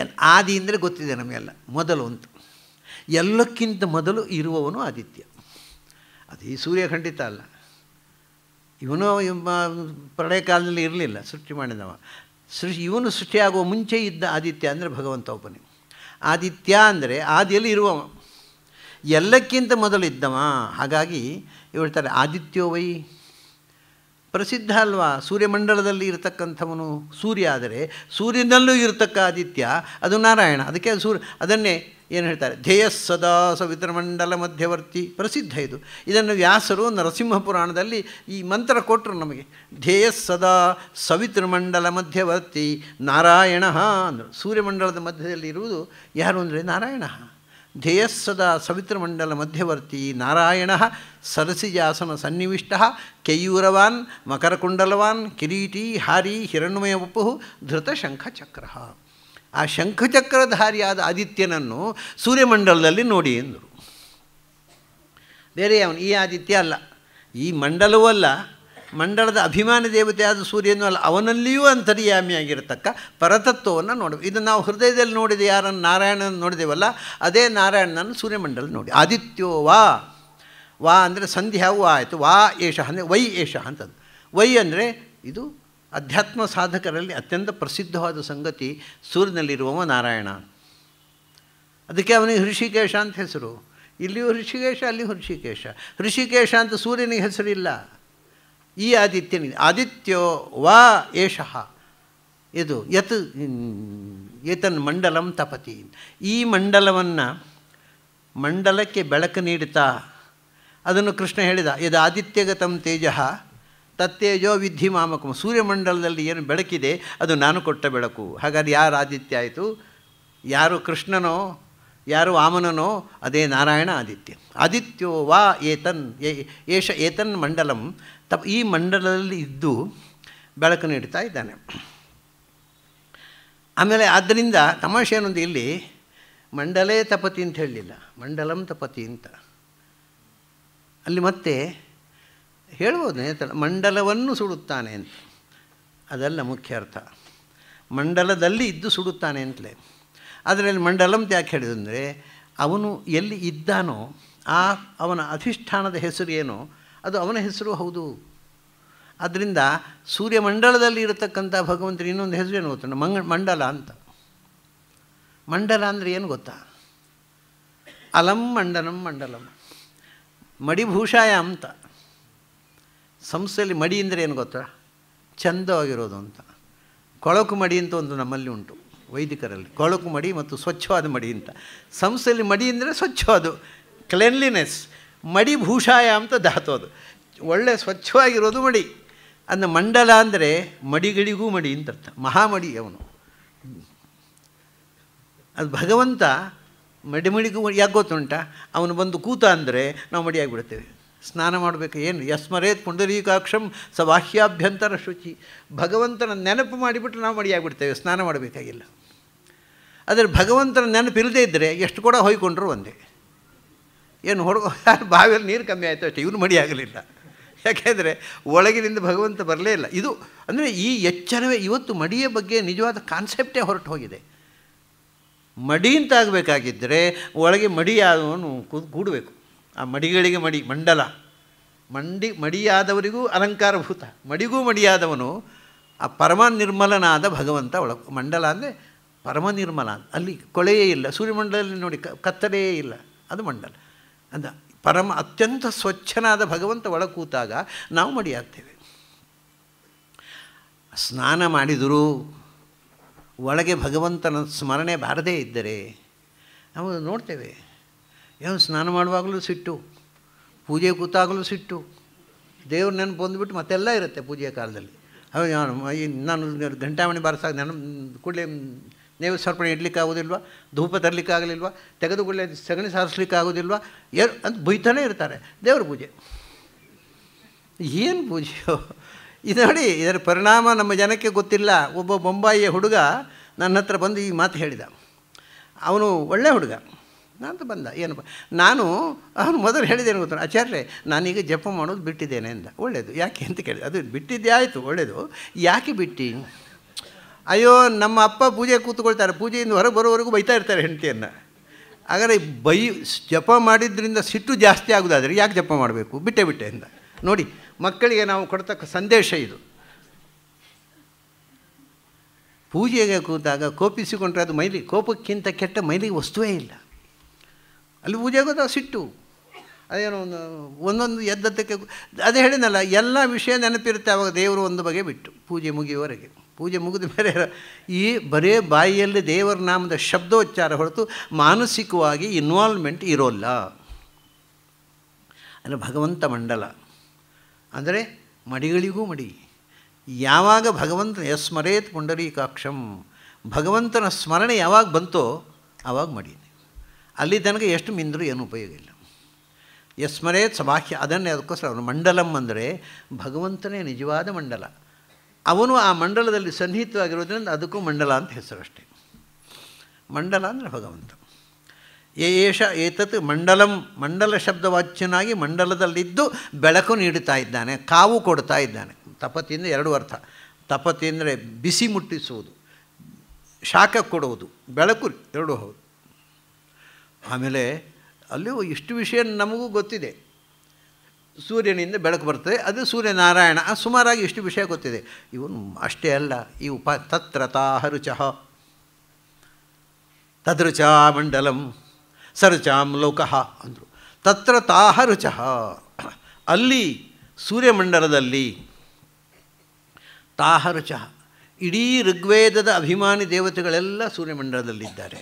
ಎನ್ ಆದಿ ಅಂದರೆ ಗೊತ್ತಿದೆ ನಮಗೆಲ್ಲ ಮೊದಲು ಅಂತ ಎಲ್ಲಕ್ಕಿಂತ ಮೊದಲು ಇರುವವನು ಆದಿತ್ಯ ಅದು ಈ ಸೂರ್ಯ ಖಂಡಿತ ಅಲ್ಲ ಇವನು ಪ್ರಳಯ ಕಾಲದಲ್ಲಿ ಇರಲಿಲ್ಲ ಸೃಷ್ಟಿ ಮಾಡಿದವ ಸೃಷ್ಟಿ ಇವನು ಸೃಷ್ಟಿಯಾಗುವ ಮುಂಚೆ ಇದ್ದ ಆದಿತ್ಯ ಅಂದರೆ ಭಗವಂತ ಒಬ್ಬನೇ ಆದಿತ್ಯ ಅಂದರೆ ಆದಿಯಲ್ಲಿ ಇರುವವ ಎಲ್ಲಕ್ಕಿಂತ ಮೊದಲಿದ್ದವ ಹಾಗಾಗಿ ಹೇಳ್ತಾರೆ ಆದಿತ್ಯೋವೈ ಪ್ರಸಿದ್ಧ ಅಲ್ವಾ ಸೂರ್ಯಮಂಡಲದಲ್ಲಿ ಇರತಕ್ಕಂಥವನು ಸೂರ್ಯ ಆದರೆ ಸೂರ್ಯನಲ್ಲೂ ಇರತಕ್ಕ ಆದಿತ್ಯ ಅದು ನಾರಾಯಣ ಅದಕ್ಕೆ ಸೂರ್ಯ ಅದನ್ನೇ ಏನು ಹೇಳ್ತಾರೆ ಧ್ಯೇಯ ಸದಾ ಮಂಡಲ ಮಧ್ಯವರ್ತಿ ಪ್ರಸಿದ್ಧ ಇದು ಇದನ್ನು ವ್ಯಾಸರು ನರಸಿಂಹ ಪುರಾಣದಲ್ಲಿ ಈ ಮಂತ್ರ ಕೊಟ್ಟರು ನಮಗೆ ಧ್ಯೇಯ ಸದಾ ಮಂಡಲ ಮಧ್ಯವರ್ತಿ ನಾರಾಯಣ ಅಂದರು ಸೂರ್ಯಮಂಡಲದ ಮಧ್ಯದಲ್ಲಿ ಇರುವುದು ಯಾರು ಅಂದರೆ ನಾರಾಯಣ ಧ್ಯೇಯಸ್ಸದ ಸವಿತ್ರಮಂಡಲ ಮಧ್ಯವರ್ತಿ ನಾರಾಯಣ ಸರಸಿಜಾಸನ ಸನ್ನಿವಿಷ್ಟ ಕೇಯೂರವಾನ್ ಮಕರಕುಂಡಲವಾನ್ ಕಿರೀಟಿ ಹಾರಿ ಹಿರಣ್ಮಯ ಉಪ್ಪು ಧೃತ ಶಂಖಚಕ್ರ ಆ ಶಂಖಚಕ್ರಧಾರಿಯಾದ ಆದಿತ್ಯನನ್ನು ಸೂರ್ಯಮಂಡಲದಲ್ಲಿ ನೋಡಿ ಎಂದರು ಬೇರೆ ಅವನು ಈ ಆದಿತ್ಯ ಅಲ್ಲ ಈ ಮಂಡಲವೂ ಅಲ್ಲ ಮಂಡಲದ ಅಭಿಮಾನ ದೇವತೆ ಆದ ಸೂರ್ಯನು ಅಲ್ಲ ಅವನಲ್ಲಿಯೂ ಅಂತರ್ಯಾಮಿಯಾಗಿರತಕ್ಕ ಪರತತ್ವವನ್ನು ನೋಡಿ ಇದು ನಾವು ಹೃದಯದಲ್ಲಿ ನೋಡಿದ ಯಾರನ್ನು ನಾರಾಯಣನ ನೋಡಿದೆವಲ್ಲ ಅದೇ ನಾರಾಯಣನನ್ನು ಸೂರ್ಯಮಂಡಲ ನೋಡಿ ಆದಿತ್ಯೋ ವಾ ವಾ ಅಂದರೆ ಸಂಧ್ಯಾ ವಾ ಆಯಿತು ವಾ ಏಷ ಅಂದರೆ ವೈ ಏಷ ಅಂತದ್ದು ವೈ ಅಂದರೆ ಇದು ಅಧ್ಯಾತ್ಮ ಸಾಧಕರಲ್ಲಿ ಅತ್ಯಂತ ಪ್ರಸಿದ್ಧವಾದ ಸಂಗತಿ ಸೂರ್ಯನಲ್ಲಿರುವವ ನಾರಾಯಣ ಅದಕ್ಕೆ ಅವನಿಗೆ ಋಷಿಕೇಶ ಅಂತ ಹೆಸರು ಇಲ್ಲಿಯೂ ಋಷಿಕೇಶ ಅಲ್ಲಿಯೂ ಹೃಷಿಕೇಶ ಹೃಷಿಕೇಶ ಅಂತ ಸೂರ್ಯನಿಗೆ ಹೆಸರಿಲ್ಲ ಈ ಆದಿತ್ಯನಿ ಆದಿತ್ಯೋ ವಾ ಏಷಃ ಇದು ಯತ್ ಏತನ್ ಮಂಡಲಂ ತಪತಿ ಈ ಮಂಡಲವನ್ನು ಮಂಡಲಕ್ಕೆ ಬೆಳಕು ನೀಡುತ್ತಾ ಅದನ್ನು ಕೃಷ್ಣ ಹೇಳಿದ ಇದು ಆದಿತ್ಯಗತಂ ತೇಜ ತತ್ತೇಜೋ ವಿಧಿ ಮಾಮಕ ಸೂರ್ಯಮಂಡಲದಲ್ಲಿ ಏನು ಬೆಳಕಿದೆ ಅದು ನಾನು ಕೊಟ್ಟ ಬೆಳಕು ಹಾಗಾದ್ರೆ ಯಾರು ಆದಿತ್ಯ ಆಯಿತು ಯಾರು ಕೃಷ್ಣನೋ ಯಾರು ವಾಮನನೋ ಅದೇ ನಾರಾಯಣ ಆದಿತ್ಯ ಆದಿತ್ಯೋ ವಾ ಏತನ್ ಏಷ ಏತನ್ ಮಂಡಲಂ ತ ಈ ಮಂಡಲದಲ್ಲಿ ಇದ್ದು ಬೆಳಕು ನೀಡ್ತಾ ಇದ್ದಾನೆ ಆಮೇಲೆ ಆದ್ದರಿಂದ ತಮಾಷೆ ಏನೊಂದು ಇಲ್ಲಿ ಮಂಡಲೇ ತಪತಿ ಅಂತ ಹೇಳಲಿಲ್ಲ ಮಂಡಲಂ ತಪತಿ ಅಂತ ಅಲ್ಲಿ ಮತ್ತೆ ಹೇಳ್ಬೋದು ನೇತ ಮಂಡಲವನ್ನು ಸುಡುತ್ತಾನೆ ಅಂತ ಅದೆಲ್ಲ ಮುಖ್ಯ ಅರ್ಥ ಮಂಡಲದಲ್ಲಿ ಇದ್ದು ಸುಡುತ್ತಾನೆ ಅಂತಲೇ ಅದರಲ್ಲಿ ಮಂಡಲಂ ಯಾಕೆ ಹೇಳಿದಂದರೆ ಅವನು ಎಲ್ಲಿ ಇದ್ದಾನೋ ಆ ಅವನ ಅಧಿಷ್ಠಾನದ ಹೆಸರು ಏನೋ ಅದು ಅವನ ಹೆಸರು ಹೌದು ಆದ್ದರಿಂದ ಸೂರ್ಯಮಂಡಲದಲ್ಲಿ ಇರತಕ್ಕಂಥ ಭಗವಂತನ ಇನ್ನೊಂದು ಹೆಸರು ಏನು ಗೊತ್ತ ಮಂಗ ಮಂಡಲ ಅಂತ ಮಂಡಲ ಅಂದರೆ ಏನು ಗೊತ್ತಾ ಅಲಂ ಮಂಡನಂ ಮಂಡಲಂ ಮಡಿಭೂಷಾಯ ಅಂತ ಸಂಸ್ಥೆಯಲ್ಲಿ ಮಡಿ ಅಂದರೆ ಏನು ಗೊತ್ತಾ ಚಂದವಾಗಿರೋದು ಅಂತ ಕೊಳಕು ಮಡಿ ಅಂತ ಒಂದು ನಮ್ಮಲ್ಲಿ ಉಂಟು ವೈದಿಕರಲ್ಲಿ ಕೊಳಕು ಮಡಿ ಮತ್ತು ಸ್ವಚ್ಛವಾದ ಮಡಿ ಅಂತ ಸಂಸ್ಥೆಯಲ್ಲಿ ಮಡಿ ಅಂದರೆ ಸ್ವಚ್ಛವಾದ ಕ್ಲೆನ್ಲಿನೆಸ್ ಮಡಿ ಭೂಷಾಯ ಅಂತ ಧಾತು ಅದು ಒಳ್ಳೆ ಸ್ವಚ್ಛವಾಗಿರೋದು ಮಡಿ ಅಂದ ಮಂಡಲ ಅಂದರೆ ಮಡಿಗಳಿಗೂ ಮಡಿ ಅಂತ ಅರ್ಥ ಮಹಾಮಡಿ ಅವನು ಅದು ಭಗವಂತ ಮಡಿಮಡಿಗೂ ಯಾಕೆ ಗೊತ್ತುಂಟ ಅವನು ಬಂದು ಕೂತ ಅಂದರೆ ನಾವು ಮಡಿಯಾಗಿಬಿಡ್ತೇವೆ ಸ್ನಾನ ಮಾಡಬೇಕು ಏನು ಯಸ್ಮರೇತ್ ಪುಂಡರೀಕಾಕ್ಷಂ ಸಬಾಹ್ಯಾಭ್ಯಂತರ ಶುಚಿ ಭಗವಂತನ ನೆನಪು ಮಾಡಿಬಿಟ್ಟು ನಾವು ಮಡಿಯಾಗಿಬಿಡ್ತೇವೆ ಸ್ನಾನ ಮಾಡಬೇಕಾಗಿಲ್ಲ ಆದರೆ ಭಗವಂತನ ನೆನಪಿಲ್ಲದೇ ಇದ್ದರೆ ಎಷ್ಟು ಕೂಡ ಹೊಯ್ಕೊಂಡ್ರು ಒಂದೇ ಏನು ಹೊಡ್ಕೊ ಬಾವಿಯಲ್ಲಿ ನೀರು ಕಮ್ಮಿ ಆಯಿತು ಅಷ್ಟೇ ಇವನು ಮಡಿ ಆಗಲಿಲ್ಲ ಯಾಕೆಂದರೆ ಒಳಗಿನಿಂದ ಭಗವಂತ ಬರಲೇ ಇಲ್ಲ ಇದು ಅಂದರೆ ಈ ಎಚ್ಚರವೇ ಇವತ್ತು ಮಡಿಯ ಬಗ್ಗೆ ನಿಜವಾದ ಕಾನ್ಸೆಪ್ಟೇ ಹೊರಟು ಹೋಗಿದೆ ಮಡಿ ಆಗಬೇಕಾಗಿದ್ದರೆ ಒಳಗೆ ಮಡಿಯಾದವನು ಕೂಡಬೇಕು ಆ ಮಡಿಗಳಿಗೆ ಮಡಿ ಮಂಡಲ ಮಂಡಿ ಮಡಿಯಾದವರಿಗೂ ಅಲಂಕಾರಭೂತ ಮಡಿಗೂ ಮಡಿಯಾದವನು ಆ ಪರಮ ನಿರ್ಮಲನಾದ ಭಗವಂತ ಒಳ ಮಂಡಲ ಅಂದರೆ ಪರಮ ನಿರ್ಮಲ ಅಲ್ಲಿ ಕೊಳೆಯೇ ಇಲ್ಲ ಸೂರ್ಯಮಂಡಲದಲ್ಲಿ ನೋಡಿ ಕತ್ತಲೆಯೇ ಇಲ್ಲ ಅದು ಮಂಡಲ ಅಂದ ಪರಮ ಅತ್ಯಂತ ಸ್ವಚ್ಛನಾದ ಭಗವಂತ ಒಳ ಕೂತಾಗ ನಾವು ಮಡಿಯಾಗ್ತೇವೆ ಸ್ನಾನ ಮಾಡಿದರೂ ಒಳಗೆ ಭಗವಂತನ ಸ್ಮರಣೆ ಬಾರದೇ ಇದ್ದರೆ ನಾವು ನೋಡ್ತೇವೆ ಏನು ಸ್ನಾನ ಮಾಡುವಾಗಲೂ ಸಿಟ್ಟು ಪೂಜೆ ಕೂತಾಗಲೂ ಸಿಟ್ಟು ದೇವ್ರ ನೆನಪು ಬಂದುಬಿಟ್ಟು ಮತ್ತೆಲ್ಲ ಇರುತ್ತೆ ಪೂಜೆಯ ಕಾಲದಲ್ಲಿ ನಾನು ಗಂಟಾಮಣಿ ಬಾರಿಸಾಗ ನೆನ ಕೂಡಲೇ ನೀವು ಸಮರ್ಪಣೆ ಇಡಲಿಕ್ಕಾಗೋದಿಲ್ವ ಧೂಪ ಆಗಲಿಲ್ವಾ ತೆಗೆದುಕೊಳ್ಳೆ ಸಗಣಿ ಆಗೋದಿಲ್ವ ಎರ್ ಅಂತ ಬೈತಾನೆ ಇರ್ತಾರೆ ದೇವ್ರ ಪೂಜೆ ಏನು ಪೂಜೆಯೋ ಇದು ನೋಡಿ ಇದರ ಪರಿಣಾಮ ನಮ್ಮ ಜನಕ್ಕೆ ಗೊತ್ತಿಲ್ಲ ಒಬ್ಬ ಬೊಂಬಾಯಿಯ ಹುಡುಗ ನನ್ನ ಹತ್ರ ಬಂದು ಈ ಮಾತು ಹೇಳಿದ ಅವನು ಒಳ್ಳೆ ಹುಡುಗ ನಾನು ಬಂದ ಏನಪ್ಪ ನಾನು ಅವನು ಮೊದಲು ಹೇಳಿದ್ದೇನೆ ಗೊತ್ತಾನೆ ಆಚಾರ್ಯ ನಾನೀಗ ಜಪ ಮಾಡೋದು ಬಿಟ್ಟಿದ್ದೇನೆ ಅಂತ ಒಳ್ಳೆಯದು ಯಾಕೆ ಅಂತ ಕೇಳಿದೆ ಅದು ಬಿಟ್ಟಿದ್ದೇ ಆಯಿತು ಒಳ್ಳೆಯದು ಯಾಕೆ ಬಿಟ್ಟು ಅಯ್ಯೋ ನಮ್ಮ ಅಪ್ಪ ಪೂಜೆ ಕೂತ್ಕೊಳ್ತಾರೆ ಪೂಜೆಯಿಂದ ಹೊರಗೆ ಬರೋವರೆಗೂ ಬೈತಾ ಇರ್ತಾರೆ ಹೆಂಡತಿಯನ್ನು ಹಾಗಾದರೆ ಬೈ ಜಪ ಮಾಡಿದ್ರಿಂದ ಸಿಟ್ಟು ಜಾಸ್ತಿ ಆಗೋದಾದರೆ ಯಾಕೆ ಜಪ ಮಾಡಬೇಕು ಬಿಟ್ಟೆ ಬಿಟ್ಟೆಯಿಂದ ನೋಡಿ ಮಕ್ಕಳಿಗೆ ನಾವು ಕೊಡ್ತಕ್ಕ ಸಂದೇಶ ಇದು ಪೂಜೆಗೆ ಕೂತಾಗ ಕೋಪಿಸಿಕೊಂಡ್ರೆ ಅದು ಮೈಲಿ ಕೋಪಕ್ಕಿಂತ ಕೆಟ್ಟ ಮೈಲಿಗೆ ವಸ್ತುವೇ ಇಲ್ಲ ಅಲ್ಲಿ ಪೂಜೆಗೋದ ಸಿಟ್ಟು ಅದೇನೋ ಒಂದು ಒಂದೊಂದು ಎದ್ದದ್ದಕ್ಕೆ ಅದೇ ಹೇಳಿದಲ್ಲ ಎಲ್ಲ ವಿಷಯ ನೆನಪಿರುತ್ತೆ ಆವಾಗ ದೇವರು ಒಂದು ಬಗೆ ಬಿಟ್ಟು ಪೂಜೆ ಮುಗಿಯುವವರೆಗೆ ಪೂಜೆ ಮುಗಿದ ಮೇಲೆ ಈ ಬರೇ ಬಾಯಿಯಲ್ಲಿ ದೇವರ ನಾಮದ ಶಬ್ದೋಚ್ಚಾರ ಹೊರತು ಮಾನಸಿಕವಾಗಿ ಇನ್ವಾಲ್ವ್ಮೆಂಟ್ ಇರೋಲ್ಲ ಅಂದರೆ ಭಗವಂತ ಮಂಡಲ ಅಂದರೆ ಮಡಿಗಳಿಗೂ ಮಡಿ ಯಾವಾಗ ಭಗವಂತ ಎಸ್ಮರೇತ್ ಪುಂಡರೀಕಾಕ್ಷಂ ಭಗವಂತನ ಸ್ಮರಣೆ ಯಾವಾಗ ಬಂತೋ ಆವಾಗ ಮಡಿ ಅಲ್ಲಿ ತನಕ ಎಷ್ಟು ಮಿಂದರೂ ಏನು ಉಪಯೋಗ ಇಲ್ಲ ಯಸ್ಮರೇತ್ ಸಭಾಹ್ಯ ಅದನ್ನೇ ಅದಕ್ಕೋಸ್ಕರ ಅವನು ಮಂಡಲಂ ಅಂದರೆ ಭಗವಂತನೇ ನಿಜವಾದ ಮಂಡಲ ಅವನು ಆ ಮಂಡಲದಲ್ಲಿ ಸನ್ನಿಹಿತವಾಗಿರೋದ್ರಿಂದ ಅದಕ್ಕೂ ಮಂಡಲ ಅಂತ ಹೆಸರು ಅಷ್ಟೇ ಮಂಡಲ ಅಂದರೆ ಭಗವಂತ ಏಷ ಏತತ್ ಮಂಡಲಂ ಮಂಡಲ ಶಬ್ದವಾಚ್ಯನಾಗಿ ಮಂಡಲದಲ್ಲಿದ್ದು ಬೆಳಕು ನೀಡುತ್ತಾ ಇದ್ದಾನೆ ಕಾವು ಕೊಡ್ತಾ ಇದ್ದಾನೆ ತಪತಿ ಅಂದರೆ ಎರಡು ಅರ್ಥ ತಪತಿ ಅಂದರೆ ಬಿಸಿ ಮುಟ್ಟಿಸುವುದು ಶಾಖ ಕೊಡುವುದು ಬೆಳಕು ಎರಡು ಹೌದು ಆಮೇಲೆ ಅಲ್ಲಿಯೂ ಇಷ್ಟು ವಿಷಯ ನಮಗೂ ಗೊತ್ತಿದೆ ಸೂರ್ಯನಿಂದ ಬೆಳಕು ಬರ್ತದೆ ಅದು ಸೂರ್ಯನಾರಾಯಣ ಸುಮಾರಾಗಿ ಇಷ್ಟು ವಿಷಯ ಗೊತ್ತಿದೆ ಇವನು ಅಷ್ಟೇ ಅಲ್ಲ ಈ ಉಪ ತತ್ರ ಹರುಚಃ ತದೃಚಾ ಮಂಡಲಂ ಸರುಚಾಂ ಲೋಕಃ ಅಂದರು ತತ್ರ ತಾಹರುಚಃ ಅಲ್ಲಿ ಸೂರ್ಯಮಂಡಲದಲ್ಲಿ ತಾಹರುಚಃ ಇಡೀ ಋಗ್ವೇದದ ಅಭಿಮಾನಿ ದೇವತೆಗಳೆಲ್ಲ ಸೂರ್ಯಮಂಡಲದಲ್ಲಿದ್ದಾರೆ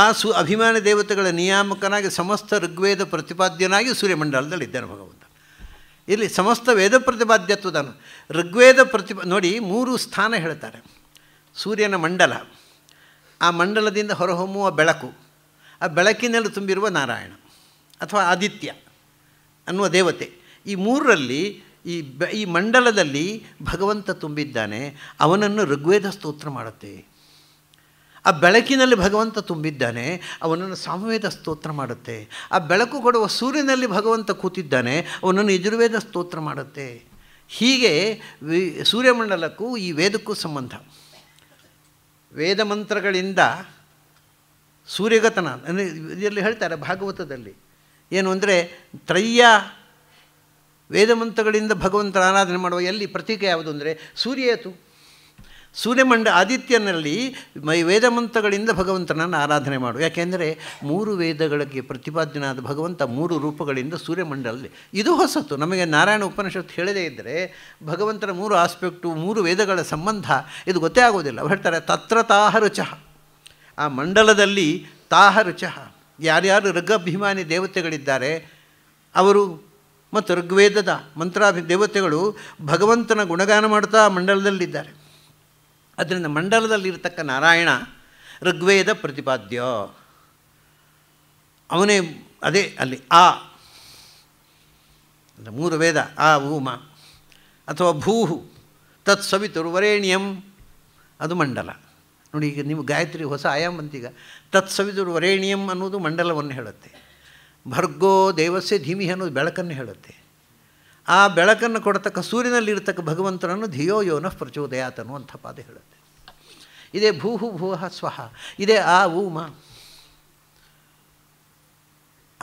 ಆ ಸು ಅಭಿಮಾನ ದೇವತೆಗಳ ನಿಯಾಮಕನಾಗಿ ಸಮಸ್ತ ಋಗ್ವೇದ ಪ್ರತಿಪಾದ್ಯನಾಗಿ ಇದ್ದಾನೆ ಭಗವಂತ ಇಲ್ಲಿ ಸಮಸ್ತ ವೇದ ಪ್ರತಿಪಾದ್ಯತ್ವದಾನು ಋಗ್ವೇದ ಪ್ರತಿಪ ನೋಡಿ ಮೂರು ಸ್ಥಾನ ಹೇಳ್ತಾರೆ ಸೂರ್ಯನ ಮಂಡಲ ಆ ಮಂಡಲದಿಂದ ಹೊರಹೊಮ್ಮುವ ಬೆಳಕು ಆ ಬೆಳಕಿನಲ್ಲಿ ತುಂಬಿರುವ ನಾರಾಯಣ ಅಥವಾ ಆದಿತ್ಯ ಅನ್ನುವ ದೇವತೆ ಈ ಮೂರರಲ್ಲಿ ಈ ಈ ಮಂಡಲದಲ್ಲಿ ಭಗವಂತ ತುಂಬಿದ್ದಾನೆ ಅವನನ್ನು ಋಗ್ವೇದ ಸ್ತೋತ್ರ ಮಾಡುತ್ತೆ ಆ ಬೆಳಕಿನಲ್ಲಿ ಭಗವಂತ ತುಂಬಿದ್ದಾನೆ ಅವನನ್ನು ಸಾಮವೇದ ಸ್ತೋತ್ರ ಮಾಡುತ್ತೆ ಆ ಬೆಳಕು ಕೊಡುವ ಸೂರ್ಯನಲ್ಲಿ ಭಗವಂತ ಕೂತಿದ್ದಾನೆ ಅವನನ್ನು ಯಜುರ್ವೇದ ಸ್ತೋತ್ರ ಮಾಡುತ್ತೆ ಹೀಗೆ ವಿ ಸೂರ್ಯಮಂಡಲಕ್ಕೂ ಈ ವೇದಕ್ಕೂ ಸಂಬಂಧ ವೇದ ಮಂತ್ರಗಳಿಂದ ಸೂರ್ಯಗತನ ಇದರಲ್ಲಿ ಹೇಳ್ತಾರೆ ಭಾಗವತದಲ್ಲಿ ಏನು ಅಂದರೆ ತ್ರಯ್ಯ ವೇದಮಂತ್ರಗಳಿಂದ ಭಗವಂತನ ಆರಾಧನೆ ಮಾಡುವ ಎಲ್ಲಿ ಪ್ರತೀಕ ಯಾವುದು ಅಂದರೆ ಸೂರ್ಯ ಸೂರ್ಯಮಂಡ ಆದಿತ್ಯನಲ್ಲಿ ವೇದಮಂತ್ರಗಳಿಂದ ಭಗವಂತನನ್ನು ಆರಾಧನೆ ಮಾಡು ಯಾಕೆಂದರೆ ಮೂರು ವೇದಗಳಿಗೆ ಪ್ರತಿಪಾದ್ಯನಾದ ಭಗವಂತ ಮೂರು ರೂಪಗಳಿಂದ ಸೂರ್ಯಮಂಡಲದಲ್ಲಿ ಇದು ಹೊಸತು ನಮಗೆ ನಾರಾಯಣ ಉಪನಿಷತ್ತು ಹೇಳದೇ ಇದ್ದರೆ ಭಗವಂತನ ಮೂರು ಆಸ್ಪೆಕ್ಟು ಮೂರು ವೇದಗಳ ಸಂಬಂಧ ಇದು ಗೊತ್ತೇ ಆಗೋದಿಲ್ಲ ಅವ್ರು ಹೇಳ್ತಾರೆ ತತ್ರ ತಾಹ ರುಚಃ ಆ ಮಂಡಲದಲ್ಲಿ ತಾಹ ರುಚಃ ಯಾರ್ಯಾರು ಋಗಭಿಮಾನಿ ದೇವತೆಗಳಿದ್ದಾರೆ ಅವರು ಮತ್ತು ಋಗ್ವೇದದ ಮಂತ್ರಾಭಿ ದೇವತೆಗಳು ಭಗವಂತನ ಗುಣಗಾನ ಮಾಡ್ತಾ ಮಂಡಲದಲ್ಲಿದ್ದಾರೆ ಅದರಿಂದ ಮಂಡಲದಲ್ಲಿರ್ತಕ್ಕ ನಾರಾಯಣ ಋಗ್ವೇದ ಪ್ರತಿಪಾದ್ಯ ಅವನೇ ಅದೇ ಅಲ್ಲಿ ಆ ಅಂದರೆ ಮೂರು ವೇದ ಆ ಭೂಮ ಅಥವಾ ಭೂಹು ತತ್ ಸವಿತುರು ವರೇಣ್ಯಂ ಅದು ಮಂಡಲ ನೋಡಿ ಈಗ ನೀವು ಗಾಯತ್ರಿ ಹೊಸ ಆಯಾಮ ಅಂತೀಗ ತತ್ ಸವಿತುರು ಅನ್ನೋದು ಮಂಡಲವನ್ನು ಹೇಳುತ್ತೆ ಭರ್ಗೋ ದೇವಸ್ಯ ಧೀಮಿ ಅನ್ನೋದು ಬೆಳಕನ್ನು ಹೇಳುತ್ತೆ ಆ ಬೆಳಕನ್ನು ಕೊಡತಕ್ಕ ಸೂರ್ಯನಲ್ಲಿರ್ತಕ್ಕ ಭಗವಂತನನ್ನು ಧಿಯೋ ಯೋನಃ ಪ್ರಚೋದಯಾತನು ಅಂತ ಪಾದ ಹೇಳುತ್ತೆ ಇದೇ ಭೂಹು ಭೂಹ ಸ್ವಹ ಇದೇ ಆ ಊಮ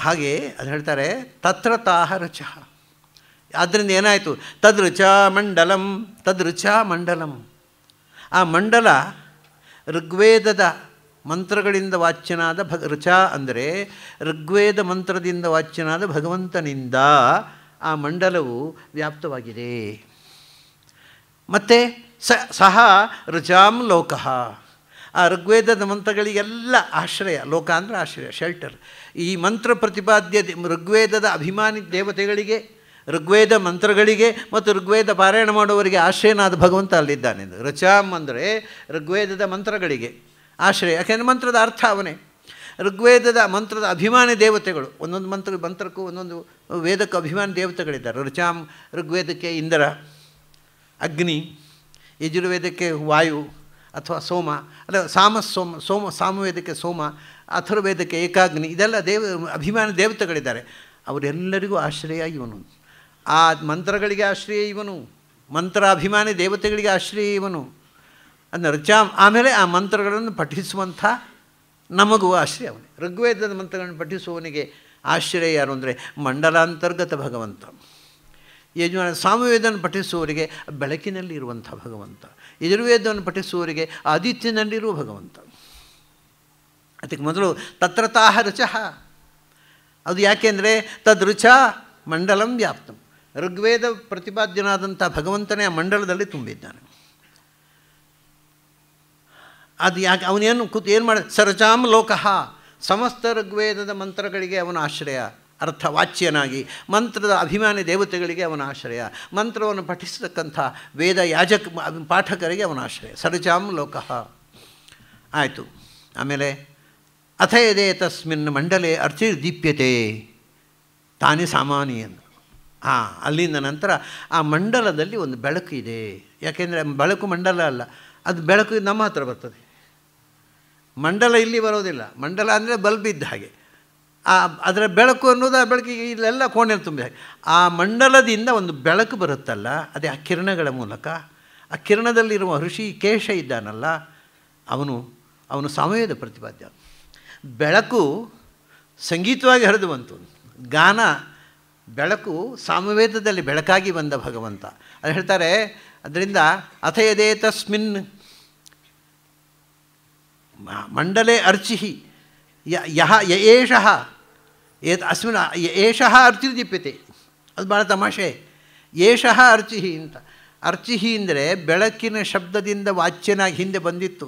ಹಾಗೆ ಅದು ಹೇಳ್ತಾರೆ ತತ್ರ ತಾಹ ರಚ ಆದ್ದರಿಂದ ಏನಾಯಿತು ತದೃಚ ಮಂಡಲಂ ತದೃಚ ಮಂಡಲಂ ಆ ಮಂಡಲ ಋಗ್ವೇದದ ಮಂತ್ರಗಳಿಂದ ವಾಚ್ಯನಾದ ಭಗ ಋಚ ಅಂದರೆ ಋಗ್ವೇದ ಮಂತ್ರದಿಂದ ವಾಚ್ಯನಾದ ಭಗವಂತನಿಂದ ಆ ಮಂಡಲವು ವ್ಯಾಪ್ತವಾಗಿದೆ ಮತ್ತು ಸ ಸಹ ರುಜಾಂ ಲೋಕಃ ಆ ಋಗ್ವೇದದ ಮಂತ್ರಗಳಿಗೆಲ್ಲ ಆಶ್ರಯ ಲೋಕ ಅಂದರೆ ಆಶ್ರಯ ಶೆಲ್ಟರ್ ಈ ಮಂತ್ರ ಪ್ರತಿಪಾದ್ಯ ಋಗ್ವೇದದ ಅಭಿಮಾನಿ ದೇವತೆಗಳಿಗೆ ಋಗ್ವೇದ ಮಂತ್ರಗಳಿಗೆ ಮತ್ತು ಋಗ್ವೇದ ಪಾರಾಯಣ ಮಾಡುವವರಿಗೆ ಆಶ್ರಯನಾದ ಭಗವಂತ ಅಲ್ಲಿದ್ದಾನೆ ರುಚಾಮ್ ಅಂದರೆ ಋಗ್ವೇದದ ಮಂತ್ರಗಳಿಗೆ ಆಶ್ರಯ ಯಾಕೆಂದರೆ ಮಂತ್ರದ ಅರ್ಥ ಅವನೇ ಋಗ್ವೇದದ ಮಂತ್ರದ ಅಭಿಮಾನಿ ದೇವತೆಗಳು ಒಂದೊಂದು ಮಂತ್ರ ಮಂತ್ರಕ್ಕೂ ಒಂದೊಂದು ವೇದಕ್ಕೆ ಅಭಿಮಾನ ದೇವತೆಗಳಿದ್ದಾರೆ ರುಚಾಂ ಋಗ್ವೇದಕ್ಕೆ ಇಂದ್ರ ಅಗ್ನಿ ಯಜುರ್ವೇದಕ್ಕೆ ವಾಯು ಅಥವಾ ಸೋಮ ಅಲ್ಲ ಸಾಮ ಸೋಮ ಸೋಮ ಸಾಮವೇದಕ್ಕೆ ಸೋಮ ಅಥರ್ವೇದಕ್ಕೆ ಏಕಾಗ್ನಿ ಇದೆಲ್ಲ ದೇವ ಅಭಿಮಾನ ದೇವತೆಗಳಿದ್ದಾರೆ ಅವರೆಲ್ಲರಿಗೂ ಆಶ್ರಯ ಇವನು ಆ ಮಂತ್ರಗಳಿಗೆ ಆಶ್ರಯ ಇವನು ಮಂತ್ರ ಅಭಿಮಾನಿ ದೇವತೆಗಳಿಗೆ ಆಶ್ರಯ ಇವನು ಅದನ್ನ ರುಚಾ ಆಮೇಲೆ ಆ ಮಂತ್ರಗಳನ್ನು ಪಠಿಸುವಂಥ ನಮಗೂ ಆಶ್ರಯ ಅವನೇ ಋಗ್ವೇದದ ಮಂತ್ರಗಳನ್ನು ಪಠಿಸುವವನಿಗೆ ಆಶ್ರಯ ಯಾರು ಅಂದರೆ ಮಂಡಲಾಂತರ್ಗತ ಭಗವಂತ ಯಜಮಾನ ಸಾಮವೇದವನ್ನು ಪಠಿಸುವವರಿಗೆ ಬೆಳಕಿನಲ್ಲಿ ಇರುವಂಥ ಭಗವಂತ ಯಜುರ್ವೇದವನ್ನು ಪಠಿಸುವವರಿಗೆ ಆದಿತ್ಯನಲ್ಲಿರುವ ಭಗವಂತ ಅದಕ್ಕೆ ಮೊದಲು ತತ್ರತಾಹ ರುಚಃ ಅದು ಯಾಕೆಂದರೆ ತದೃಚ ಮಂಡಲಂ ವ್ಯಾಪ್ತಂ ಋಗ್ವೇದ ಪ್ರತಿಪಾದ್ಯನಾದಂಥ ಭಗವಂತನೇ ಆ ಮಂಡಲದಲ್ಲಿ ತುಂಬಿದ್ದಾನೆ ಅದು ಯಾಕೆ ಅವನೇನು ಕೂತು ಏನು ಮಾಡ ಸರಚಾಂ ಲೋಕಃ ಸಮಸ್ತ ಋಗ್ವೇದದ ಮಂತ್ರಗಳಿಗೆ ಅವನ ಆಶ್ರಯ ಅರ್ಥವಾಚ್ಯನಾಗಿ ಮಂತ್ರದ ಅಭಿಮಾನಿ ದೇವತೆಗಳಿಗೆ ಅವನ ಆಶ್ರಯ ಮಂತ್ರವನ್ನು ಪಠಿಸತಕ್ಕಂಥ ವೇದ ಯಾಜಕ ಪಾಠಕರಿಗೆ ಅವನ ಆಶ್ರಯ ಸರ್ಜಾಂ ಲೋಕಃ ಆಯಿತು ಆಮೇಲೆ ಅಥಯದೆ ತಸ್ಮಿನ್ ಮಂಡಲೆ ಅರ್ಥಿರ್ದೀಪ್ಯತೆ ತಾನೇ ಸಾಮಾನ್ಯನು ಹಾಂ ಅಲ್ಲಿಂದ ನಂತರ ಆ ಮಂಡಲದಲ್ಲಿ ಒಂದು ಬೆಳಕು ಇದೆ ಯಾಕೆಂದರೆ ಬೆಳಕು ಮಂಡಲ ಅಲ್ಲ ಅದು ಬೆಳಕು ನಮ್ಮ ಹತ್ರ ಬರ್ತದೆ ಮಂಡಲ ಇಲ್ಲಿ ಬರೋದಿಲ್ಲ ಮಂಡಲ ಅಂದರೆ ಬಲ್ಬ್ ಇದ್ದ ಹಾಗೆ ಆ ಅದರ ಬೆಳಕು ಅನ್ನೋದು ಆ ಬೆಳಕಿಗೆ ಇಲ್ಲೆಲ್ಲ ಕೋಣೆ ಹಾಗೆ ಆ ಮಂಡಲದಿಂದ ಒಂದು ಬೆಳಕು ಬರುತ್ತಲ್ಲ ಅದೇ ಆ ಕಿರಣಗಳ ಮೂಲಕ ಆ ಕಿರಣದಲ್ಲಿರುವ ಋಷಿ ಕೇಶ ಇದ್ದಾನಲ್ಲ ಅವನು ಅವನು ಸಾಮವೇದ ಪ್ರತಿಪಾದ್ಯ ಬೆಳಕು ಸಂಗೀತವಾಗಿ ಹರಿದು ಬಂತು ಗಾನ ಬೆಳಕು ಸಾಮವೇದದಲ್ಲಿ ಬೆಳಕಾಗಿ ಬಂದ ಭಗವಂತ ಅದು ಹೇಳ್ತಾರೆ ಅದರಿಂದ ಅಥಯದೇ ತಸ್ಮಿನ್ ಮಂಡಲೆ ಅರ್ಚಿ ಯಹ ಯ ಏಷಃ ಏತ್ ಅಸ್ಮಿನ ಏಷಃ ಅರ್ಚಿರ್ದೀಪ್ಯತೆ ಅದು ಭಾಳ ತಮಾಷೆ ಏಷಃ ಅರ್ಚಿಹಿ ಅಂತ ಅರ್ಚಿಹಿ ಅಂದರೆ ಬೆಳಕಿನ ಶಬ್ದದಿಂದ ವಾಚ್ಯನಾಗಿ ಹಿಂದೆ ಬಂದಿತ್ತು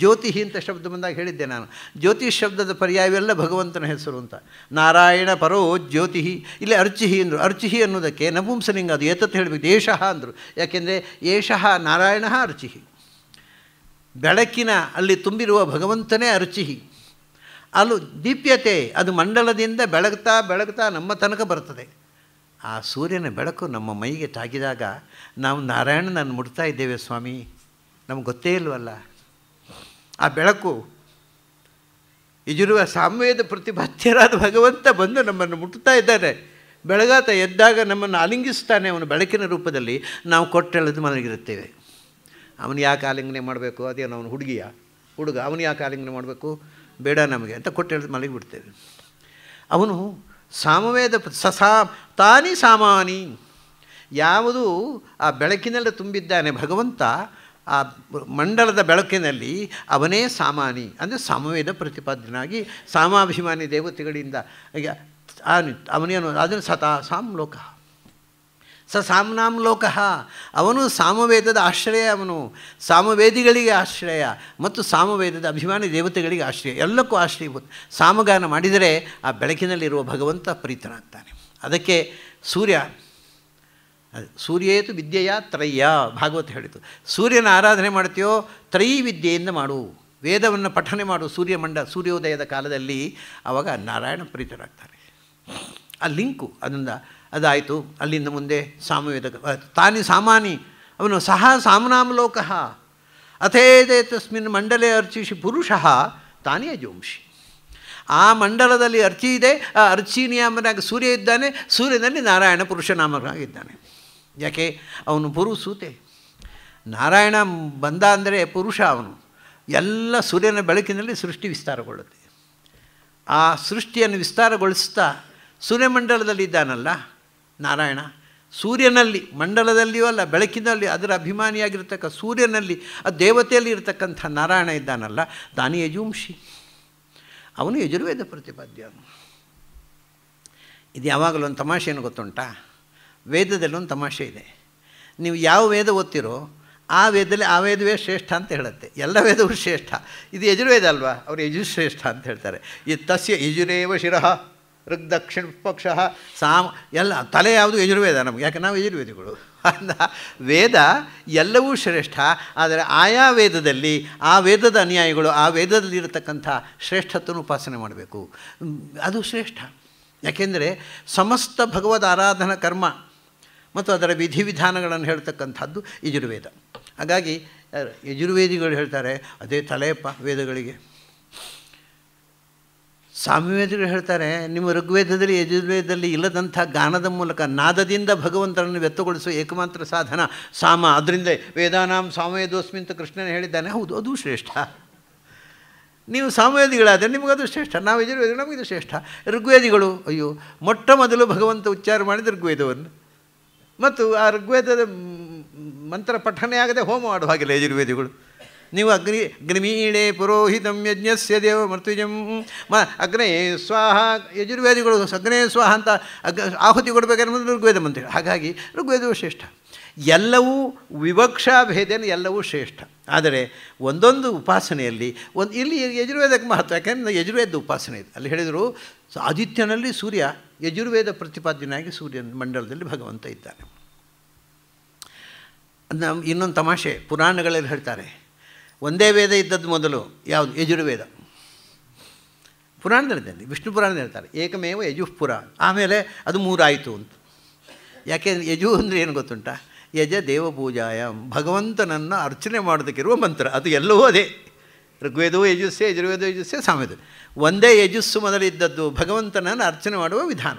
ಜ್ಯೋತಿಹಿ ಅಂತ ಶಬ್ದ ಬಂದಾಗ ಹೇಳಿದ್ದೆ ನಾನು ಜ್ಯೋತಿಷ್ ಶಬ್ದದ ಪರ್ಯಾಯವೆಲ್ಲ ಭಗವಂತನ ಹೆಸರು ಅಂತ ನಾರಾಯಣ ಪರೋ ಜ್ಯೋತಿಹಿ ಇಲ್ಲಿ ಅರ್ಚಿಹಿ ಅಂದರು ಅರ್ಚಿಹಿ ಅನ್ನೋದಕ್ಕೆ ನಪುಂಸಲಿಂಗ ಅದು ಏತತ್ತು ಹೇಳಬೇಕು ಏಷಃ ಅಂದರು ಯಾಕೆಂದರೆ ಏಷಃ ನಾರಾಯಣ ಅರ್ಚಿ ಬೆಳಕಿನ ಅಲ್ಲಿ ತುಂಬಿರುವ ಭಗವಂತನೇ ಅರುಚಿಹಿ ಅಲ್ಲೂ ದೀಪ್ಯತೆ ಅದು ಮಂಡಲದಿಂದ ಬೆಳಗ್ತಾ ಬೆಳಗ್ತಾ ನಮ್ಮ ತನಕ ಬರ್ತದೆ ಆ ಸೂರ್ಯನ ಬೆಳಕು ನಮ್ಮ ಮೈಗೆ ತಾಗಿದಾಗ ನಾವು ನಾರಾಯಣನನ್ನು ಮುಟ್ತಾ ಇದ್ದೇವೆ ಸ್ವಾಮಿ ನಮ್ಗೆ ಗೊತ್ತೇ ಇಲ್ವಲ್ಲ ಆ ಬೆಳಕು ಇದಿರುವ ಸಾಮ್ಯದ ಪ್ರತಿಭಾತ್ಯರಾದ ಭಗವಂತ ಬಂದು ನಮ್ಮನ್ನು ಮುಟ್ತಾ ಇದ್ದಾರೆ ಬೆಳಗಾತ ಎದ್ದಾಗ ನಮ್ಮನ್ನು ಆಲಿಂಗಿಸ್ತಾನೆ ಅವನು ಬೆಳಕಿನ ರೂಪದಲ್ಲಿ ನಾವು ಕೊಟ್ಟೆಳೆದು ಮಲಗಿರುತ್ತೇವೆ ಅವನು ಯಾಕೆ ಆಲಿಂಗನೆ ಮಾಡಬೇಕು ಅದೇನು ಅವನು ಹುಡುಗಿಯ ಹುಡುಗ ಅವನು ಯಾಕೆ ಆಲಿಂಗನೆ ಮಾಡಬೇಕು ಬೇಡ ನಮಗೆ ಅಂತ ಕೊಟ್ಟು ಹೇಳಿದ ಮಲಗಿಬಿಡ್ತೇವೆ ಅವನು ಸಾಮವೇದ ಸಸಾ ತಾನಿ ಸಾಮಾನಿ ಯಾವುದು ಆ ಬೆಳಕಿನಲ್ಲಿ ತುಂಬಿದ್ದಾನೆ ಭಗವಂತ ಆ ಮಂಡಲದ ಬೆಳಕಿನಲ್ಲಿ ಅವನೇ ಸಾಮಾನಿ ಅಂದರೆ ಸಾಮವೇದ ಪ್ರತಿಪಾದ್ಯನಾಗಿ ಸಾಮಾಭಿಮಾನಿ ದೇವತೆಗಳಿಂದ ಅವನೇನು ಅದನ್ನು ಸತಾ ಸಾಮ್ ಲೋಕ ಸ ಸಾಮ್ನಾಂ ಲೋಕಃ ಅವನು ಸಾಮವೇದದ ಆಶ್ರಯ ಅವನು ಸಾಮವೇದಿಗಳಿಗೆ ಆಶ್ರಯ ಮತ್ತು ಸಾಮವೇದದ ಅಭಿಮಾನಿ ದೇವತೆಗಳಿಗೆ ಆಶ್ರಯ ಎಲ್ಲಕ್ಕೂ ಆಶ್ರಯ ಸಾಮಗಾನ ಮಾಡಿದರೆ ಆ ಬೆಳಕಿನಲ್ಲಿರುವ ಭಗವಂತ ಪ್ರೀತನಾಗ್ತಾನೆ ಅದಕ್ಕೆ ಸೂರ್ಯ ಸೂರ್ಯೇತು ವಿದ್ಯೆಯ ತ್ರಯ್ಯ ಭಾಗವತ ಹೇಳಿತು ಸೂರ್ಯನ ಆರಾಧನೆ ಮಾಡ್ತೀಯೋ ತ್ರೈ ವಿದ್ಯೆಯಿಂದ ಮಾಡು ವೇದವನ್ನು ಪಠನೆ ಮಾಡು ಸೂರ್ಯಮಂಡ ಸೂರ್ಯೋದಯದ ಕಾಲದಲ್ಲಿ ಆವಾಗ ನಾರಾಯಣ ಪ್ರೀತರಾಗ್ತಾರೆ ಆ ಲಿಂಕು ಅದರಿಂದ ಅದಾಯಿತು ಅಲ್ಲಿಂದ ಮುಂದೆ ಸಾಮವೇದ ತಾನಿ ಸಾಮಾನಿ ಅವನು ಸಹ ಸಾಮನಾಮಲೋಕ ಅಥೇದೆ ತಸ್ಮಿನ್ ಮಂಡಲೆ ಅರ್ಚಿಸಿ ಪುರುಷ ತಾನೇ ಅಜೋಂಶಿ ಆ ಮಂಡಲದಲ್ಲಿ ಅರ್ಚಿ ಇದೆ ಆ ಅರ್ಚಿ ಸೂರ್ಯ ಇದ್ದಾನೆ ಸೂರ್ಯನಲ್ಲಿ ನಾರಾಯಣ ಪುರುಷ ಪುರುಷನಾಮನಾಗಿದ್ದಾನೆ ಯಾಕೆ ಅವನು ಪುರು ಸೂತೆ ನಾರಾಯಣ ಬಂದ ಅಂದರೆ ಪುರುಷ ಅವನು ಎಲ್ಲ ಸೂರ್ಯನ ಬೆಳಕಿನಲ್ಲಿ ಸೃಷ್ಟಿ ವಿಸ್ತಾರಗೊಳ್ಳುತ್ತೆ ಆ ಸೃಷ್ಟಿಯನ್ನು ವಿಸ್ತಾರಗೊಳಿಸ್ತಾ ಮಂಡಲದಲ್ಲಿ ಇದ್ದಾನಲ್ಲ ನಾರಾಯಣ ಸೂರ್ಯನಲ್ಲಿ ಮಂಡಲದಲ್ಲಿಯೂ ಅಲ್ಲ ಬೆಳಕಿನಲ್ಲಿ ಅದರ ಅಭಿಮಾನಿಯಾಗಿರ್ತಕ್ಕ ಸೂರ್ಯನಲ್ಲಿ ಆ ದೇವತೆಯಲ್ಲಿ ಇರತಕ್ಕಂಥ ನಾರಾಯಣ ಇದ್ದಾನಲ್ಲ ದಾನಿ ಯಜುಂಶಿ ಅವನು ಯಜುರ್ವೇದ ಪ್ರತಿಪಾದ್ಯ ಅವನು ಇದು ಯಾವಾಗಲೂ ಒಂದು ತಮಾಷೆ ಏನು ಗೊತ್ತುಂಟಾ ವೇದದಲ್ಲಿ ಒಂದು ತಮಾಷೆ ಇದೆ ನೀವು ಯಾವ ವೇದ ಓದ್ತಿರೋ ಆ ವೇದದಲ್ಲಿ ಆ ವೇದವೇ ಶ್ರೇಷ್ಠ ಅಂತ ಹೇಳುತ್ತೆ ಎಲ್ಲ ವೇದವೂ ಶ್ರೇಷ್ಠ ಇದು ಯಜುರ್ವೇದ ಅಲ್ವಾ ಅವರು ಯಜುಶ್ರೇಷ್ಠ ಅಂತ ಹೇಳ್ತಾರೆ ಈ ತಸ್ಯ ಯಜುರೇವ ಶಿರಹ ದಕ್ಷಿಣ ಪಕ್ಷ ಸಾಮ ಎಲ್ಲ ತಲೆ ಯಾವುದು ಯಜುರ್ವೇದ ನಮಗೆ ಯಾಕೆ ನಾವು ಯಜುರ್ವೇದಿಗಳು ಅಂದ ವೇದ ಎಲ್ಲವೂ ಶ್ರೇಷ್ಠ ಆದರೆ ಆಯಾ ವೇದದಲ್ಲಿ ಆ ವೇದದ ಅನ್ಯಾಯಗಳು ಆ ವೇದದಲ್ಲಿರತಕ್ಕಂಥ ಶ್ರೇಷ್ಠತ್ವನ ಉಪಾಸನೆ ಮಾಡಬೇಕು ಅದು ಶ್ರೇಷ್ಠ ಯಾಕೆಂದರೆ ಸಮಸ್ತ ಭಗವದ್ ಆರಾಧನಾ ಕರ್ಮ ಮತ್ತು ಅದರ ವಿಧಿವಿಧಾನಗಳನ್ನು ಹೇಳ್ತಕ್ಕಂಥದ್ದು ಯಜುರ್ವೇದ ಹಾಗಾಗಿ ಯಜುರ್ವೇದಿಗಳು ಹೇಳ್ತಾರೆ ಅದೇ ತಲೆಯಪ್ಪ ವೇದಗಳಿಗೆ ಸಾಮ್ಯವೇದಿಗಳು ಹೇಳ್ತಾರೆ ನಿಮ್ಮ ಋಗ್ವೇದದಲ್ಲಿ ಯಜುರ್ವೇದದಲ್ಲಿ ಇಲ್ಲದಂಥ ಗಾನದ ಮೂಲಕ ನಾದದಿಂದ ಭಗವಂತನನ್ನು ವ್ಯಕ್ತಗೊಳಿಸುವ ಏಕಮಾತ್ರ ಸಾಧನ ಸಾಮ ಅದರಿಂದ ವೇದಾನಾಂ ಸಾಮವೇದೋಸ್ಮಿ ಅಂತ ಕೃಷ್ಣನೇ ಹೇಳಿದ್ದಾನೆ ಹೌದು ಅದು ಶ್ರೇಷ್ಠ ನೀವು ಸಾಮವೇದಿಗಳಾದರೆ ನಿಮಗದು ಶ್ರೇಷ್ಠ ನಾವು ಯಜುರ್ವೇದ ನಮಗಿದು ಶ್ರೇಷ್ಠ ಋಗ್ವೇದಿಗಳು ಅಯ್ಯೋ ಮೊಟ್ಟ ಮೊದಲು ಭಗವಂತ ಉಚ್ಚಾರ ಮಾಡಿದ ಋಗ್ವೇದವನ್ನು ಮತ್ತು ಆ ಋಗ್ವೇದದ ಮಂತ್ರ ಪಠನೆ ಆಗದೆ ಹೋಮ ಮಾಡುವ ಹಾಗಿಲ್ಲ ಯಜುರ್ವೇದಿಗಳು ನೀವು ಅಗ್ನಿ ಗ್ರಿಮೀಣೆ ಪುರೋಹಿತಂ ಯಜ್ಞಸ್ಯ ದೇವ ಮೃತ್ಯುಜಂ ಮ ಅಗ್ನೇ ಸ್ವಾಹ ಯಜುರ್ವೇದಿಗಳು ಅಗ್ನೇ ಸ್ವಾಹ ಅಂತ ಅಗ್ ಆಹುತಿ ಕೊಡಬೇಕನ್ನೋದು ಋಗ್ವೇದ ಮಂತ್ರಿ ಹಾಗಾಗಿ ಋಗ್ವೇದವು ಶ್ರೇಷ್ಠ ಎಲ್ಲವೂ ವಿವಕ್ಷಾ ಭೇದೇನ ಎಲ್ಲವೂ ಶ್ರೇಷ್ಠ ಆದರೆ ಒಂದೊಂದು ಉಪಾಸನೆಯಲ್ಲಿ ಒಂದು ಇಲ್ಲಿ ಯಜುರ್ವೇದಕ್ಕೆ ಮಹತ್ವ ಯಾಕೆಂದರೆ ಯಜುರ್ವೇದ ಉಪಾಸನೆ ಇದೆ ಅಲ್ಲಿ ಹೇಳಿದರು ಆದಿತ್ಯನಲ್ಲಿ ಸೂರ್ಯ ಯಜುರ್ವೇದ ಪ್ರತಿಪಾದ್ಯನಾಗಿ ಸೂರ್ಯನ ಮಂಡಲದಲ್ಲಿ ಭಗವಂತ ಇದ್ದಾನೆ ನಮ್ಮ ಇನ್ನೊಂದು ತಮಾಷೆ ಪುರಾಣಗಳಲ್ಲಿ ಹೇಳ್ತಾರೆ ಒಂದೇ ವೇದ ಇದ್ದದ್ದು ಮೊದಲು ಯಾವುದು ಯಜುರ್ವೇದ ಪುರಾಣದಲ್ಲಿ ವಿಷ್ಣು ಪುರಾಣ ಹೇಳ್ತಾರೆ ಏಕಮೇವ ಯಜುಃ ಆಮೇಲೆ ಅದು ಮೂರಾಯಿತು ಅಂತ ಯಾಕೆ ಯಜು ಅಂದರೆ ಏನು ಗೊತ್ತುಂಟ ಯಜ ದೇವಪೂಜಾಯ ಭಗವಂತನನ್ನು ಅರ್ಚನೆ ಮಾಡೋದಕ್ಕಿರುವ ಮಂತ್ರ ಅದು ಎಲ್ಲವೂ ಅದೇ ಋಗ್ವೇದವು ಯಜಸ್ಸೆ ಯಜುರ್ವೇದ ಯಜಸ್ಸೆ ಸಾಮ್ಯದ ಒಂದೇ ಯಜಸ್ಸು ಮೊದಲಿದ್ದದ್ದು ಭಗವಂತನನ್ನು ಅರ್ಚನೆ ಮಾಡುವ ವಿಧಾನ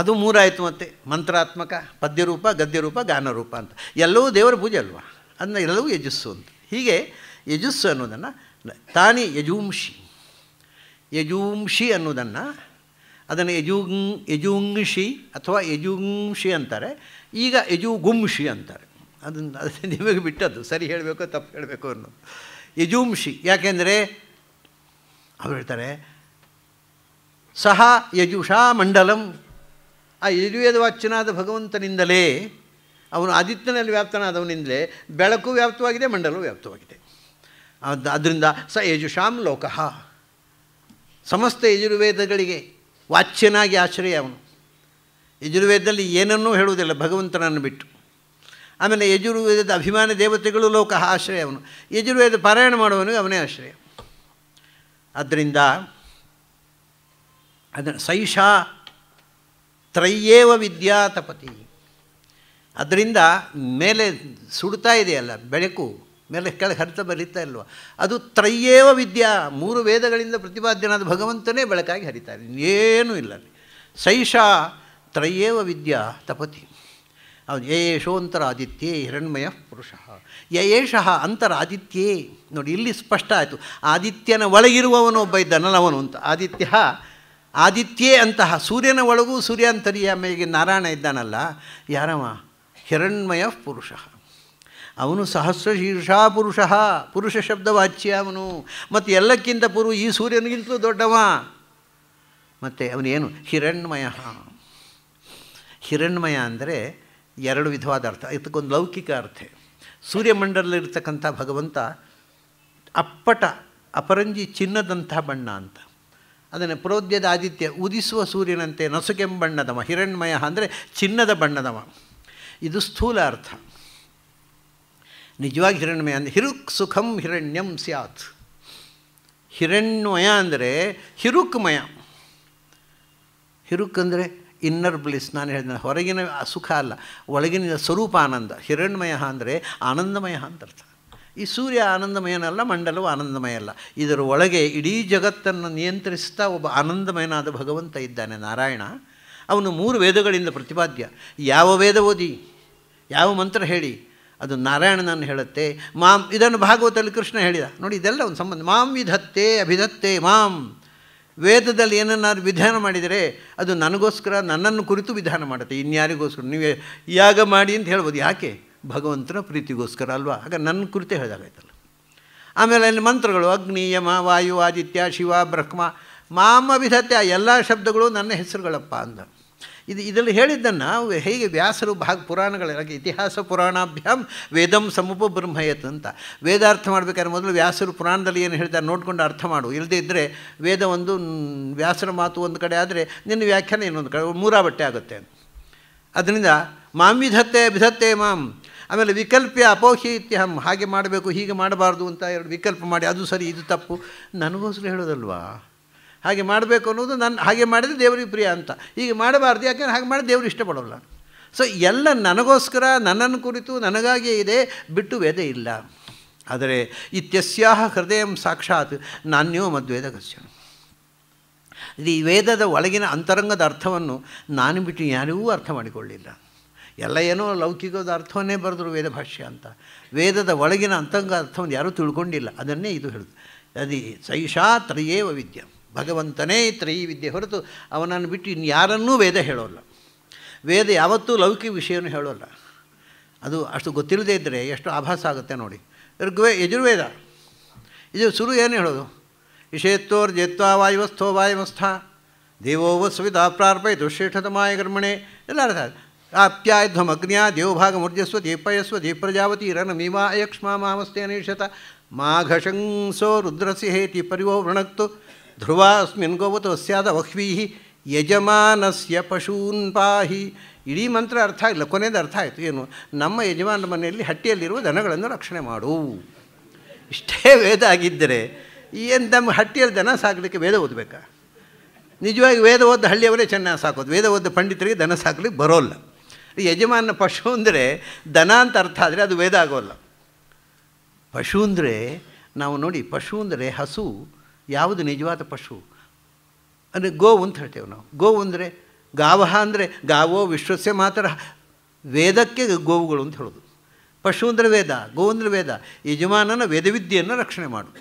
ಅದು ಮೂರಾಯಿತು ಮತ್ತೆ ಮಂತ್ರಾತ್ಮಕ ಪದ್ಯರೂಪ ಗದ್ಯರೂಪ ಗಾನರೂಪ ಅಂತ ಎಲ್ಲವೂ ದೇವರ ಪೂಜೆ ಅಲ್ವಾ ಅದನ್ನ ಎಲ್ಲವೂ ಯಜಸ್ಸು ಅಂತ ಹೀಗೆ ಯಜಸ್ಸು ಅನ್ನೋದನ್ನು ತಾನೇ ಯಜೂಂಶಿ ಯಜೂಂಶಿ ಅನ್ನೋದನ್ನು ಅದನ್ನು ಯಜುಂ ಯಜುಂಶಿ ಅಥವಾ ಯಜುಂಶಿ ಅಂತಾರೆ ಈಗ ಯಜುಗುಂಶಿ ಅಂತಾರೆ ಅದನ್ನು ಅದನ್ನು ನಿಮಗೆ ಬಿಟ್ಟದ್ದು ಸರಿ ಹೇಳಬೇಕು ತಪ್ಪು ಹೇಳಬೇಕು ಅನ್ನೋದು ಯಜುಂಶಿ ಯಾಕೆಂದರೆ ಅವ್ರು ಹೇಳ್ತಾರೆ ಸಹ ಯಜುಷಾ ಮಂಡಲಂ ಆ ಯಜುವೇದ ವಾಚ್ಯನಾದ ಭಗವಂತನಿಂದಲೇ ಅವನು ಆದಿತ್ಯನಲ್ಲಿ ವ್ಯಾಪ್ತನಾದವನಿಂದಲೇ ಬೆಳಕು ವ್ಯಾಪ್ತವಾಗಿದೆ ಮಂಡಲವು ವ್ಯಾಪ್ತವಾಗಿದೆ ಅದು ಅದರಿಂದ ಸ ಯಜುಷಾಮ್ ಲೋಕಃ ಸಮಸ್ತ ಯಜುರ್ವೇದಗಳಿಗೆ ವಾಚ್ಯನಾಗಿ ಆಶ್ರಯ ಅವನು ಯಜುರ್ವೇದದಲ್ಲಿ ಏನನ್ನೂ ಹೇಳುವುದಿಲ್ಲ ಭಗವಂತನನ್ನು ಬಿಟ್ಟು ಆಮೇಲೆ ಯಜುರ್ವೇದದ ಅಭಿಮಾನ ದೇವತೆಗಳು ಲೋಕ ಆಶ್ರಯ ಅವನು ಯಜುರ್ವೇದ ಪಾರಾಯಣ ಮಾಡುವವನಿಗೆ ಅವನೇ ಆಶ್ರಯ ಆದ್ದರಿಂದ ಅದನ್ನು ಸೈಷಾ ತ್ರಯ್ಯೇವ ವಿದ್ಯಾತಪತಿ ಅದರಿಂದ ಮೇಲೆ ಸುಡ್ತಾ ಇದೆಯಲ್ಲ ಬೆಳಕು ಮೇಲೆ ಕೆಳಗೆ ಹರಿತ ಬರೀತಾ ಇಲ್ವ ಅದು ತ್ರಯ್ಯೇವ ವಿದ್ಯಾ ಮೂರು ವೇದಗಳಿಂದ ಪ್ರತಿಪಾದ್ಯನಾದ ಭಗವಂತನೇ ಬೆಳಕಾಗಿ ಹರಿತಾರೆ ಏನೂ ಇಲ್ಲ ಸೈಷಾ ತ್ರಯ್ಯೇವ ವಿದ್ಯಾ ತಪತಿ ಹೌದು ಯಯೇಶೋಂತರ ಆದಿತ್ಯೇ ಹಿರಣ್ಮಯ ಪುರುಷ ಯಯೇಶಃ ಅಂತರ ಆದಿತ್ಯೇ ನೋಡಿ ಇಲ್ಲಿ ಸ್ಪಷ್ಟ ಆಯಿತು ಆದಿತ್ಯನ ಒಳಗಿರುವವನು ಒಬ್ಬ ಇದ್ದಾನಲ್ಲವನು ಅಂತ ಆದಿತ್ಯ ಆದಿತ್ಯೇ ಅಂತಹ ಸೂರ್ಯನ ಒಳಗೂ ಸೂರ್ಯಾಂತರಿಯ ಮೇಲೆ ನಾರಾಯಣ ಇದ್ದಾನಲ್ಲ ಯಾರವ ಹಿರಣ್ಮಯ ಪುರುಷ ಅವನು ಸಹಸ್ರಶೀರ್ಷಾ ಪುರುಷಃ ಪುರುಷ ಪುರುಷ ವಾಚ್ಯ ಅವನು ಮತ್ತು ಎಲ್ಲಕ್ಕಿಂತ ಪುರು ಈ ಸೂರ್ಯನಿಗಿಂತಲೂ ದೊಡ್ಡವ ಮತ್ತು ಅವನೇನು ಹಿರಣ್ಮಯ ಹಿರಣ್ಮಯ ಅಂದರೆ ಎರಡು ವಿಧವಾದ ಅರ್ಥ ಇದಕ್ಕೊಂದು ಲೌಕಿಕ ಅರ್ಥ ಸೂರ್ಯಮಂಡಲದಲ್ಲಿರ್ತಕ್ಕಂಥ ಭಗವಂತ ಅಪ್ಪಟ ಅಪರಂಜಿ ಚಿನ್ನದಂಥ ಬಣ್ಣ ಅಂತ ಅದನ್ನು ಪ್ರೋದ್ಯದ ಆದಿತ್ಯ ಉದಿಸುವ ಸೂರ್ಯನಂತೆ ನಸುಕೆಂಬಣ್ಣದವ ಹಿರಣ್ಮಯ ಅಂದರೆ ಚಿನ್ನದ ಬಣ್ಣದವ ಇದು ಸ್ಥೂಲ ಅರ್ಥ ನಿಜವಾಗಿ ಹಿರಣ್ಮಯ ಅಂದರೆ ಹಿರುಕ್ ಸುಖಂ ಹಿರಣ್ಯಂ ಸ್ಯಾತ್ ಹಿರಣ್ಮಯ ಅಂದರೆ ಹಿರುಕ್ಮಯ ಹಿರುಕ್ ಅಂದರೆ ಇನ್ನರ್ ಬ್ಲಿಸ್ ನಾನು ಹೇಳಿದೆ ಹೊರಗಿನ ಸುಖ ಅಲ್ಲ ಒಳಗಿನ ಸ್ವರೂಪ ಆನಂದ ಹಿರಣ್ಮಯ ಅಂದರೆ ಆನಂದಮಯ ಅಂತ ಅರ್ಥ ಈ ಸೂರ್ಯ ಆನಂದಮಯನಲ್ಲ ಮಂಡಲವು ಆನಂದಮಯ ಅಲ್ಲ ಇದರ ಒಳಗೆ ಇಡೀ ಜಗತ್ತನ್ನು ನಿಯಂತ್ರಿಸ್ತಾ ಒಬ್ಬ ಆನಂದಮಯನಾದ ಭಗವಂತ ಇದ್ದಾನೆ ನಾರಾಯಣ ಅವನು ಮೂರು ವೇದಗಳಿಂದ ಪ್ರತಿಪಾದ್ಯ ಯಾವ ವೇದ ಓದಿ ಯಾವ ಮಂತ್ರ ಹೇಳಿ ಅದು ನಾರಾಯಣನನ್ನು ಹೇಳುತ್ತೆ ಮಾಂ ಇದನ್ನು ಭಾಗವತಲ್ಲಿ ಕೃಷ್ಣ ಹೇಳಿದ ನೋಡಿ ಇದೆಲ್ಲ ಒಂದು ಸಂಬಂಧ ಮಾಂ ವಿಧತ್ತೆ ಅಭಿಧತ್ತೆ ಮಾಂ ವೇದದಲ್ಲಿ ಏನನ್ನಾದ್ರು ವಿಧಾನ ಮಾಡಿದರೆ ಅದು ನನಗೋಸ್ಕರ ನನ್ನನ್ನು ಕುರಿತು ವಿಧಾನ ಮಾಡುತ್ತೆ ಇನ್ಯಾರಿಗೋಸ್ಕರ ನೀವೇ ಯಾಗ ಮಾಡಿ ಅಂತ ಹೇಳ್ಬೋದು ಯಾಕೆ ಭಗವಂತನ ಪ್ರೀತಿಗೋಸ್ಕರ ಅಲ್ವಾ ಆಗ ನನ್ನ ಕುರಿತು ಹೇಳಿದಾಗಾಯ್ತಲ್ಲ ಆಮೇಲೆ ಅಲ್ಲಿ ಮಂತ್ರಗಳು ಅಗ್ನಿ ಯಮ ವಾಯು ಆದಿತ್ಯ ಶಿವ ಬ್ರಹ್ಮ ಮಾಮ ಆ ಎಲ್ಲ ಶಬ್ದಗಳು ನನ್ನ ಹೆಸರುಗಳಪ್ಪ ಅಂದ ಇದು ಇದರಲ್ಲಿ ಹೇಳಿದ್ದನ್ನು ಹೇಗೆ ವ್ಯಾಸರು ಭಾಗ ಪುರಾಣಗಳ ಇತಿಹಾಸ ಪುರಾಣಾಭ್ಯಾಮ್ ವೇದಂ ಸಮೂಪ ಬ್ರಹ್ಮಯತ್ ಅಂತ ವೇದಾರ್ಥ ಮಾಡಬೇಕಾದ್ರೆ ಮೊದಲು ವ್ಯಾಸರು ಪುರಾಣದಲ್ಲಿ ಏನು ಹೇಳ್ತಾರೆ ನೋಡಿಕೊಂಡು ಅರ್ಥ ಮಾಡು ಇಲ್ಲದೇ ಇದ್ದರೆ ವೇದ ಒಂದು ವ್ಯಾಸರ ಮಾತು ಒಂದು ಕಡೆ ಆದರೆ ನಿನ್ನ ವ್ಯಾಖ್ಯಾನ ಇನ್ನೊಂದು ಕಡೆ ಮೂರಾ ಬಟ್ಟೆ ಆಗುತ್ತೆ ಅದರಿಂದ ಮಾಂ ವಿಧತ್ತೆ ವಿಧತ್ತೆ ಮಾಂ ಆಮೇಲೆ ವಿಕಲ್ಪ್ಯ ಅಪೋಹಿ ಇತ್ಯಹಂ ಹಾಗೆ ಮಾಡಬೇಕು ಹೀಗೆ ಮಾಡಬಾರ್ದು ಅಂತ ಎರಡು ವಿಕಲ್ಪ ಮಾಡಿ ಅದು ಸರಿ ಇದು ತಪ್ಪು ನನಗೋಸ್ಕರ ಹೇಳೋದಲ್ವಾ ಹಾಗೆ ಮಾಡಬೇಕು ಅನ್ನೋದು ನಾನು ಹಾಗೆ ಮಾಡಿದರೆ ದೇವರಿಗೆ ಪ್ರಿಯ ಅಂತ ಹೀಗೆ ಮಾಡಬಾರ್ದು ಯಾಕೆಂದ್ರೆ ಹಾಗೆ ಮಾಡಿ ದೇವರು ಇಷ್ಟಪಡೋಲ್ಲ ಸೊ ಎಲ್ಲ ನನಗೋಸ್ಕರ ನನ್ನನ್ನು ಕುರಿತು ನನಗಾಗಿಯೇ ಇದೆ ಬಿಟ್ಟು ವೇದ ಇಲ್ಲ ಆದರೆ ಇತ್ಯಸ್ಯಾ ಹೃದಯ ಸಾಕ್ಷಾತ್ ನಾನ್ಯೋ ಮದ್ವೇದ ಕಸ್ಯ ಈ ವೇದದ ಒಳಗಿನ ಅಂತರಂಗದ ಅರ್ಥವನ್ನು ನಾನು ಬಿಟ್ಟು ಯಾರಿಗೂ ಅರ್ಥ ಮಾಡಿಕೊಳ್ಳಿಲ್ಲ ಎಲ್ಲ ಏನೋ ಲೌಕಿಕದ ಅರ್ಥವನ್ನೇ ಬರೆದ್ರು ವೇದ ಭಾಷ್ಯ ಅಂತ ವೇದದ ಒಳಗಿನ ಅಂತರಂಗ ಅರ್ಥವನ್ನು ಯಾರೂ ತಿಳ್ಕೊಂಡಿಲ್ಲ ಅದನ್ನೇ ಇದು ಹೇಳುದು ಅದಿ ಸೈಷಾ ವಿದ್ಯೆ ಭಗವಂತನೇ ಈ ವಿದ್ಯೆ ಹೊರತು ಅವನನ್ನು ಬಿಟ್ಟು ಇನ್ನು ಯಾರನ್ನೂ ವೇದ ಹೇಳೋಲ್ಲ ವೇದ ಯಾವತ್ತೂ ಲೌಕಿಕ ವಿಷಯನೂ ಹೇಳೋಲ್ಲ ಅದು ಅಷ್ಟು ಗೊತ್ತಿಲ್ಲದೇ ಇದ್ದರೆ ಎಷ್ಟು ಆಭಾಸ ಆಗುತ್ತೆ ನೋಡಿ ಋಗ್ವೇ ಯಜುರ್ವೇದ ಇದು ಸುರು ಏನು ಹೇಳೋದು ವಿಷಯತ್ವರ್ ಜೇತ್ವಾ ವಾಯುವಸ್ಥೋ ವಾಯುವಸ್ಥ ಸುವಿಧ ಪ್ರಾರ್ಪಯ ಮಾಯ ಕರ್ಮಣೆ ಎಲ್ಲ ಅರ್ಥ ಆಪ್ಯಾಧ್ವಮ್ ಅಗ್ನಿಯ ದೇವಭಾಗ ಮುರ್ಜಸ್ವ ದೀಪಯಸ್ವ ಪ್ರಜಾವತಿ ರನ ಮೀಮಾ ಅಯಕ್ಷ್ಮಾ ಮಾಮಸ್ತೆ ಅನೇಷತ ಮಾಘಶಂಸೋ ರುದ್ರಸಿಹೇತಿ ಪರಿವೋ ವೃಣಕ್ತು ಧ್ರುವ ಅಸ್ಮಿನ್ ಗೋವತು ಅಸ್ಯಾದ ವಹ್ವೀಹಿ ಯಜಮಾನಸ್ಯ ಪಶೂನ್ ಪಾಹಿ ಇಡೀ ಮಂತ್ರ ಅರ್ಥ ಆಗಿಲ್ಲ ಕೊನೆಯದು ಅರ್ಥ ಆಯಿತು ಏನು ನಮ್ಮ ಯಜಮಾನರ ಮನೆಯಲ್ಲಿ ಹಟ್ಟಿಯಲ್ಲಿರುವ ದನಗಳನ್ನು ರಕ್ಷಣೆ ಮಾಡು ಇಷ್ಟೇ ವೇದ ಆಗಿದ್ದರೆ ಏನು ನಮ್ಮ ಹಟ್ಟಿಯಲ್ಲಿ ದನ ಸಾಕಲಿಕ್ಕೆ ವೇದ ಓದಬೇಕಾ ನಿಜವಾಗಿ ವೇದ ಓದ್ದ ಹಳ್ಳಿಯವರೇ ಚೆನ್ನಾಗಿ ಸಾಕೋದು ವೇದ ಓದ್ದ ಪಂಡಿತರಿಗೆ ದನ ಸಾಕಲಿಕ್ಕೆ ಬರೋಲ್ಲ ಯಜಮಾನ ಪಶು ಅಂದರೆ ದನ ಅಂತ ಅರ್ಥ ಆದರೆ ಅದು ವೇದ ಆಗೋಲ್ಲ ಪಶು ಅಂದರೆ ನಾವು ನೋಡಿ ಪಶು ಅಂದರೆ ಹಸು ಯಾವುದು ನಿಜವಾದ ಪಶು ಅಂದರೆ ಗೋವು ಅಂತ ಹೇಳ್ತೇವೆ ನಾವು ಗೋವು ಅಂದರೆ ಗಾವಹ ಅಂದರೆ ಗಾವೋ ವಿಶ್ವಸ್ಯ ಮಾತ್ರ ವೇದಕ್ಕೆ ಗೋವುಗಳು ಅಂತ ಹೇಳೋದು ಪಶು ಅಂದರೆ ವೇದ ಗೋವು ಅಂದರೆ ವೇದ ಯಜಮಾನನ ವೇದವಿದ್ಯೆಯನ್ನು ರಕ್ಷಣೆ ಮಾಡೋದು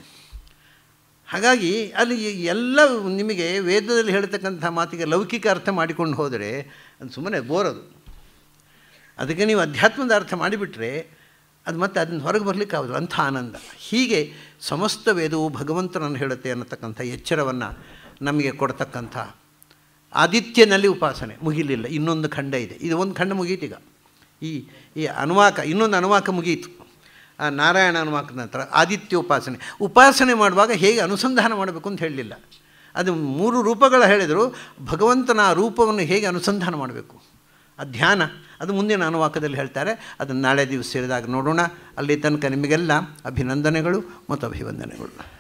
ಹಾಗಾಗಿ ಅಲ್ಲಿ ಎಲ್ಲ ನಿಮಗೆ ವೇದದಲ್ಲಿ ಹೇಳ್ತಕ್ಕಂಥ ಮಾತಿಗೆ ಲೌಕಿಕ ಅರ್ಥ ಮಾಡಿಕೊಂಡು ಹೋದರೆ ಅದು ಸುಮ್ಮನೆ ಬೋರದು ಅದಕ್ಕೆ ನೀವು ಅಧ್ಯಾತ್ಮದ ಅರ್ಥ ಮಾಡಿಬಿಟ್ರೆ ಅದು ಮತ್ತೆ ಅದನ್ನು ಹೊರಗೆ ಆಗೋದು ಅಂಥ ಆನಂದ ಹೀಗೆ ಸಮಸ್ತ ವೇದವು ಭಗವಂತನನ್ನು ಹೇಳುತ್ತೆ ಅನ್ನತಕ್ಕಂಥ ಎಚ್ಚರವನ್ನು ನಮಗೆ ಕೊಡ್ತಕ್ಕಂಥ ಆದಿತ್ಯನಲ್ಲಿ ಉಪಾಸನೆ ಮುಗಿಲಿಲ್ಲ ಇನ್ನೊಂದು ಖಂಡ ಇದೆ ಇದು ಒಂದು ಖಂಡ ಈಗ ಈ ಈ ಅನುವಾಕ ಇನ್ನೊಂದು ಅನುವಾಕ ಮುಗಿಯಿತು ಆ ನಾರಾಯಣ ಅನುವಾಕ ನಂತರ ಆದಿತ್ಯ ಉಪಾಸನೆ ಉಪಾಸನೆ ಮಾಡುವಾಗ ಹೇಗೆ ಅನುಸಂಧಾನ ಮಾಡಬೇಕು ಅಂತ ಹೇಳಲಿಲ್ಲ ಅದು ಮೂರು ರೂಪಗಳ ಹೇಳಿದರು ಭಗವಂತನ ಆ ರೂಪವನ್ನು ಹೇಗೆ ಅನುಸಂಧಾನ ಮಾಡಬೇಕು ಆ ಧ್ಯಾನ ಅದು ಮುಂದಿನ ಅನುವಾಕದಲ್ಲಿ ಹೇಳ್ತಾರೆ ಅದನ್ನು ನಾಳೆ ದಿವಸ ಸೇರಿದಾಗ ನೋಡೋಣ ಅಲ್ಲಿ ತನಕ ನಿಮಗೆಲ್ಲ ಅಭಿನಂದನೆಗಳು ಮತ್ತು ಅಭಿವಂದನೆಗಳು